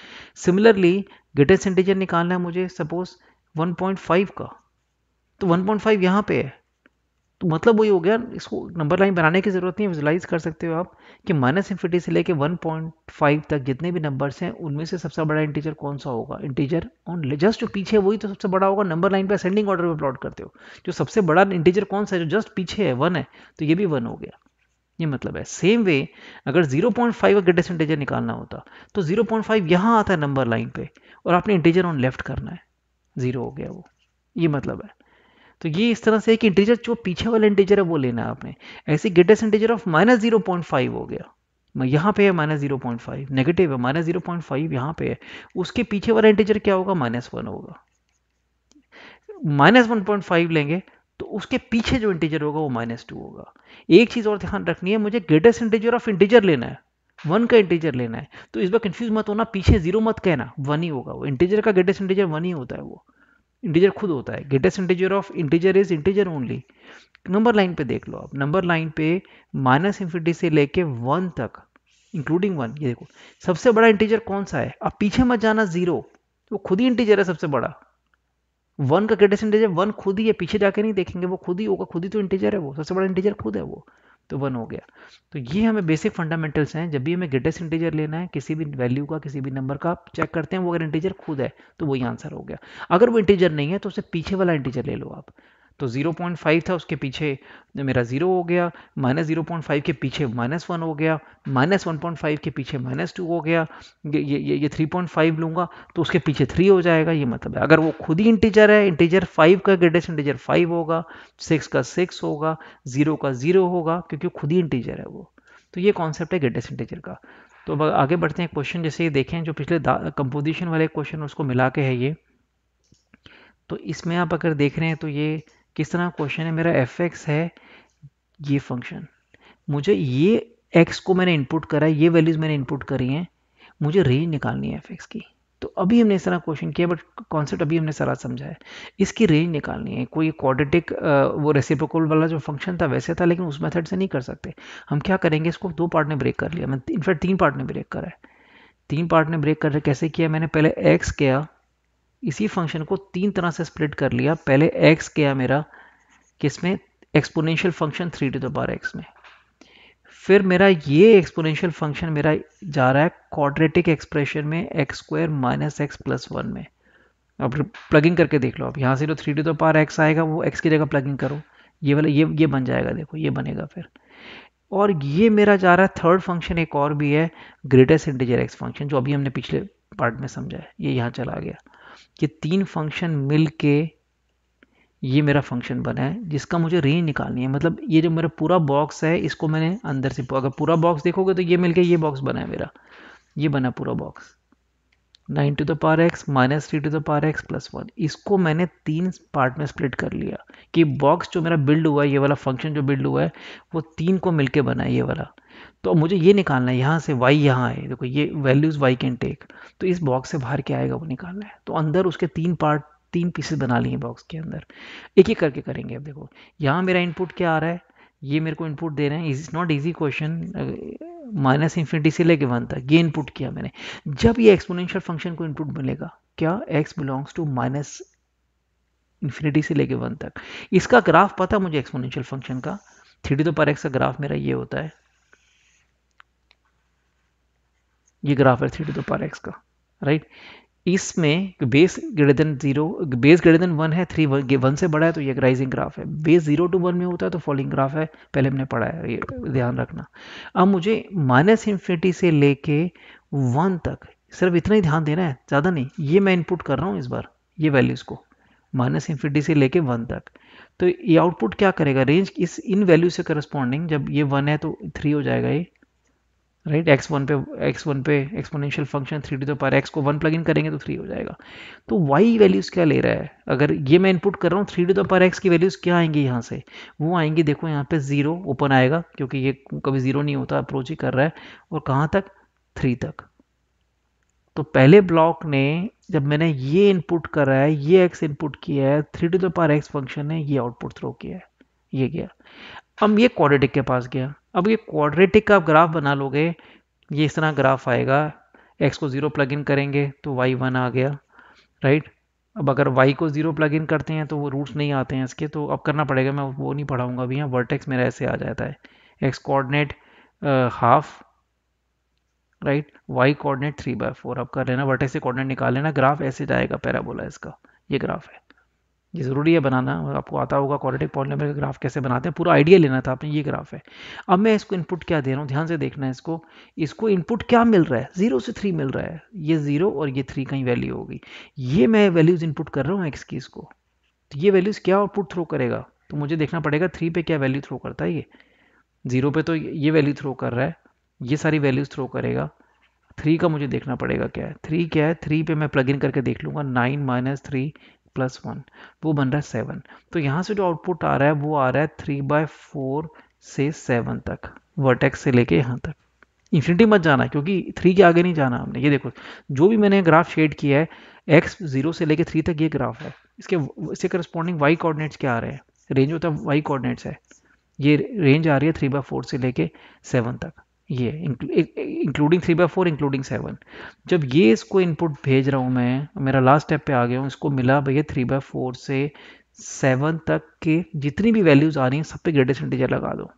similarly greatest integer निकालना है मुझे सपोज 1.5 का तो 1.5 यहाँ पे है तो मतलब वही हो गया इसको नंबर लाइन बनाने की ज़रूरत नहीं है विजुलाइज कर सकते हो आप कि माइनस इन्फिनिटी से लेके 1.5 तक जितने भी नंबर्स हैं उनमें से सबसे बड़ा इंटीजर कौन सा होगा इंटीजर ऑन जस्ट जो पीछे वही तो सबसे बड़ा होगा नंबर लाइन पे असेंडिंग ऑर्डर में प्लॉट करते हो जो सबसे बड़ा इंटीजर कौन सा है जो जस्ट पीछे है वन है तो ये भी वन हो गया ये मतलब है सेम वे अगर 0.5 फाइव ग्रेटेस्ट इंटीजर निकालना होता तो 0.5 यहाँ आता है नंबर लाइन पे और आपने इंटीजर ऑन लेफ्ट करना है ज़ीरो हो गया वो ये मतलब है तो ये इस तरह से एक इंटीजर जो पीछे वाला इंटीजर है वो लेना आपने ऐसे greatest integer of minus zero point five हो गया यहाँ पे है minus zero point five negative है माइनस जीरो पॉइंट फाइव यहाँ पे है उसके पीछे वाला इंटीजर क्या होगा माइनस वन होगा माइनस वन पॉइंट फाइव लेंगे तो उसके पीछे जो इंटीजर होगा वो माइनस टू होगा एक चीज़ और ध्यान रखनी है मुझे ग्रेटेस्ट इंटीजर ऑफ इंटीजर लेना है वन का इंटीजर लेना है तो इस बार कंफ्यूज मत होना पीछे जीरो मत कहना वन ही होगा वो इंटीजर का ग्रेटेस्ट इंटीजर वन ही होता है वो इंटीजर खुद होता है greatest integer of integer is integer only number line पे देख लो आप नंबर लाइन पे माइनस इन्फिनिटी से लेके वन तक इंक्लूडिंग वन ये देखो सबसे बड़ा इंटीजर कौन सा है अब पीछे मत जाना जीरो वो खुद ही इंटीजर है सबसे बड़ा वन का ग्रेटेस्ट इंटीजर वन खुद ही है पीछे जाके नहीं देखेंगे वो खुद ही होगा खुद ही तो इंटीजर है वो सबसे बड़ा इंटीजर खुद है वो तो वन हो गया तो ये हमें बेसिक फंडामेंटल्स हैं जब भी हमें ग्रेटेस्ट इंटीजर लेना है किसी भी वैल्यू का किसी भी नंबर का आप चेक करते हैं वो अगर इंटीजर खुद है तो वही आंसर हो गया अगर वो इंटीजर नहीं है तो उससे पीछे वाला इंटीजर ले लो आप तो 0.5 था उसके पीछे मेरा ज़ीरो हो गया माइनस ज़ीरो पॉइंट फाइव के पीछे माइनस वन हो गया माइनस वन पॉइंट फाइव के पीछे माइनस टू हो गया ये ये ये थ्री पॉइंट फाइव तो उसके पीछे थ्री हो जाएगा ये मतलब है अगर वो खुद ही इंटीजर है इंटीजर फाइव का ग्रेटेस्ट इंटीजर फाइव होगा सिक्स का सिक्स होगा ज़ीरो का ज़ीरो होगा क्योंकि खुद ही इंटीजर है वो तो ये कॉन्सेप्ट है ग्रेटेस्ट इंटीजर का तो आगे बढ़ते हैं क्वेश्चन जैसे ये देखें जो पिछले कंपोजिशन वाले क्वेश्चन उसको मिला के है ये तो इसमें आप अगर देख रहे हैं तो ये किस तरह क्वेश्चन है मेरा एफ एक्स है ये फंक्शन मुझे ये एक्स को मैंने इनपुट करा है ये वैल्यूज़ मैंने इनपुट करी हैं मुझे रेंज निकालनी है एफ एक्स की तो अभी हमने इस तरह क्वेश्चन किया बट कॉन्सेप्ट अभी हमने सारा समझा है इसकी रेंज निकालनी है कोई क्वाड्रेटिक वो रेसिप्रोकल वाला जो फंक्शन था वैसे था लेकिन उस मेथड से नहीं कर सकते हम क्या करेंगे इसको दो पार्ट ने ब्रेक कर लिया मैं इनफैक्ट तीन पार्ट ने ब्रेक करा है तीन पार्ट ने ब्रेक कर कैसे किया मैंने पहले एक्स किया इसी फंक्शन को तीन तरह से स्प्लिट कर लिया पहले x गया मेरा किस में exponential function three to the power x में फिर मेरा ये एक्सपोनेंशियल फंक्शन मेरा जा रहा है क्वाड्रेटिक एक्सप्रेशन में x square minus x plus one में अब प्लगिंग करके देख लो अब यहाँ से जो three to the power x आएगा वो एक्स की जगह प्लगिंग करो ये वाला ये ये बन जाएगा देखो ये बनेगा फिर और ये मेरा जा रहा है थर्ड फंक्शन एक और भी है ग्रेटेस्ट इंटीजर एक्स फंक्शन जो अभी हमने पिछले पार्ट में समझा है ये यहाँ चला गया कि तीन फंक्शन मिल के ये मेरा फंक्शन बना है जिसका मुझे रेंज निकालनी है मतलब ये जो मेरा पूरा बॉक्स है इसको मैंने अंदर से अगर पूरा बॉक्स देखोगे तो ये के ये बॉक्स बना है मेरा ये बना पूरा box nine to the power x minus three to the power x plus one इसको मैंने तीन पार्ट में स्प्लिट कर लिया कि बॉक्स जो मेरा बिल्ड हुआ है ये वाला फंक्शन जो बिल्ड हुआ है वो तीन को मिलके बना है ये वाला तो मुझे ये निकालना है यहाँ से वाई यहाँ है देखो ये वैल्यूज़ वाई कैन टेक तो इस बॉक्स से बाहर क्या आएगा वो निकालना है तो अंदर उसके तीन पार्ट तीन पीसेस बना लिए बॉक्स के अंदर एक एक करके करेंगे अब देखो यहाँ मेरा इनपुट क्या आ रहा है ये मेरे को इनपुट दे रहे हैं is not easy question minus infinity से लेके वन तक ये इनपुट किया मैंने जब ये एक्सपोनेंशियल फंक्शन को इनपुट मिलेगा क्या x belongs to minus infinity से लेके वन तक इसका ग्राफ पता मुझे एक्सपोनेंशियल फंक्शन का थ्री तो पर एक्स का ग्राफ मेरा ये होता है ये ग्राफ है थ्री टू दो पार एक्स का राइट इसमें base greater than zero base greater than one है थ्री वन से बड़ा है तो ये राइजिंग ग्राफ है बेस जीरो टू वन में होता है तो फॉलिंग ग्राफ है पहले हमने पढ़ा है ये ध्यान रखना अब मुझे माइनस इन्फिनिटी से लेके वन तक सिर्फ इतना ही ध्यान देना है ज़्यादा नहीं ये मैं इनपुट कर रहा हूँ इस बार ये वैल्यूज़ को माइनस इन्फिनिटी से लेके वन तक तो ये आउटपुट क्या करेगा रेंज इस इन वैल्यू से करस्पॉन्डिंग जब ये वन है तो थ्री हो जाएगा ये राइट एक्स वन पे एक्स वन पे exponential function three the to power x को वन प्लग इन करेंगे तो थ्री हो जाएगा तो वाई वैल्यूज़ क्या ले रहा है अगर ये मैं इनपुट कर रहा हूँ थ्री डी तो पर एक्स की वैल्यूज़ क्या आएंगी यहाँ से वो आएंगे देखो यहाँ पे ज़ीरो ओपन आएगा क्योंकि ये कभी ज़ीरो नहीं होता अप्रोच ही कर रहा है और कहाँ तक थ्री तक तो पहले ब्लॉक ने जब मैंने ये इनपुट करा है ये एक्स इनपुट किया है थ्री डी तो पर एक्स फंक्शन ने ये आउटपुट थ्रो किया है ये गया अब ये क्वाड्रेटिक के पास गया अब ये क्वाड्रेटिक का ग्राफ बना लोगे ये इस तरह ग्राफ आएगा एक्स को ज़ीरो प्लग इन करेंगे तो वाई वन आ गया राइट अब अगर वाई को ज़ीरो प्लग इन करते हैं तो वो रूट्स नहीं आते हैं इसके तो अब करना पड़ेगा मैं वो नहीं पढ़ाऊँगा अभी यहाँ वर्टेक्स मेरा ऐसे आ जाता है x coordinate half right y coordinate three by four अब कर लेना वर्टेक्स से कोऑर्डिनेट निकाल लेना ग्राफ ऐसे जाएगा पैराबोला इसका ये ग्राफ है ये ज़रूरी है बनाना आपको आता होगा क्वाड्रेटिक पॉलीनोमियल का ग्राफ कैसे बनाते हैं पूरा आइडिया लेना था आपने ये ग्राफ है अब मैं इसको इनपुट क्या दे रहा हूँ ध्यान से देखना है इसको इसको इनपुट क्या मिल रहा है जीरो से थ्री मिल रहा है ये जीरो और ये थ्री कहीं वैल्यू होगी ये मैं वैल्यूज़ इनपुट कर रहा हूँ एक्स की इसको तो ये वैल्यूज़ क्या आउटपुट थ्रो करेगा तो मुझे देखना पड़ेगा थ्री पे क्या वैल्यू थ्रो करता है ये जीरो पे तो ये वैल्यू थ्रो कर रहा है ये सारी वैल्यूज़ थ्रो करेगा थ्री का मुझे देखना पड़ेगा क्या है थ्री क्या है थ्री पे मैं प्लग इन करके देख लूंगा nine minus three plus one वो बन रहा है सेवन तो यहाँ से जो आउटपुट आ रहा है वो आ रहा है थ्री बाय फोर से सेवन तक वर्टेक्स से लेके यहाँ तक इन्फिनिटी मत जाना क्योंकि थ्री के आगे नहीं जाना हमने ये देखो जो भी मैंने ग्राफ शेड किया है एक्स जीरो से लेके थ्री तक ये ग्राफ है इसके इसके करस्पॉन्डिंग वाई कोऑर्डिनेट्स क्या आ रहे हैं रेंज होता है वाई कोऑर्डिनेट्स है ये रेंज आ रही है थ्री बाय फोर से लेके सेवन तक ये including three by four including seven जब ये इसको इनपुट भेज रहा हूँ मैं मेरा लास्ट स्टेप पे आ गया हूँ इसको मिला भैया थ्री बाई फोर से सेवन तक के जितनी भी वैल्यूज़ आ रही हैं सब पे ग्रेटेस्ट इंटीजर लगा दो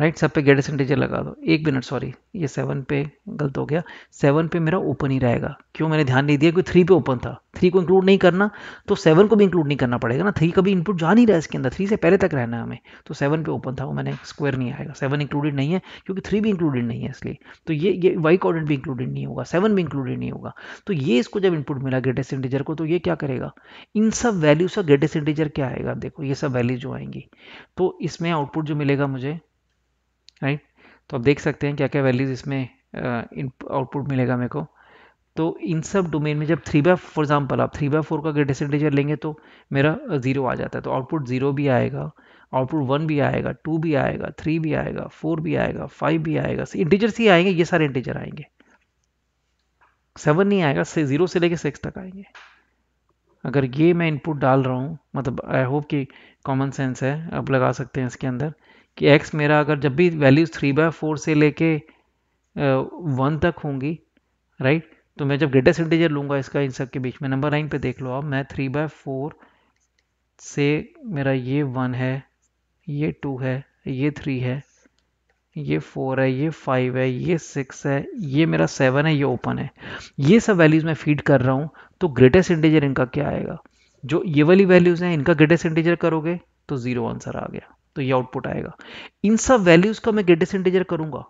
राइट सब पे ग्रेटेस्ट इंटीजर लगा दो एक मिनट सॉरी ये सेवन पे गलत हो गया सेवन पे मेरा ओपन ही रहेगा क्यों मैंने ध्यान नहीं दिया क्योंकि थ्री पे ओपन था थ्री को इंक्लूड नहीं करना तो सेवन को भी इंक्लूड नहीं करना पड़ेगा ना थ्री का भी इनपुट जा नहीं रहा है इसके अंदर थ्री से पहले तक रहना है हमें तो सेवन पे ओपन था वो मैंने स्क्वायर नहीं आएगा सेवन इंक्लूडेड नहीं है क्योंकि थ्री भी इंक्लूडेड नहीं है इसलिए तो ये ये वाई कॉर्डेंट भी इंक्लूडेड नहीं होगा सेवन भी इंक्लूडेड नहीं होगा तो ये इसको जब इनपुट मिला ग्रेटेस्ट इंटीजर को तो ये क्या करेगा इन सब वैल्यूज का ग्रेटेस्ट इंटीजर क्या आएगा देखो ये सब वैल्यू जो आएंगी तो इसमें आउटपुट जो मिलेगा मुझे राइट तो आप देख सकते हैं क्या क्या वैल्यूज़ इसमें आउटपुट मिलेगा मेरे को तो इन सब डोमेन में जब थ्री बाय फॉर एग्जाम्पल आप थ्री बाय फोर का ग्रेटेस्ट इंटीजर लेंगे तो मेरा ज़ीरो आ जाता है तो आउटपुट ज़ीरो भी आएगा आउटपुट वन भी आएगा टू भी आएगा थ्री भी आएगा फोर भी आएगा फाइव भी आएगा इंटीजर्स ही आएंगे ये सारे इंटीजर आएंगे सेवन नहीं आएगा से ज़ीरो से लेके सिक्स तक आएंगे अगर ये मैं इनपुट डाल रहा हूँ मतलब आई होप कि कॉमन सेंस है आप लगा सकते हैं इसके अंदर कि एक्स मेरा अगर जब भी वैल्यूज़ थ्री बाय फोर से लेके वन तक होंगी राइट तो मैं जब ग्रेटेस्ट इंटीजर लूँगा इसका इन सब के बीच में नंबर नाइन पे देख लो आप मैं थ्री बाय फोर से मेरा ये वन है ये टू है ये थ्री है ये फोर है ये फाइव है ये सिक्स है ये मेरा सेवन है ये ओपन है ये सब वैल्यूज़ मैं फीड कर रहा हूँ तो ग्रेटेस्ट इंटीजर इनका क्या आएगा जो ये वाली वैल्यूज़ हैं इनका ग्रेटेस्ट इंटीजर करोगे तो ज़ीरो आंसर आ गया तो ये आउटपुट आएगा इन सब वैल्यूज़ का मैं ग्रेटेस्ट इंटीजर करूँगा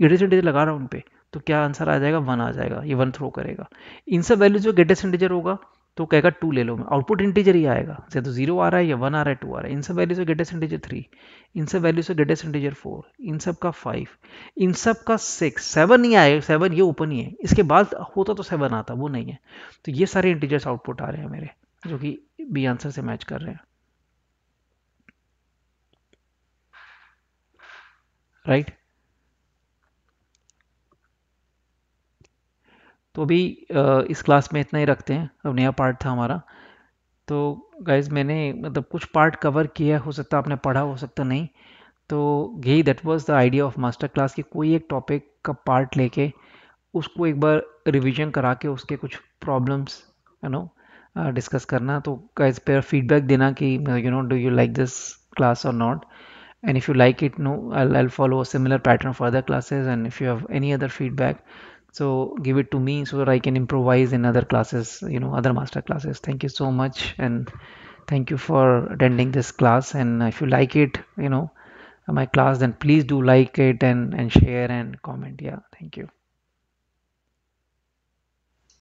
ग्रेटेस्ट इंटीजर लगा रहा हूँ उन पर तो क्या आंसर आ जाएगा वन आ जाएगा ये वन थ्रो करेगा इन सब वैल्यूज जो ग्रेटेस्ट इंटीजर होगा तो कहेगा टू ले लो मैं आउटपुट इंटीजर ही आएगा जैसे तो जीरो आ रहा है या वन आ रहा है टू आ रहा है इन सब वैल्यू से ग्रेटेस्ट इंटीजर थ्री इन सब वैल्यू से ग्रेटेस्ट इंटीजर फोर इन सब का फाइव इन सब का सिक्स सेवन ही आएगा सेवन ये ओपन ही है इसके बाद होता तो सेवन आता वो नहीं है तो ये सारे इंटीजर्स आउटपुट आ रहे हैं मेरे जो कि बी आंसर से मैच कर रहे हैं राइट तो अभी इस क्लास में इतना ही रखते हैं अब नया पार्ट था हमारा तो गाइज मैंने मतलब कुछ पार्ट कवर किया हो सकता आपने पढ़ा हो सकता नहीं तो यही that was the idea of master class की कोई एक टॉपिक का पार्ट लेके उसको एक बार रिवीजन करा के उसके कुछ प्रॉब्लम्स यू नो डिस्कस करना तो गाइज पर फीडबैक देना कि you know do you like this class और not and if you like it no I'll, I'll follow a similar pattern for other classes and if you have any other feedback so give it to me so that i can improvise in other classes you know other master classes thank you so much and thank you for attending this class and if you like it you know my class then please do like it and and share and comment yeah thank you